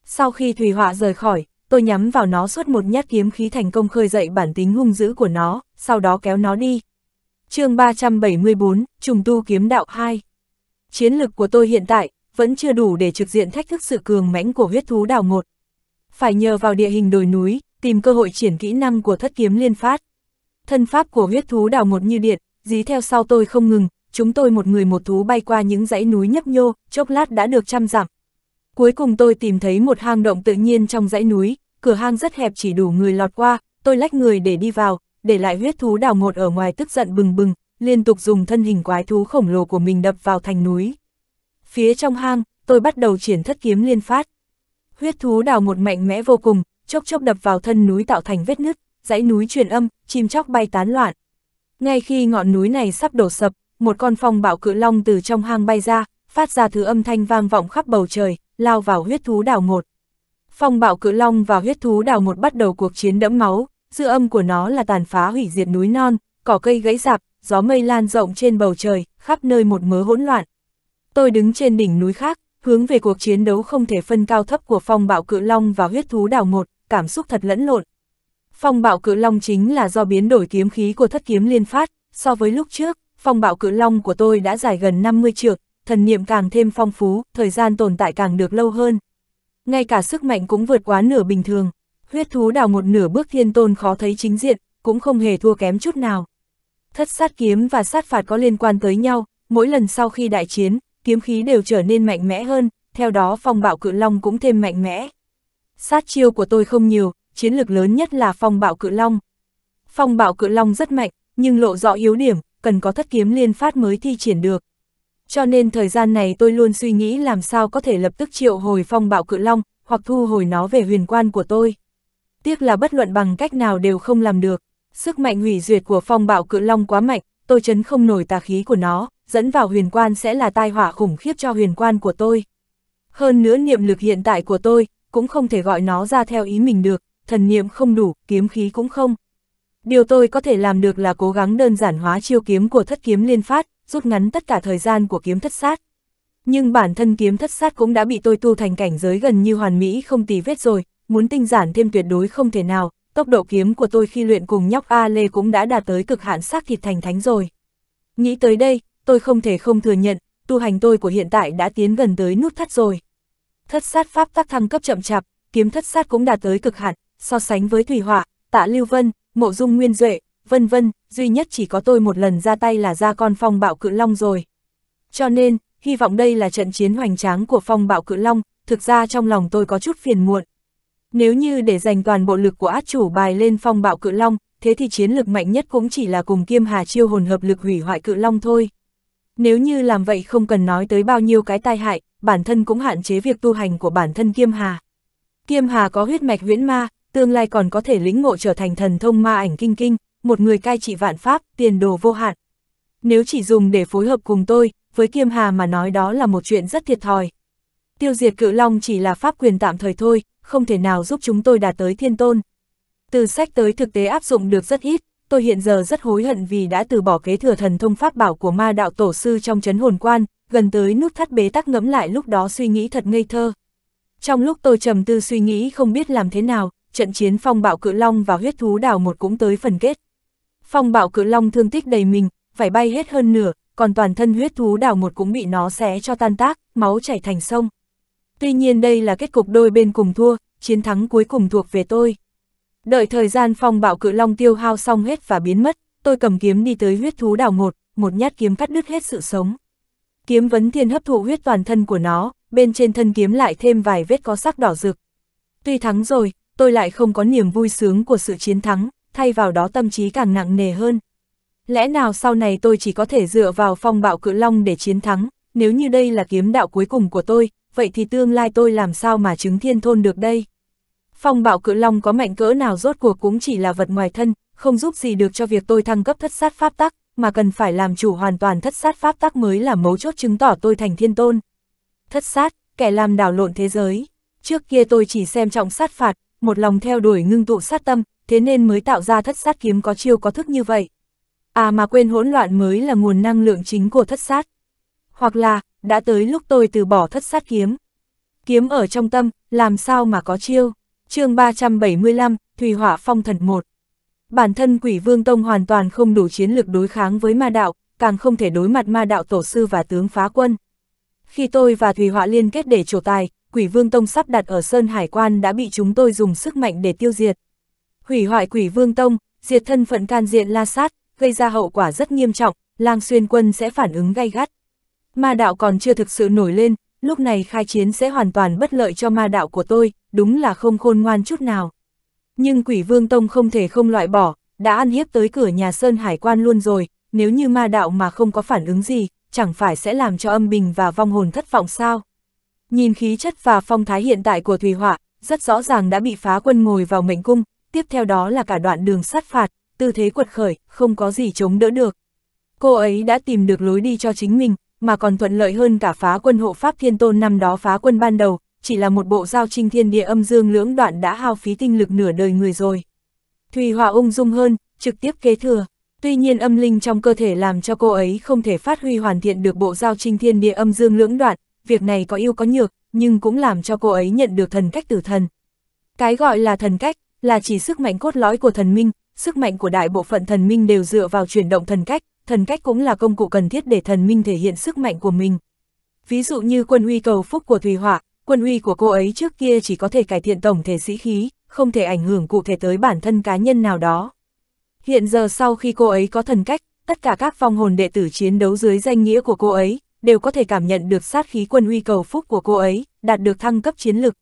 Sau khi Thủy Họa rời khỏi, tôi nhắm vào nó suốt một nhát kiếm khí thành công khơi dậy bản tính hung dữ của nó, sau đó kéo nó đi. chương 374, Trùng Tu Kiếm Đạo 2 Chiến lực của tôi hiện tại, vẫn chưa đủ để trực diện thách thức sự cường mãnh của huyết thú đào một Phải nhờ vào địa hình đồi núi, tìm cơ hội triển kỹ năng của thất kiếm liên phát. Thân pháp của huyết thú đào một như điện, dí theo sau tôi không ngừng, chúng tôi một người một thú bay qua những dãy núi nhấp nhô, chốc lát đã được trăm dặm. Cuối cùng tôi tìm thấy một hang động tự nhiên trong dãy núi, cửa hang rất hẹp chỉ đủ người lọt qua, tôi lách người để đi vào, để lại huyết thú đào ngột ở ngoài tức giận bừng bừng, liên tục dùng thân hình quái thú khổng lồ của mình đập vào thành núi. Phía trong hang, tôi bắt đầu triển thất kiếm liên phát. Huyết thú đào một mạnh mẽ vô cùng, chốc chốc đập vào thân núi tạo thành vết nứt, dãy núi truyền âm, chim chóc bay tán loạn. Ngay khi ngọn núi này sắp đổ sập, một con phong bạo cự long từ trong hang bay ra, phát ra thứ âm thanh vang vọng khắp bầu trời, lao vào huyết thú đảo một. Phong bạo cự long và huyết thú đảo một bắt đầu cuộc chiến đẫm máu, dư âm của nó là tàn phá hủy diệt núi non, cỏ cây gãy rạp, gió mây lan rộng trên bầu trời, khắp nơi một mớ hỗn loạn. Tôi đứng trên đỉnh núi khác, hướng về cuộc chiến đấu không thể phân cao thấp của phong bạo cự long và huyết thú đảo một, cảm xúc thật lẫn lộn. Phong bạo cự long chính là do biến đổi kiếm khí của thất kiếm liên phát, so với lúc trước, phong bạo cự long của tôi đã dài gần 50 trượng, thần niệm càng thêm phong phú, thời gian tồn tại càng được lâu hơn. Ngay cả sức mạnh cũng vượt quá nửa bình thường, huyết thú đào một nửa bước thiên tôn khó thấy chính diện, cũng không hề thua kém chút nào. Thất sát kiếm và sát phạt có liên quan tới nhau, mỗi lần sau khi đại chiến, kiếm khí đều trở nên mạnh mẽ hơn, theo đó phong bạo cự long cũng thêm mạnh mẽ. Sát chiêu của tôi không nhiều, chiến lược lớn nhất là phong bạo cự long. Phong bạo cự long rất mạnh, nhưng lộ rõ yếu điểm, cần có thất kiếm liên phát mới thi triển được. Cho nên thời gian này tôi luôn suy nghĩ làm sao có thể lập tức triệu hồi phong bạo cự long, hoặc thu hồi nó về huyền quan của tôi. Tiếc là bất luận bằng cách nào đều không làm được, sức mạnh hủy duyệt của phong bạo cự long quá mạnh, tôi chấn không nổi tà khí của nó, dẫn vào huyền quan sẽ là tai họa khủng khiếp cho huyền quan của tôi. Hơn nữa niệm lực hiện tại của tôi, cũng không thể gọi nó ra theo ý mình được, thần niệm không đủ, kiếm khí cũng không. Điều tôi có thể làm được là cố gắng đơn giản hóa chiêu kiếm của thất kiếm liên phát, rút ngắn tất cả thời gian của kiếm thất sát. Nhưng bản thân kiếm thất sát cũng đã bị tôi tu thành cảnh giới gần như hoàn mỹ không tì vết rồi, muốn tinh giản thêm tuyệt đối không thể nào, tốc độ kiếm của tôi khi luyện cùng nhóc A Lê cũng đã đạt tới cực hạn xác thịt thành thánh rồi. Nghĩ tới đây, tôi không thể không thừa nhận, tu hành tôi của hiện tại đã tiến gần tới nút thắt rồi. Thất sát pháp tắc thăng cấp chậm chạp, kiếm thất sát cũng đạt tới cực hạn, so sánh với thủy hỏa, tạ Lưu Vân, mộ dung nguyên duệ, vân vân, duy nhất chỉ có tôi một lần ra tay là ra con phong bạo cự long rồi. Cho nên, hy vọng đây là trận chiến hoành tráng của phong bạo cự long, thực ra trong lòng tôi có chút phiền muộn. Nếu như để dành toàn bộ lực của át chủ bài lên phong bạo cự long, thế thì chiến lực mạnh nhất cũng chỉ là cùng kiêm hà chiêu hồn hợp lực hủy hoại cự long thôi. Nếu như làm vậy không cần nói tới bao nhiêu cái tai hại, bản thân cũng hạn chế việc tu hành của bản thân kiêm hà. Kiêm hà có huyết mạch huyễn ma, tương lai còn có thể lĩnh ngộ trở thành thần thông ma ảnh kinh kinh, một người cai trị vạn pháp, tiền đồ vô hạn. Nếu chỉ dùng để phối hợp cùng tôi, với Kiêm Hà mà nói đó là một chuyện rất thiệt thòi. Tiêu diệt cự long chỉ là pháp quyền tạm thời thôi, không thể nào giúp chúng tôi đạt tới thiên tôn. Từ sách tới thực tế áp dụng được rất ít, tôi hiện giờ rất hối hận vì đã từ bỏ kế thừa thần thông pháp bảo của ma đạo tổ sư trong chấn hồn quan, gần tới nút thắt bế tắc ngẫm lại lúc đó suy nghĩ thật ngây thơ. Trong lúc tôi trầm tư suy nghĩ không biết làm thế nào, trận chiến phong bạo cự long và huyết thú đào một cũng tới phần kết. Phong bạo cự long thương tích đầy mình, phải bay hết hơn nửa, còn toàn thân huyết thú đào một cũng bị nó xé cho tan tác, máu chảy thành sông. Tuy nhiên đây là kết cục đôi bên cùng thua, chiến thắng cuối cùng thuộc về tôi. Đợi thời gian phong bạo cự long tiêu hao xong hết và biến mất, tôi cầm kiếm đi tới huyết thú đào một, một nhát kiếm cắt đứt hết sự sống. Kiếm vấn thiên hấp thụ huyết toàn thân của nó, bên trên thân kiếm lại thêm vài vết có sắc đỏ rực. Tuy thắng rồi, tôi lại không có niềm vui sướng của sự chiến thắng, thay vào đó tâm trí càng nặng nề hơn. Lẽ nào sau này tôi chỉ có thể dựa vào phong bạo cự long để chiến thắng, nếu như đây là kiếm đạo cuối cùng của tôi, vậy thì tương lai tôi làm sao mà chứng thiên thôn được đây? Phong bạo cự long có mạnh cỡ nào rốt cuộc cũng chỉ là vật ngoài thân, không giúp gì được cho việc tôi thăng cấp thất sát pháp tắc, mà cần phải làm chủ hoàn toàn thất sát pháp tắc mới là mấu chốt chứng tỏ tôi thành thiên tôn. Thất sát, kẻ làm đảo lộn thế giới. Trước kia tôi chỉ xem trọng sát phạt, một lòng theo đuổi ngưng tụ sát tâm, thế nên mới tạo ra thất sát kiếm có chiêu có thức như vậy. À mà quên hỗn loạn mới là nguồn năng lượng chính của thất sát. Hoặc là, đã tới lúc tôi từ bỏ thất sát kiếm. Kiếm ở trong tâm, làm sao mà có chiêu. chương 375, Thùy Hỏa Phong Thần 1. Bản thân quỷ vương tông hoàn toàn không đủ chiến lực đối kháng với ma đạo, càng không thể đối mặt ma đạo tổ sư và tướng phá quân. Khi tôi và Thùy hỏa liên kết để trổ tài, quỷ vương tông sắp đặt ở Sơn Hải Quan đã bị chúng tôi dùng sức mạnh để tiêu diệt. Hủy hoại quỷ vương tông, diệt thân phận can diện la sát, gây ra hậu quả rất nghiêm trọng, lang xuyên quân sẽ phản ứng gay gắt. Ma đạo còn chưa thực sự nổi lên, lúc này khai chiến sẽ hoàn toàn bất lợi cho ma đạo của tôi, đúng là không khôn ngoan chút nào. Nhưng quỷ vương tông không thể không loại bỏ, đã ăn hiếp tới cửa nhà Sơn Hải quan luôn rồi, nếu như ma đạo mà không có phản ứng gì, chẳng phải sẽ làm cho âm bình và vong hồn thất vọng sao? Nhìn khí chất và phong thái hiện tại của Thủy Họa, rất rõ ràng đã bị phá quân ngồi vào mệnh cung, tiếp theo đó là cả đoạn đường sát phạt, tư thế quật khởi, không có gì chống đỡ được. Cô ấy đã tìm được lối đi cho chính mình, mà còn thuận lợi hơn cả phá quân hộ pháp thiên tôn năm đó phá quân ban đầu, chỉ là một bộ giao trinh thiên địa âm dương lưỡng đoạn đã hao phí tinh lực nửa đời người rồi. Thùy Hòa ung dung hơn, trực tiếp kế thừa. Tuy nhiên âm linh trong cơ thể làm cho cô ấy không thể phát huy hoàn thiện được bộ giao trinh thiên địa âm dương lưỡng đoạn, việc này có yêu có nhược, nhưng cũng làm cho cô ấy nhận được thần cách tử thần. Cái gọi là thần cách, là chỉ sức mạnh cốt lõi của thần minh, sức mạnh của đại bộ phận thần minh đều dựa vào chuyển động thần cách, thần cách cũng là công cụ cần thiết để thần minh thể hiện sức mạnh của mình. Ví dụ như quân uy cầu phúc của Thùy Họa, quân uy của cô ấy trước kia chỉ có thể cải thiện tổng thể sĩ khí, không thể ảnh hưởng cụ thể tới bản thân cá nhân nào đó. Hiện giờ sau khi cô ấy có thần cách, tất cả các phong hồn đệ tử chiến đấu dưới danh nghĩa của cô ấy, đều có thể cảm nhận được sát khí quân uy cầu phúc của cô ấy, đạt được thăng cấp chiến lực.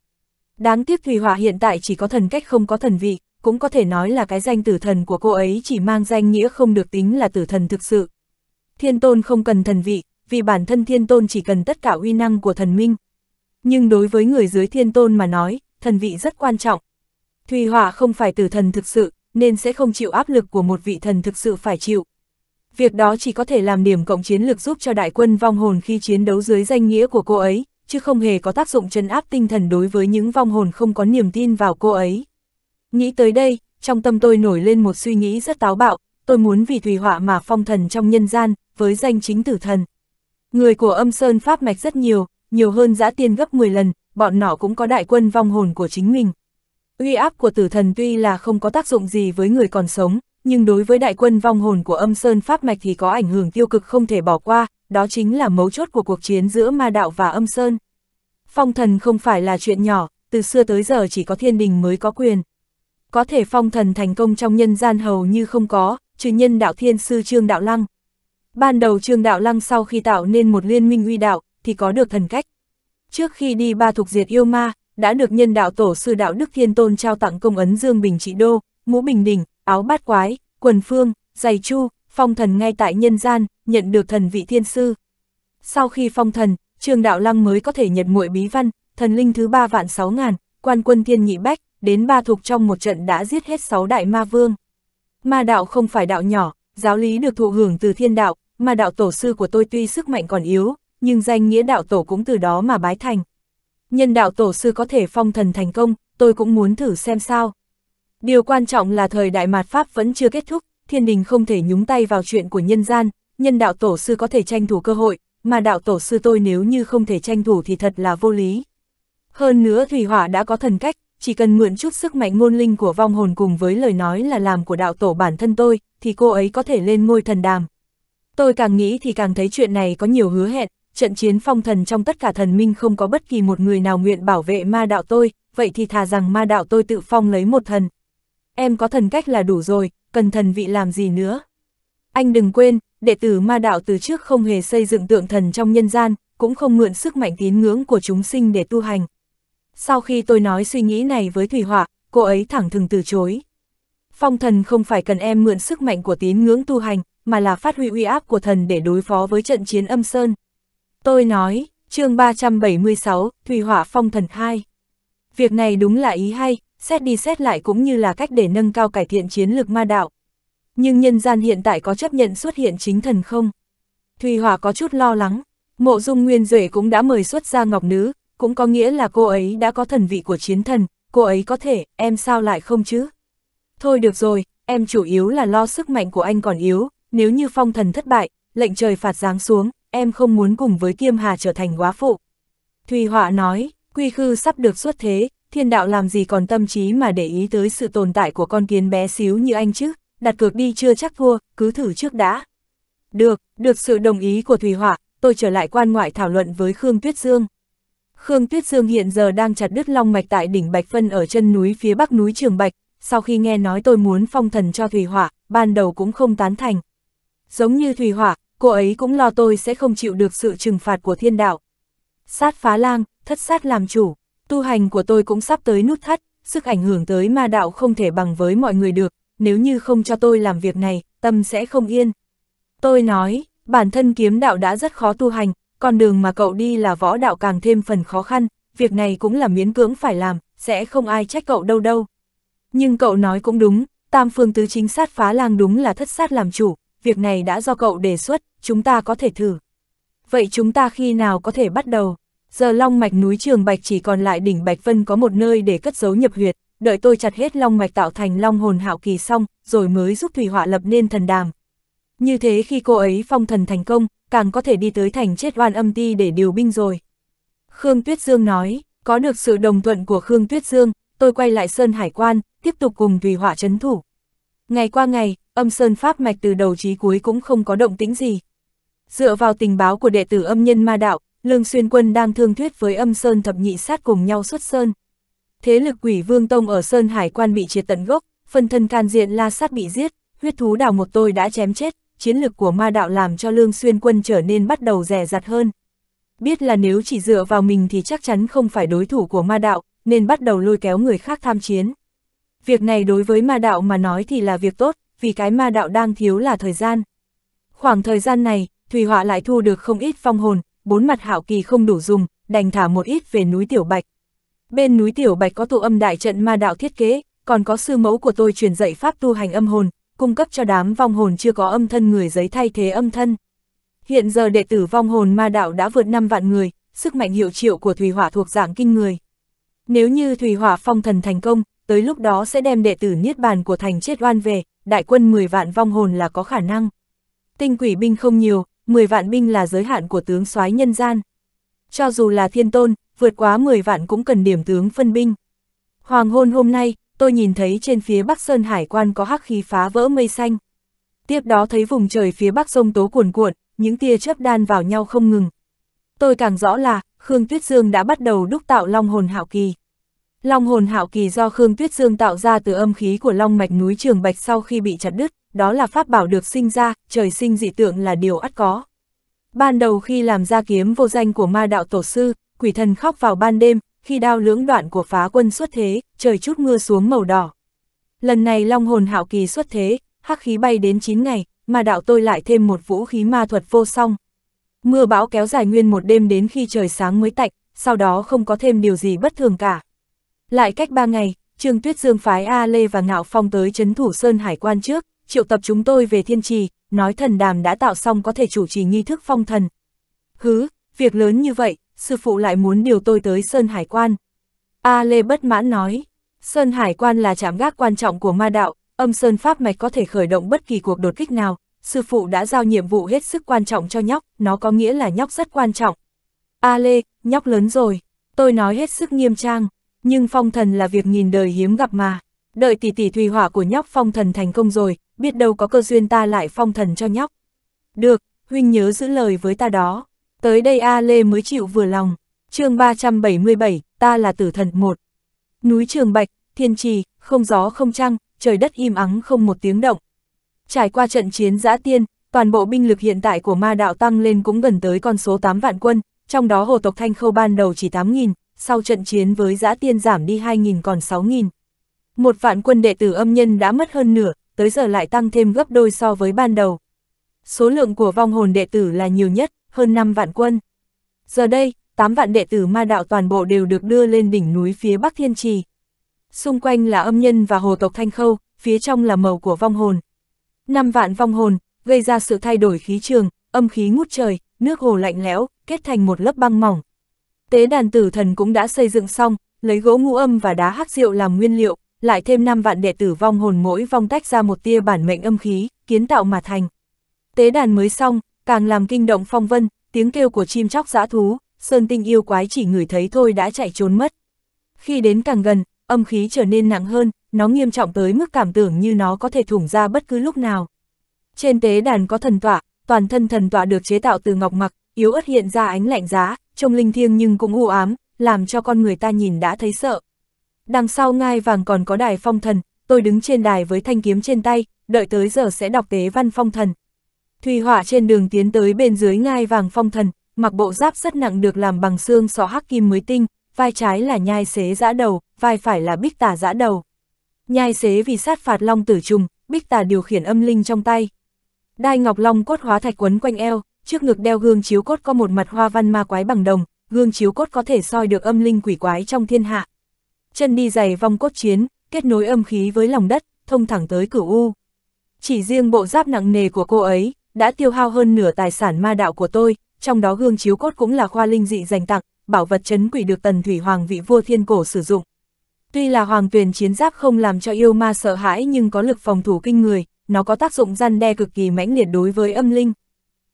Đáng tiếc Thùy Hỏa hiện tại chỉ có thần cách không có thần vị, cũng có thể nói là cái danh tử thần của cô ấy chỉ mang danh nghĩa không được tính là tử thần thực sự. Thiên tôn không cần thần vị, vì bản thân thiên tôn chỉ cần tất cả uy năng của thần minh. Nhưng đối với người dưới thiên tôn mà nói, thần vị rất quan trọng. Thùy Hỏa không phải tử thần thực sự, nên sẽ không chịu áp lực của một vị thần thực sự phải chịu việc đó chỉ có thể làm điểm cộng chiến lược giúp cho đại quân vong hồn khi chiến đấu dưới danh nghĩa của cô ấy, chứ không hề có tác dụng trấn áp tinh thần đối với những vong hồn không có niềm tin vào cô ấy. Nghĩ tới đây, trong tâm tôi nổi lên một suy nghĩ rất táo bạo, tôi muốn vì Thùy Họa mà phong thần trong nhân gian, với danh chính tử thần. Người của âm sơn pháp mạch rất nhiều, nhiều hơn giã tiên gấp 10 lần, bọn nọ cũng có đại quân vong hồn của chính mình. Uy áp của tử thần tuy là không có tác dụng gì với người còn sống, nhưng đối với đại quân vong hồn của âm Sơn Pháp Mạch thì có ảnh hưởng tiêu cực không thể bỏ qua, đó chính là mấu chốt của cuộc chiến giữa ma đạo và âm Sơn. Phong thần không phải là chuyện nhỏ, từ xưa tới giờ chỉ có thiên đình mới có quyền. Có thể phong thần thành công trong nhân gian hầu như không có, trừ nhân đạo thiên sư Trương Đạo Lăng. Ban đầu Trương Đạo Lăng sau khi tạo nên một liên minh uy đạo, thì có được thần cách. Trước khi đi ba thuộc diệt yêu ma, đã được nhân đạo tổ sư đạo Đức Thiên Tôn trao tặng công ấn Dương Bình Trị Đô, Mũ Bình Đỉnh, áo bát quái, quần phương, giày chu, phong thần ngay tại nhân gian, nhận được thần vị thiên sư. Sau khi phong thần, trường đạo lăng mới có thể nhận muội bí văn, thần linh thứ ba vạn sáu ngàn, quan quân thiên nhị bách, đến ba thuộc trong một trận đã giết hết sáu đại ma vương. Ma đạo không phải đạo nhỏ, giáo lý được thụ hưởng từ thiên đạo, ma đạo tổ sư của tôi tuy sức mạnh còn yếu, nhưng danh nghĩa đạo tổ cũng từ đó mà bái thành. Nhân đạo tổ sư có thể phong thần thành công, tôi cũng muốn thử xem sao. Điều quan trọng là thời đại mạt Pháp vẫn chưa kết thúc, thiên đình không thể nhúng tay vào chuyện của nhân gian, nhân đạo tổ sư có thể tranh thủ cơ hội, mà đạo tổ sư tôi nếu như không thể tranh thủ thì thật là vô lý. Hơn nữa Thủy Hỏa đã có thần cách, chỉ cần mượn chút sức mạnh ngôn linh của vong hồn cùng với lời nói là làm của đạo tổ bản thân tôi, thì cô ấy có thể lên ngôi thần đàm. Tôi càng nghĩ thì càng thấy chuyện này có nhiều hứa hẹn, trận chiến phong thần trong tất cả thần minh không có bất kỳ một người nào nguyện bảo vệ ma đạo tôi, vậy thì thà rằng ma đạo tôi tự phong lấy một thần, em có thần cách là đủ rồi, cần thần vị làm gì nữa. Anh đừng quên, đệ tử ma đạo từ trước không hề xây dựng tượng thần trong nhân gian, cũng không mượn sức mạnh tín ngưỡng của chúng sinh để tu hành. Sau khi tôi nói suy nghĩ này với Thủy Họa, cô ấy thẳng thừng từ chối. Phong thần không phải cần em mượn sức mạnh của tín ngưỡng tu hành, mà là phát huy uy áp của thần để đối phó với trận chiến âm sơn. Tôi nói, chương 376, Thủy Hỏa Phong Thần 2. Việc này đúng là ý hay, xét đi xét lại cũng như là cách để nâng cao cải thiện chiến lược ma đạo. Nhưng nhân gian hiện tại có chấp nhận xuất hiện chính thần không? Thùy Hòa có chút lo lắng, mộ dung nguyên duệ cũng đã mời xuất ra ngọc nữ, cũng có nghĩa là cô ấy đã có thần vị của chiến thần, cô ấy có thể, em sao lại không chứ? Thôi được rồi, em chủ yếu là lo sức mạnh của anh còn yếu, nếu như phong thần thất bại, lệnh trời phạt giáng xuống, em không muốn cùng với Kiêm Hà trở thành quá phụ. Thùy Họa nói, quy khư sắp được xuất thế, thiên đạo làm gì còn tâm trí mà để ý tới sự tồn tại của con kiến bé xíu như anh chứ, đặt cược đi chưa chắc thua, cứ thử trước đã. Được, được sự đồng ý của Thùy Hỏa, tôi trở lại quan ngoại thảo luận với Khương Tuyết Dương. Khương Tuyết Dương hiện giờ đang chặt đứt long mạch tại đỉnh Bạch Phân ở chân núi phía bắc núi Trường Bạch, sau khi nghe nói tôi muốn phong thần cho Thùy Hỏa, ban đầu cũng không tán thành. Giống như Thùy Hỏa, cô ấy cũng lo tôi sẽ không chịu được sự trừng phạt của thiên đạo. Sát phá lang, thất sát làm chủ. Tu hành của tôi cũng sắp tới nút thắt, sức ảnh hưởng tới ma đạo không thể bằng với mọi người được, nếu như không cho tôi làm việc này, tâm sẽ không yên. Tôi nói, bản thân kiếm đạo đã rất khó tu hành, con đường mà cậu đi là võ đạo càng thêm phần khó khăn, việc này cũng là miễn cưỡng phải làm, sẽ không ai trách cậu đâu đâu. Nhưng cậu nói cũng đúng, tam phương tứ chính sát phá lang đúng là thất sát làm chủ, việc này đã do cậu đề xuất, chúng ta có thể thử. Vậy chúng ta khi nào có thể bắt đầu? Giờ long mạch núi Trường Bạch chỉ còn lại đỉnh Bạch Vân có một nơi để cất giấu nhập huyệt, đợi tôi chặt hết long mạch tạo thành long hồn hạo kỳ xong, rồi mới giúp Thủy Họa lập nên thần đàm. Như thế khi cô ấy phong thần thành công, càng có thể đi tới thành chết oan âm ti để điều binh rồi. Khương Tuyết Dương nói, có được sự đồng thuận của Khương Tuyết Dương, tôi quay lại Sơn Hải Quan, tiếp tục cùng Thủy Họa chấn thủ. Ngày qua ngày, âm Sơn Pháp mạch từ đầu chí cuối cũng không có động tĩnh gì. Dựa vào tình báo của đệ tử âm nhân ma đạo, Lương Xuyên Quân đang thương thuyết với âm Sơn thập nhị sát cùng nhau xuất Sơn. Thế lực quỷ vương tông ở Sơn Hải quan bị triệt tận gốc, phân thân can diện la sát bị giết, huyết thú đào một tôi đã chém chết, chiến lực của ma đạo làm cho Lương Xuyên Quân trở nên bắt đầu rẻ rặt hơn. Biết là nếu chỉ dựa vào mình thì chắc chắn không phải đối thủ của ma đạo, nên bắt đầu lôi kéo người khác tham chiến. Việc này đối với ma đạo mà nói thì là việc tốt, vì cái ma đạo đang thiếu là thời gian. Khoảng thời gian này, Thùy Họa lại thu được không ít phong hồn, bốn mặt hảo kỳ không đủ dùng, đành thả một ít về núi Tiểu Bạch. Bên núi Tiểu Bạch có tụ âm đại trận ma đạo thiết kế, còn có sư mẫu của tôi truyền dạy pháp tu hành âm hồn, cung cấp cho đám vong hồn chưa có âm thân người giấy thay thế âm thân. Hiện giờ đệ tử vong hồn ma đạo đã vượt 5 vạn người, sức mạnh hiệu triệu của Thủy Hỏa thuộc dạng kinh người. Nếu như Thủy Hỏa phong thần thành công, tới lúc đó sẽ đem đệ tử Niết Bàn của thành chết oan về, đại quân 10 vạn vong hồn là có khả năng. Tinh quỷ binh không nhiều, 10 vạn binh là giới hạn của tướng soái nhân gian. Cho dù là thiên tôn, vượt quá 10 vạn cũng cần điểm tướng phân binh. Hoàng hôn hôm nay, tôi nhìn thấy trên phía Bắc Sơn Hải quan có hắc khí phá vỡ mây xanh. Tiếp đó thấy vùng trời phía Bắc sông Tố cuồn cuộn, những tia chớp đan vào nhau không ngừng. Tôi càng rõ là, Khương Tuyết Dương đã bắt đầu đúc tạo Long Hồn Hạo Kỳ. Long Hồn Hạo Kỳ do Khương Tuyết Dương tạo ra từ âm khí của Long Mạch núi Trường Bạch sau khi bị chặt đứt đó là pháp bảo được sinh ra, trời sinh dị tượng là điều ắt có. Ban đầu khi làm ra kiếm vô danh của ma đạo tổ sư, quỷ thần khóc vào ban đêm, khi đao lưỡng đoạn của phá quân xuất thế, trời chút mưa xuống màu đỏ. Lần này long hồn hạo kỳ xuất thế, hắc khí bay đến 9 ngày, ma đạo tôi lại thêm một vũ khí ma thuật vô song. Mưa bão kéo dài nguyên một đêm đến khi trời sáng mới tạnh, sau đó không có thêm điều gì bất thường cả. Lại cách 3 ngày, Trương Tuyết Dương phái A Lê và Ngạo Phong tới chấn thủ Sơn Hải quan trước, triệu tập chúng tôi về thiên trì, nói thần đàm đã tạo xong có thể chủ trì nghi thức phong thần. Hứ, việc lớn như vậy, sư phụ lại muốn điều tôi tới Sơn Hải Quan. A Lê bất mãn nói, Sơn Hải Quan là trạm gác quan trọng của ma đạo, âm Sơn Pháp Mạch có thể khởi động bất kỳ cuộc đột kích nào, sư phụ đã giao nhiệm vụ hết sức quan trọng cho nhóc, nó có nghĩa là nhóc rất quan trọng. A Lê, nhóc lớn rồi, tôi nói hết sức nghiêm trang, nhưng phong thần là việc nhìn đời hiếm gặp mà đợi tỷ tỷ thủy hỏa của nhóc phong thần thành công rồi, biết đâu có cơ duyên ta lại phong thần cho nhóc. Được, huynh nhớ giữ lời với ta đó. Tới đây A Lê mới chịu vừa lòng. chương 377, ta là tử thần một. Núi Trường Bạch, Thiên Trì, không gió không trăng, trời đất im ắng không một tiếng động. Trải qua trận chiến giã tiên, toàn bộ binh lực hiện tại của ma đạo tăng lên cũng gần tới con số 8 vạn quân, trong đó hồ tộc Thanh Khâu ban đầu chỉ 8.000, sau trận chiến với giã tiên giảm đi 2.000 còn 6.000. Một vạn quân đệ tử âm nhân đã mất hơn nửa, tới giờ lại tăng thêm gấp đôi so với ban đầu. Số lượng của vong hồn đệ tử là nhiều nhất, hơn 5 vạn quân. Giờ đây, 8 vạn đệ tử ma đạo toàn bộ đều được đưa lên đỉnh núi phía Bắc Thiên Trì. Xung quanh là âm nhân và hồ tộc Thanh Khâu, phía trong là màu của vong hồn. 5 vạn vong hồn, gây ra sự thay đổi khí trường, âm khí ngút trời, nước hồ lạnh lẽo, kết thành một lớp băng mỏng. Tế đàn tử thần cũng đã xây dựng xong, lấy gỗ ngũ âm và đá hắc rượu làm nguyên liệu, lại thêm 5 vạn đệ tử vong hồn mỗi vong tách ra một tia bản mệnh âm khí, kiến tạo mà thành. Tế đàn mới xong, càng làm kinh động phong vân, tiếng kêu của chim chóc dã thú, sơn tinh yêu quái chỉ ngửi thấy thôi đã chạy trốn mất. Khi đến càng gần, âm khí trở nên nặng hơn, nó nghiêm trọng tới mức cảm tưởng như nó có thể thủng ra bất cứ lúc nào. Trên tế đàn có thần tọa, toàn thân thần tọa được chế tạo từ ngọc mặc, yếu ớt hiện ra ánh lạnh giá, trông linh thiêng nhưng cũng u ám, làm cho con người ta nhìn đã thấy sợ. Đằng sau ngai vàng còn có đài phong thần, tôi đứng trên đài với thanh kiếm trên tay, đợi tới giờ sẽ đọc tế văn phong thần. Thùy họa trên đường tiến tới bên dưới ngai vàng phong thần, mặc bộ giáp rất nặng được làm bằng xương sọ hắc kim mới tinh, vai trái là nhai xế giã đầu, vai phải là bích tà giã đầu. Nhai xế vì sát phạt long tử trùng, bích tà điều khiển âm linh trong tay. Đai ngọc long cốt hóa thạch quấn quanh eo, trước ngực đeo gương chiếu cốt có một mặt hoa văn ma quái bằng đồng, gương chiếu cốt có thể soi được âm linh quỷ quái trong thiên hạ chân đi dày vong cốt chiến, kết nối âm khí với lòng đất, thông thẳng tới cửu U. Chỉ riêng bộ giáp nặng nề của cô ấy, đã tiêu hao hơn nửa tài sản ma đạo của tôi, trong đó gương chiếu cốt cũng là khoa linh dị dành tặng, bảo vật chấn quỷ được tần thủy hoàng vị vua thiên cổ sử dụng. Tuy là hoàng tuyển chiến giáp không làm cho yêu ma sợ hãi nhưng có lực phòng thủ kinh người, nó có tác dụng gian đe cực kỳ mãnh liệt đối với âm linh.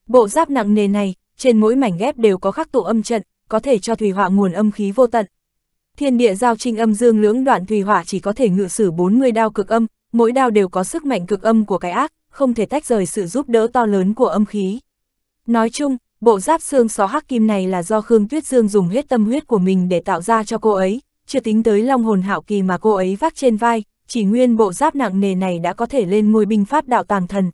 Bộ giáp nặng nề này, trên mỗi mảnh ghép đều có khắc tụ âm trận, có thể cho thủy họa nguồn âm khí vô tận. Thiên địa giao trinh âm dương lưỡng đoạn thủy hỏa chỉ có thể ngự sử 40 đao cực âm, mỗi đao đều có sức mạnh cực âm của cái ác, không thể tách rời sự giúp đỡ to lớn của âm khí. Nói chung, bộ giáp xương xó hắc kim này là do Khương Tuyết Dương dùng hết tâm huyết của mình để tạo ra cho cô ấy, chưa tính tới long hồn hạo kỳ mà cô ấy vác trên vai, chỉ nguyên bộ giáp nặng nề này đã có thể lên ngôi binh pháp đạo tàng thần.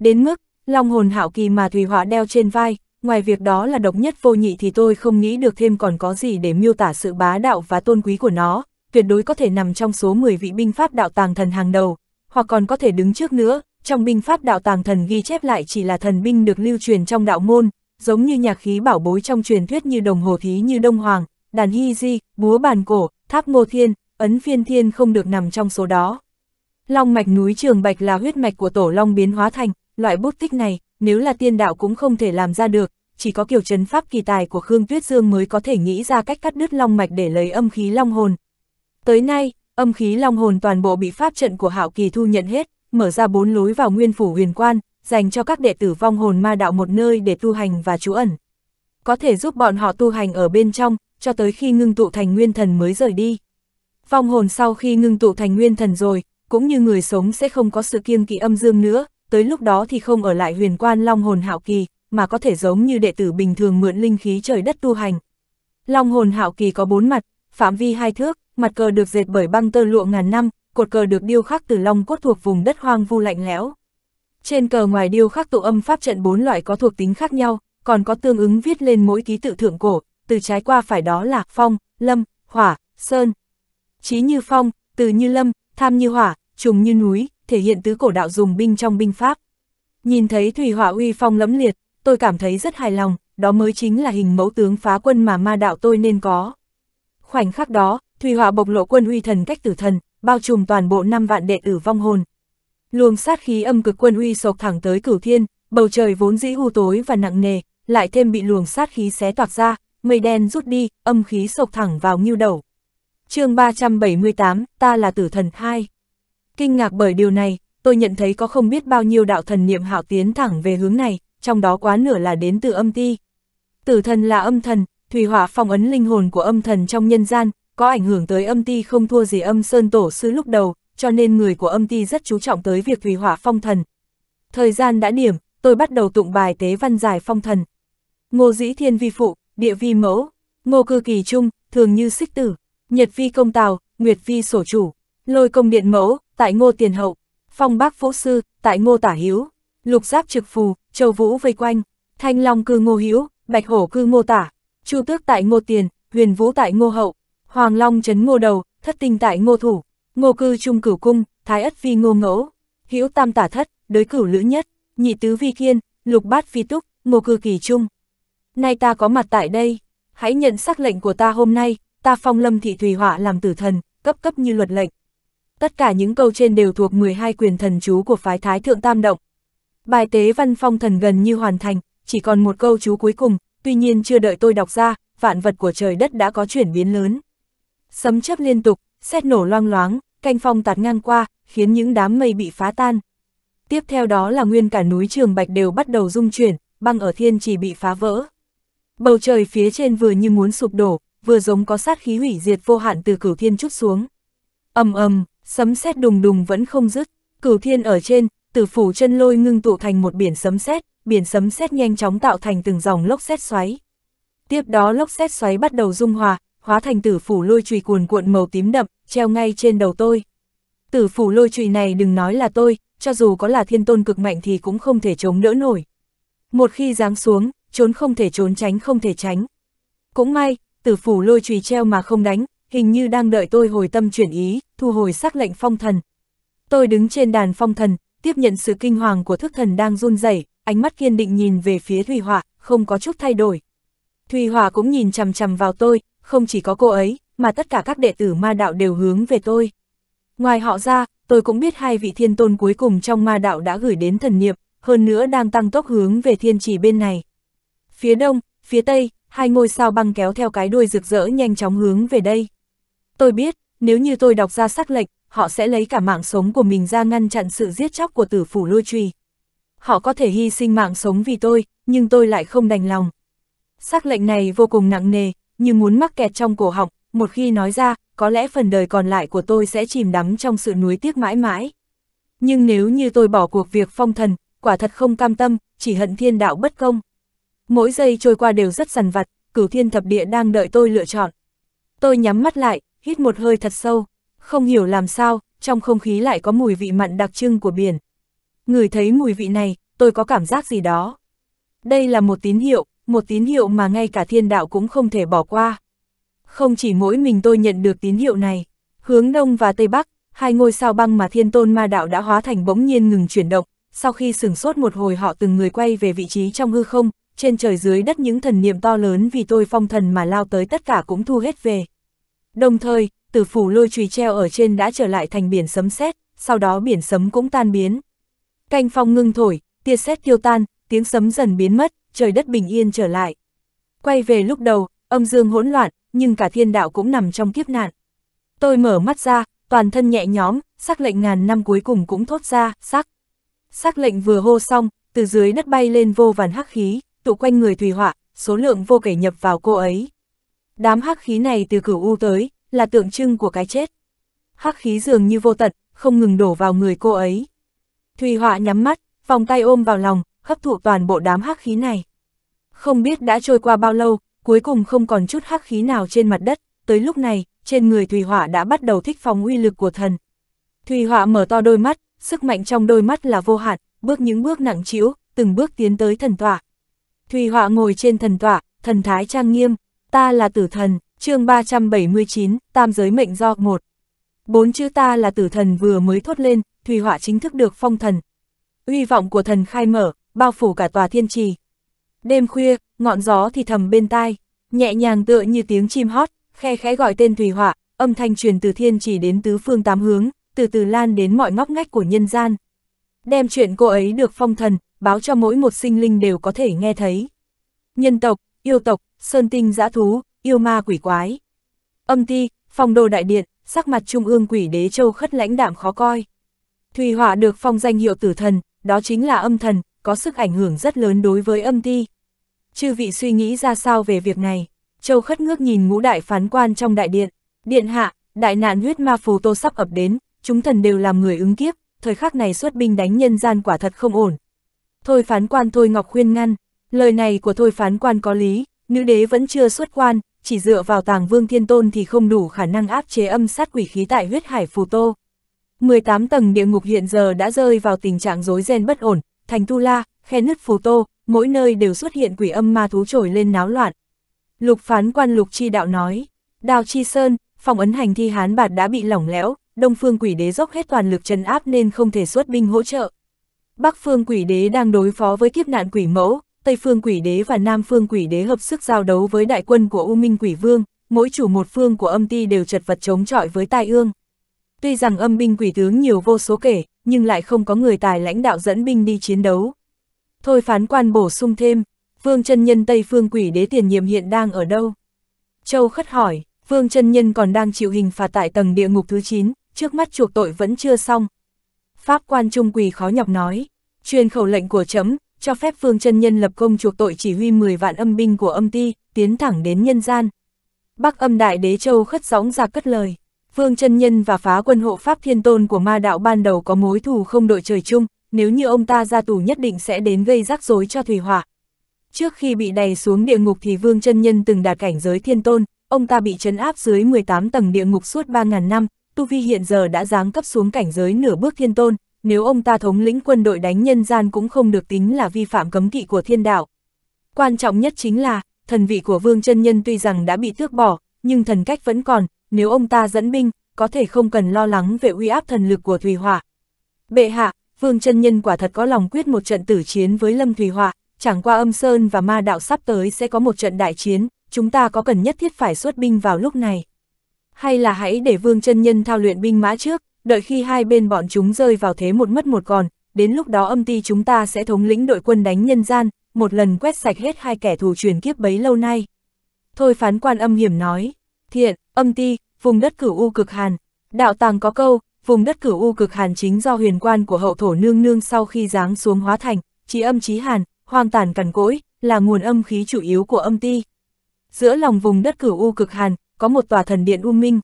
Đến mức, long hồn hạo kỳ mà thủy Hỏa đeo trên vai, ngoài việc đó là độc nhất vô nhị thì tôi không nghĩ được thêm còn có gì để miêu tả sự bá đạo và tôn quý của nó, tuyệt đối có thể nằm trong số 10 vị binh pháp đạo tàng thần hàng đầu, hoặc còn có thể đứng trước nữa, trong binh pháp đạo tàng thần ghi chép lại chỉ là thần binh được lưu truyền trong đạo môn, giống như nhạc khí bảo bối trong truyền thuyết như đồng hồ thí như Đông Hoàng, đàn hy di, búa bàn cổ, tháp ngô thiên, ấn phiên thiên không được nằm trong số đó. Long mạch núi Trường Bạch là huyết mạch của tổ long biến hóa thành, loại bút tích này, nếu là tiên đạo cũng không thể làm ra được, chỉ có kiểu chấn pháp kỳ tài của Khương Tuyết Dương mới có thể nghĩ ra cách cắt đứt long mạch để lấy âm khí long hồn. Tới nay, âm khí long hồn toàn bộ bị pháp trận của Hạo Kỳ thu nhận hết, mở ra bốn lối vào nguyên phủ huyền quan, dành cho các đệ tử vong hồn ma đạo một nơi để tu hành và trú ẩn. Có thể giúp bọn họ tu hành ở bên trong, cho tới khi ngưng tụ thành nguyên thần mới rời đi. Vong hồn sau khi ngưng tụ thành nguyên thần rồi, cũng như người sống sẽ không có sự kiêng kỵ âm dương nữa, tới lúc đó thì không ở lại huyền quan long hồn hạo kỳ, mà có thể giống như đệ tử bình thường mượn linh khí trời đất tu hành. Long hồn hạo kỳ có bốn mặt, phạm vi hai thước, mặt cờ được dệt bởi băng tơ lụa ngàn năm, cột cờ được điêu khắc từ long cốt thuộc vùng đất hoang vu lạnh lẽo. Trên cờ ngoài điêu khắc tụ âm pháp trận bốn loại có thuộc tính khác nhau, còn có tương ứng viết lên mỗi ký tự thượng cổ, từ trái qua phải đó là phong, lâm, hỏa, sơn. Chí như phong, từ như lâm, tham như hỏa, trùng như núi, thể hiện tứ cổ đạo dùng binh trong binh pháp. Nhìn thấy Thủy Hỏa uy phong lẫm liệt, tôi cảm thấy rất hài lòng, đó mới chính là hình mẫu tướng phá quân mà ma đạo tôi nên có. Khoảnh khắc đó, Thủy Hỏa bộc lộ quân uy thần cách tử thần, bao trùm toàn bộ năm vạn đệ tử vong hồn. Luồng sát khí âm cực quân uy sộc thẳng tới cửu thiên, bầu trời vốn dĩ u tối và nặng nề, lại thêm bị luồng sát khí xé toạc ra, mây đen rút đi, âm khí sộc thẳng vào nghiêu đầu. chương 378, ta là tử thần 2. Kinh ngạc bởi điều này, tôi nhận thấy có không biết bao nhiêu đạo thần niệm hảo tiến thẳng về hướng này, trong đó quá nửa là đến từ âm ti. Tử thần là âm thần, thủy hỏa phong ấn linh hồn của âm thần trong nhân gian, có ảnh hưởng tới âm ti không thua gì âm sơn tổ sư lúc đầu, cho nên người của âm ti rất chú trọng tới việc thủy hỏa phong thần. Thời gian đã điểm, tôi bắt đầu tụng bài tế văn giải phong thần. Ngô dĩ thiên vi phụ, địa vi mẫu, ngô cư kỳ trung, thường như xích tử, nhật vi công tào, nguyệt vi sổ chủ, lôi công điện mẫu, tại ngô tiền hậu, phong bác phỗ sư, tại ngô tả hiếu, lục giáp trực phù, châu vũ vây quanh, thanh long cư ngô hiếu, bạch hổ cư ngô tả, chu tước tại ngô tiền, huyền vũ tại ngô hậu, hoàng long trấn ngô đầu, thất tinh tại ngô thủ, ngô cư trung cửu cung, thái ất phi ngô ngẫu, Hiếu tam tả thất, đối cửu lữ nhất, nhị tứ vi kiên, lục bát phi túc, ngô cư kỳ trung. Nay ta có mặt tại đây, hãy nhận sắc lệnh của ta hôm nay, ta phong lâm thị thùy họa làm tử thần, cấp cấp như luật lệnh tất cả những câu trên đều thuộc 12 quyền thần chú của phái Thái Thượng Tam Động. Bài tế văn phong thần gần như hoàn thành, chỉ còn một câu chú cuối cùng, tuy nhiên chưa đợi tôi đọc ra, vạn vật của trời đất đã có chuyển biến lớn. Sấm chớp liên tục, xét nổ loang loáng, canh phong tạt ngang qua, khiến những đám mây bị phá tan. Tiếp theo đó là nguyên cả núi Trường Bạch đều bắt đầu rung chuyển, băng ở thiên chỉ bị phá vỡ. Bầu trời phía trên vừa như muốn sụp đổ, vừa giống có sát khí hủy diệt vô hạn từ cửu thiên chút xuống. ầm ầm, sấm sét đùng đùng vẫn không dứt, cửu thiên ở trên, tử phủ chân lôi ngưng tụ thành một biển sấm sét, biển sấm sét nhanh chóng tạo thành từng dòng lốc sét xoáy. Tiếp đó lốc sét xoáy bắt đầu dung hòa, hóa thành tử phủ lôi chùy cuồn cuộn màu tím đậm, treo ngay trên đầu tôi. Tử phủ lôi chùy này đừng nói là tôi, cho dù có là thiên tôn cực mạnh thì cũng không thể chống đỡ nổi. Một khi giáng xuống, trốn không thể trốn tránh không thể tránh. Cũng may, tử phủ lôi chùy treo mà không đánh, hình như đang đợi tôi hồi tâm chuyển ý, thu hồi sắc lệnh phong thần. Tôi đứng trên đàn phong thần, tiếp nhận sự kinh hoàng của thức thần đang run rẩy, ánh mắt kiên định nhìn về phía Thùy Họa, không có chút thay đổi. Thùy Họa cũng nhìn chằm chằm vào tôi, không chỉ có cô ấy, mà tất cả các đệ tử ma đạo đều hướng về tôi. Ngoài họ ra, tôi cũng biết hai vị thiên tôn cuối cùng trong ma đạo đã gửi đến thần niệm, hơn nữa đang tăng tốc hướng về thiên trì bên này. Phía đông, phía tây, hai ngôi sao băng kéo theo cái đuôi rực rỡ nhanh chóng hướng về đây. Tôi biết, nếu như tôi đọc ra sắc lệnh, họ sẽ lấy cả mạng sống của mình ra ngăn chặn sự giết chóc của tử phủ lôi trùy. Họ có thể hy sinh mạng sống vì tôi, nhưng tôi lại không đành lòng. Sắc lệnh này vô cùng nặng nề, như muốn mắc kẹt trong cổ họng, một khi nói ra, có lẽ phần đời còn lại của tôi sẽ chìm đắm trong sự nuối tiếc mãi mãi. Nhưng nếu như tôi bỏ cuộc việc phong thần, quả thật không cam tâm, chỉ hận thiên đạo bất công. Mỗi giây trôi qua đều rất dằn vặt, cửu thiên thập địa đang đợi tôi lựa chọn. Tôi nhắm mắt lại, hít một hơi thật sâu, không hiểu làm sao, trong không khí lại có mùi vị mặn đặc trưng của biển. Người thấy mùi vị này, tôi có cảm giác gì đó. Đây là một tín hiệu, một tín hiệu mà ngay cả thiên đạo cũng không thể bỏ qua. Không chỉ mỗi mình tôi nhận được tín hiệu này, hướng đông và tây bắc, hai ngôi sao băng mà thiên tôn ma đạo đã hóa thành bỗng nhiên ngừng chuyển động, sau khi sừng sốt một hồi họ từng người quay về vị trí trong hư không, trên trời dưới đất những thần niệm to lớn vì tôi phong thần mà lao tới tất cả cũng thu hết về. Đồng thời, tử phủ lôi chùy treo ở trên đã trở lại thành biển sấm sét, sau đó biển sấm cũng tan biến. Canh phong ngưng thổi, tia sét tiêu tan, tiếng sấm dần biến mất, trời đất bình yên trở lại. Quay về lúc đầu, âm dương hỗn loạn, nhưng cả thiên đạo cũng nằm trong kiếp nạn. Tôi mở mắt ra, toàn thân nhẹ nhóm, sắc lệnh ngàn năm cuối cùng cũng thốt ra, sắc. Sắc lệnh vừa hô xong, từ dưới đất bay lên vô vàn hắc khí, tụ quanh người thủy Họa, số lượng vô kể nhập vào cô ấy. Đám hắc khí này từ cửu u tới, là tượng trưng của cái chết. Hắc khí dường như vô tận, không ngừng đổ vào người cô ấy. Thùy Họa nhắm mắt, vòng tay ôm vào lòng, hấp thụ toàn bộ đám hắc khí này. Không biết đã trôi qua bao lâu, cuối cùng không còn chút hắc khí nào trên mặt đất, tới lúc này, trên người Thùy Họa đã bắt đầu thích phòng uy lực của thần. Thùy Họa mở to đôi mắt, sức mạnh trong đôi mắt là vô hạn, bước những bước nặng trĩu, từng bước tiến tới thần tọa. Thùy Họa ngồi trên thần tọa, thần thái trang nghiêm, ta là tử thần, chương 379, tam giới mệnh do một. Bốn chữ ta là tử thần vừa mới thốt lên, Thủy Họa chính thức được phong thần. Uy vọng của thần khai mở, bao phủ cả tòa thiên trì. Đêm khuya, ngọn gió thì thầm bên tai, nhẹ nhàng tựa như tiếng chim hót, khe khẽ gọi tên Thủy Họa, âm thanh truyền từ thiên trì đến tứ phương tám hướng, từ từ lan đến mọi ngóc ngách của nhân gian. Đem chuyện cô ấy được phong thần, báo cho mỗi một sinh linh đều có thể nghe thấy. Nhân tộc, yêu tộc, sơn tinh dã thú, yêu ma quỷ quái. Âm ti, phong đồ đại điện, sắc mặt trung ương quỷ đế châu khất lãnh đạm khó coi. Thùy họa được phong danh hiệu tử thần, đó chính là âm thần, có sức ảnh hưởng rất lớn đối với âm ti. Chư vị suy nghĩ ra sao về việc này, châu khất ngước nhìn ngũ đại phán quan trong đại điện, điện hạ, đại nạn huyết ma phù tô sắp ập đến, chúng thần đều làm người ứng kiếp, thời khắc này xuất binh đánh nhân gian quả thật không ổn. Thôi phán quan thôi ngọc khuyên ngăn, Lời này của thôi phán quan có lý, nữ đế vẫn chưa xuất quan, chỉ dựa vào tàng vương thiên tôn thì không đủ khả năng áp chế âm sát quỷ khí tại huyết hải phù tô. 18 tầng địa ngục hiện giờ đã rơi vào tình trạng rối ren bất ổn, thành tu la, khe nứt phù tô, mỗi nơi đều xuất hiện quỷ âm ma thú trồi lên náo loạn. Lục phán quan lục chi đạo nói, đào chi sơn, phòng ấn hành thi hán bạt đã bị lỏng lẽo, đông phương quỷ đế dốc hết toàn lực chân áp nên không thể xuất binh hỗ trợ. Bắc phương quỷ đế đang đối phó với kiếp nạn quỷ mẫu, Tây Phương Quỷ Đế và Nam Phương Quỷ Đế hợp sức giao đấu với đại quân của U Minh Quỷ Vương, mỗi chủ một phương của âm ti đều chật vật chống chọi với tai ương. Tuy rằng âm binh quỷ tướng nhiều vô số kể, nhưng lại không có người tài lãnh đạo dẫn binh đi chiến đấu. Thôi phán quan bổ sung thêm, Vương chân Nhân Tây Phương Quỷ Đế tiền nhiệm hiện đang ở đâu? Châu khất hỏi, Vương chân Nhân còn đang chịu hình phạt tại tầng địa ngục thứ 9, trước mắt chuộc tội vẫn chưa xong. Pháp quan trung quỳ khó nhọc nói, truyền khẩu lệnh của chấm, cho phép Phương chân Nhân lập công chuộc tội chỉ huy 10 vạn âm binh của âm ti, tiến thẳng đến nhân gian. Bắc âm đại đế châu khất sóng ra cất lời. Phương chân Nhân và phá quân hộ Pháp Thiên Tôn của ma đạo ban đầu có mối thù không đội trời chung, nếu như ông ta ra tù nhất định sẽ đến gây rắc rối cho Thủy Hỏa. Trước khi bị đày xuống địa ngục thì Vương chân Nhân từng đạt cảnh giới Thiên Tôn, ông ta bị trấn áp dưới 18 tầng địa ngục suốt 3.000 năm, Tu Vi hiện giờ đã giáng cấp xuống cảnh giới nửa bước Thiên Tôn, nếu ông ta thống lĩnh quân đội đánh nhân gian cũng không được tính là vi phạm cấm kỵ của thiên đạo. Quan trọng nhất chính là, thần vị của Vương chân Nhân tuy rằng đã bị tước bỏ, nhưng thần cách vẫn còn, nếu ông ta dẫn binh, có thể không cần lo lắng về uy áp thần lực của Thùy Hỏa. Bệ hạ, Vương chân Nhân quả thật có lòng quyết một trận tử chiến với Lâm Thùy Hỏa, chẳng qua âm sơn và ma đạo sắp tới sẽ có một trận đại chiến, chúng ta có cần nhất thiết phải xuất binh vào lúc này. Hay là hãy để Vương chân Nhân thao luyện binh mã trước, đợi khi hai bên bọn chúng rơi vào thế một mất một còn, đến lúc đó âm ti chúng ta sẽ thống lĩnh đội quân đánh nhân gian, một lần quét sạch hết hai kẻ thù truyền kiếp bấy lâu nay. Thôi phán quan âm hiểm nói, thiện, âm ti, vùng đất cửu u cực hàn, đạo tàng có câu, vùng đất cửu u cực hàn chính do huyền quan của hậu thổ nương nương sau khi giáng xuống hóa thành, trí âm trí hàn, hoang tàn cằn cỗi, là nguồn âm khí chủ yếu của âm ti. Giữa lòng vùng đất cửu u cực hàn, có một tòa thần điện u minh.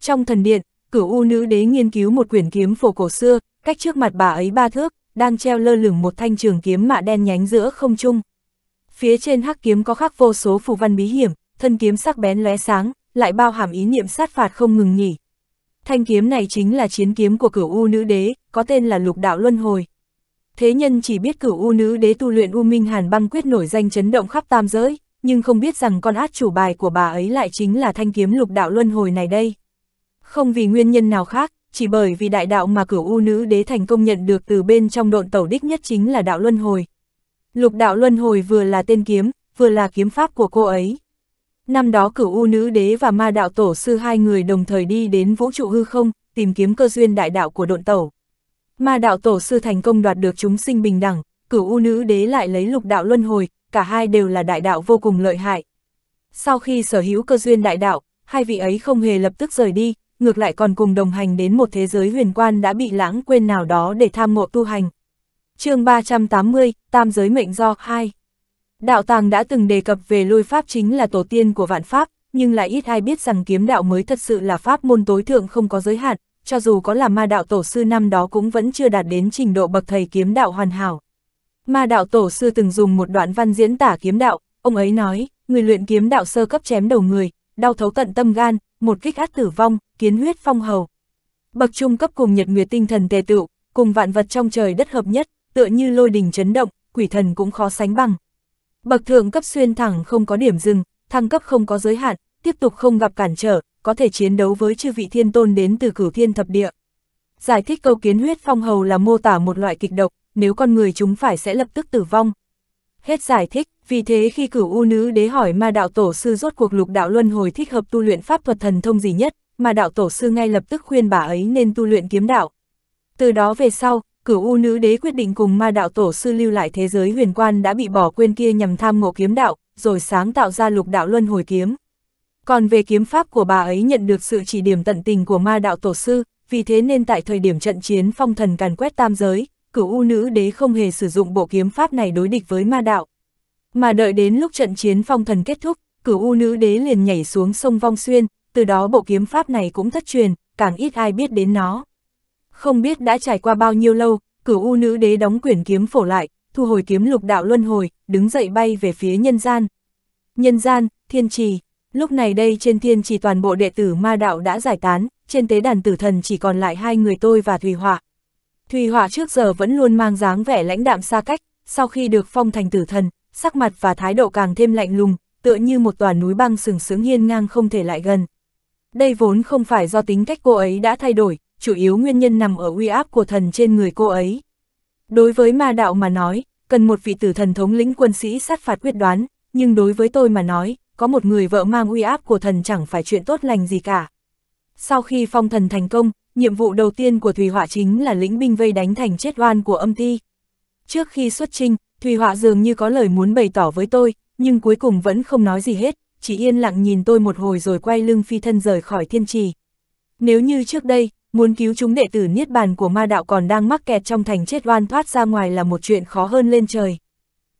Trong thần điện, cửu u nữ đế nghiên cứu một quyển kiếm phổ cổ xưa, cách trước mặt bà ấy ba thước, đang treo lơ lửng một thanh trường kiếm mạ đen nhánh giữa không trung. Phía trên hắc kiếm có khắc vô số phù văn bí hiểm, thân kiếm sắc bén lóe sáng, lại bao hàm ý niệm sát phạt không ngừng nghỉ. Thanh kiếm này chính là chiến kiếm của cửu u nữ đế, có tên là lục đạo luân hồi. Thế nhân chỉ biết cửu u nữ đế tu luyện u minh hàn băng quyết nổi danh chấn động khắp tam giới, nhưng không biết rằng con át chủ bài của bà ấy lại chính là thanh kiếm lục đạo luân hồi này đây. Không vì nguyên nhân nào khác, chỉ bởi vì đại đạo mà cửu u nữ đế thành công nhận được từ bên trong độn tẩu đích nhất chính là đạo luân hồi. Lục đạo luân hồi vừa là tên kiếm, vừa là kiếm pháp của cô ấy. Năm đó cửu u nữ đế và ma đạo tổ sư hai người đồng thời đi đến vũ trụ hư không, tìm kiếm cơ duyên đại đạo của độn tẩu. Ma đạo tổ sư thành công đoạt được chúng sinh bình đẳng, cửu u nữ đế lại lấy lục đạo luân hồi, cả hai đều là đại đạo vô cùng lợi hại. Sau khi sở hữu cơ duyên đại đạo, hai vị ấy không hề lập tức rời đi, ngược lại còn cùng đồng hành đến một thế giới huyền quan đã bị lãng quên nào đó để tham ngộ tu hành. chương 380, Tam giới mệnh do 2 Đạo tàng đã từng đề cập về lôi pháp chính là tổ tiên của vạn pháp, nhưng lại ít ai biết rằng kiếm đạo mới thật sự là pháp môn tối thượng không có giới hạn, cho dù có là ma đạo tổ sư năm đó cũng vẫn chưa đạt đến trình độ bậc thầy kiếm đạo hoàn hảo. Ma đạo tổ sư từng dùng một đoạn văn diễn tả kiếm đạo, ông ấy nói, người luyện kiếm đạo sơ cấp chém đầu người, đau thấu tận tâm gan, một kích át tử vong, kiến huyết phong hầu. Bậc trung cấp cùng nhật nguyệt tinh thần tề tựu, cùng vạn vật trong trời đất hợp nhất, tựa như lôi đình chấn động, quỷ thần cũng khó sánh bằng. Bậc thượng cấp xuyên thẳng không có điểm dừng, thăng cấp không có giới hạn, tiếp tục không gặp cản trở, có thể chiến đấu với chư vị thiên tôn đến từ cửu thiên thập địa. Giải thích câu kiến huyết phong hầu là mô tả một loại kịch độc, nếu con người chúng phải sẽ lập tức tử vong. Hết giải thích. Vì thế khi cửu u nữ đế hỏi ma đạo tổ sư rốt cuộc lục đạo luân hồi thích hợp tu luyện pháp thuật thần thông gì nhất, ma đạo tổ sư ngay lập tức khuyên bà ấy nên tu luyện kiếm đạo. Từ đó về sau, cửu u nữ đế quyết định cùng ma đạo tổ sư lưu lại thế giới huyền quan đã bị bỏ quên kia nhằm tham ngộ kiếm đạo, rồi sáng tạo ra lục đạo luân hồi kiếm. Còn về kiếm pháp của bà ấy nhận được sự chỉ điểm tận tình của ma đạo tổ sư, vì thế nên tại thời điểm trận chiến phong thần càn quét tam giới, cửu u nữ đế không hề sử dụng bộ kiếm pháp này đối địch với ma đạo. Mà đợi đến lúc trận chiến phong thần kết thúc, cửu u nữ đế liền nhảy xuống sông Vong Xuyên, từ đó bộ kiếm pháp này cũng thất truyền, càng ít ai biết đến nó. Không biết đã trải qua bao nhiêu lâu, cửu u nữ đế đóng quyển kiếm phổ lại, thu hồi kiếm lục đạo luân hồi, đứng dậy bay về phía nhân gian. Nhân gian, thiên trì, lúc này đây trên thiên trì toàn bộ đệ tử ma đạo đã giải tán, trên tế đàn tử thần chỉ còn lại hai người tôi và Thùy Họa. Thùy Họa trước giờ vẫn luôn mang dáng vẻ lãnh đạm xa cách, sau khi được phong thành tử thần, sắc mặt và thái độ càng thêm lạnh lùng, tựa như một tòa núi băng sừng sướng hiên ngang không thể lại gần. Đây vốn không phải do tính cách cô ấy đã thay đổi, chủ yếu nguyên nhân nằm ở uy áp của thần trên người cô ấy. Đối với ma đạo mà nói, cần một vị tử thần thống lĩnh quân sĩ sát phạt quyết đoán, nhưng đối với tôi mà nói, có một người vợ mang uy áp của thần chẳng phải chuyện tốt lành gì cả. Sau khi phong thần thành công, nhiệm vụ đầu tiên của Thùy Họa chính là lĩnh binh vây đánh thành chết oan của âm ti. Trước khi xuất trinh, Thùy Họa dường như có lời muốn bày tỏ với tôi, nhưng cuối cùng vẫn không nói gì hết, chỉ yên lặng nhìn tôi một hồi rồi quay lưng phi thân rời khỏi thiên trì. Nếu như trước đây, muốn cứu chúng đệ tử Niết Bàn của ma đạo còn đang mắc kẹt trong thành chết oan thoát ra ngoài là một chuyện khó hơn lên trời.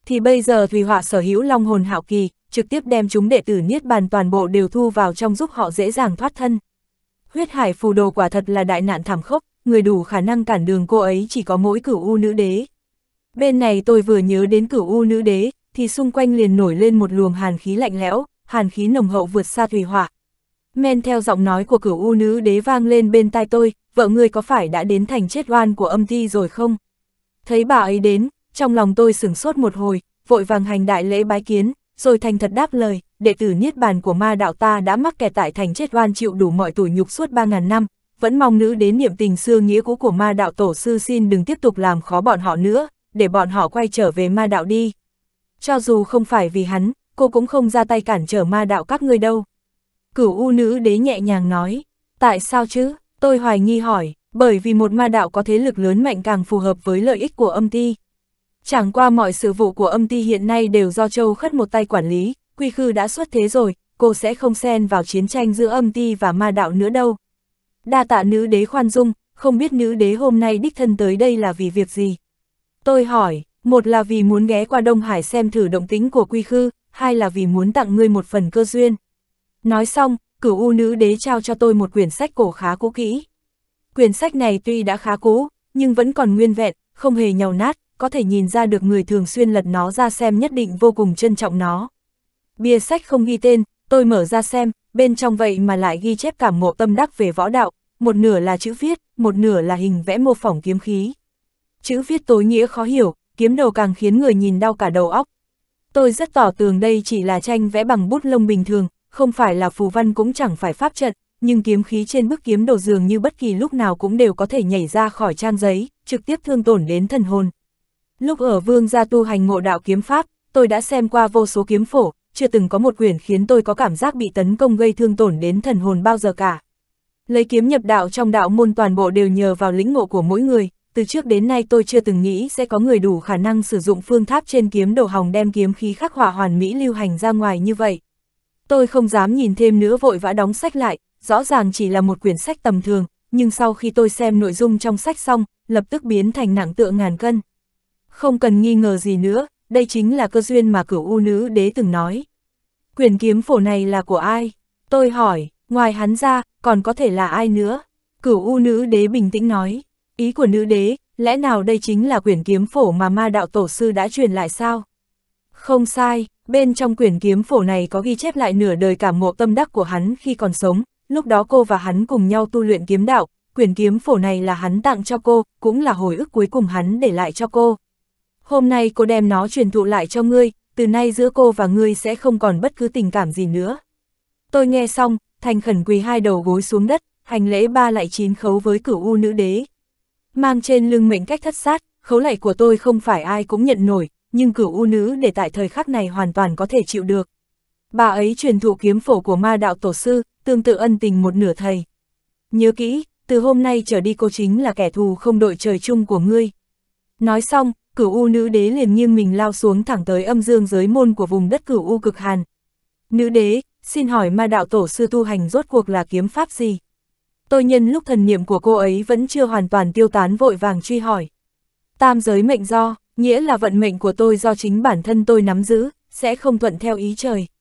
Thì bây giờ Thùy Họa sở hữu long hồn hạo kỳ, trực tiếp đem chúng đệ tử Niết Bàn toàn bộ đều thu vào trong giúp họ dễ dàng thoát thân. Huyết hải phù đồ quả thật là đại nạn thảm khốc, người đủ khả năng cản đường cô ấy chỉ có mỗi cửu u nữ đế. Bên này tôi vừa nhớ đến cửu u nữ đế, thì xung quanh liền nổi lên một luồng hàn khí lạnh lẽo, hàn khí nồng hậu vượt xa thủy hỏa. Men theo giọng nói của cửu u nữ đế vang lên bên tai tôi, vợ ngươi có phải đã đến thành chết oan của âm thi rồi không? Thấy bà ấy đến, trong lòng tôi sửng sốt một hồi, vội vàng hành đại lễ bái kiến, rồi thành thật đáp lời, đệ tử niết bàn của ma đạo ta đã mắc kẹt tại thành chết oan chịu đủ mọi tủi nhục suốt 3.000 năm, vẫn mong nữ đến niệm tình xưa nghĩa cũ của ma đạo tổ sư xin đừng tiếp tục làm khó bọn họ nữa, để bọn họ quay trở về ma đạo đi. Cho dù không phải vì hắn, cô cũng không ra tay cản trở ma đạo các ngươi đâu. Cửu u nữ đế nhẹ nhàng nói, tại sao chứ, tôi hoài nghi hỏi, bởi vì một ma đạo có thế lực lớn mạnh càng phù hợp với lợi ích của âm ti. Chẳng qua mọi sự vụ của âm ti hiện nay đều do châu khất một tay quản lý, quy khư đã xuất thế rồi, cô sẽ không xen vào chiến tranh giữa âm ti và ma đạo nữa đâu. Đa tạ nữ đế khoan dung, không biết nữ đế hôm nay đích thân tới đây là vì việc gì. Tôi hỏi, một là vì muốn ghé qua Đông Hải xem thử động tính của quy khư, hai là vì muốn tặng ngươi một phần cơ duyên. Nói xong, cửu u nữ đế trao cho tôi một quyển sách cổ khá cũ kỹ. Quyển sách này tuy đã khá cũ, nhưng vẫn còn nguyên vẹn, không hề nhàu nát, có thể nhìn ra được người thường xuyên lật nó ra xem nhất định vô cùng trân trọng nó. bìa sách không ghi tên, tôi mở ra xem, bên trong vậy mà lại ghi chép cảm ngộ tâm đắc về võ đạo, một nửa là chữ viết, một nửa là hình vẽ mô phỏng kiếm khí chữ viết tối nghĩa khó hiểu, kiếm đầu càng khiến người nhìn đau cả đầu óc. Tôi rất tỏ tường đây chỉ là tranh vẽ bằng bút lông bình thường, không phải là phù văn cũng chẳng phải pháp trận, nhưng kiếm khí trên bức kiếm đồ dường như bất kỳ lúc nào cũng đều có thể nhảy ra khỏi trang giấy, trực tiếp thương tổn đến thần hồn. Lúc ở vương gia tu hành ngộ đạo kiếm pháp, tôi đã xem qua vô số kiếm phổ, chưa từng có một quyển khiến tôi có cảm giác bị tấn công gây thương tổn đến thần hồn bao giờ cả. Lấy kiếm nhập đạo trong đạo môn toàn bộ đều nhờ vào lĩnh ngộ của mỗi người, từ trước đến nay tôi chưa từng nghĩ sẽ có người đủ khả năng sử dụng phương tháp trên kiếm đồ hòng đem kiếm khí khắc họa hoàn mỹ lưu hành ra ngoài như vậy. Tôi không dám nhìn thêm nữa vội vã đóng sách lại, rõ ràng chỉ là một quyển sách tầm thường, nhưng sau khi tôi xem nội dung trong sách xong, lập tức biến thành nặng tựa ngàn cân. Không cần nghi ngờ gì nữa, đây chính là cơ duyên mà cửu u nữ đế từng nói. Quyền kiếm phổ này là của ai? Tôi hỏi, ngoài hắn ra, còn có thể là ai nữa? Cửu u nữ đế bình tĩnh nói. Ý của nữ đế, lẽ nào đây chính là quyển kiếm phổ mà ma đạo tổ sư đã truyền lại sao? Không sai, bên trong quyển kiếm phổ này có ghi chép lại nửa đời cảm ngộ tâm đắc của hắn khi còn sống, lúc đó cô và hắn cùng nhau tu luyện kiếm đạo, quyển kiếm phổ này là hắn tặng cho cô, cũng là hồi ức cuối cùng hắn để lại cho cô. Hôm nay cô đem nó truyền thụ lại cho ngươi, từ nay giữa cô và ngươi sẽ không còn bất cứ tình cảm gì nữa. Tôi nghe xong, thành khẩn quỳ hai đầu gối xuống đất, hành lễ ba lại chín khấu với cửu u nữ đế. Mang trên lưng mệnh cách thất sát, khấu lạy của tôi không phải ai cũng nhận nổi, nhưng cửu u nữ để tại thời khắc này hoàn toàn có thể chịu được. Bà ấy truyền thụ kiếm phổ của ma đạo tổ sư, tương tự ân tình một nửa thầy. Nhớ kỹ, từ hôm nay trở đi cô chính là kẻ thù không đội trời chung của ngươi. Nói xong, cửu u nữ đế liền nghiêng mình lao xuống thẳng tới âm dương giới môn của vùng đất cửu u cực hàn. Nữ đế, xin hỏi ma đạo tổ sư tu hành rốt cuộc là kiếm pháp gì? tôi nhân lúc thần niệm của cô ấy vẫn chưa hoàn toàn tiêu tán vội vàng truy hỏi. Tam giới mệnh do, nghĩa là vận mệnh của tôi do chính bản thân tôi nắm giữ, sẽ không thuận theo ý trời.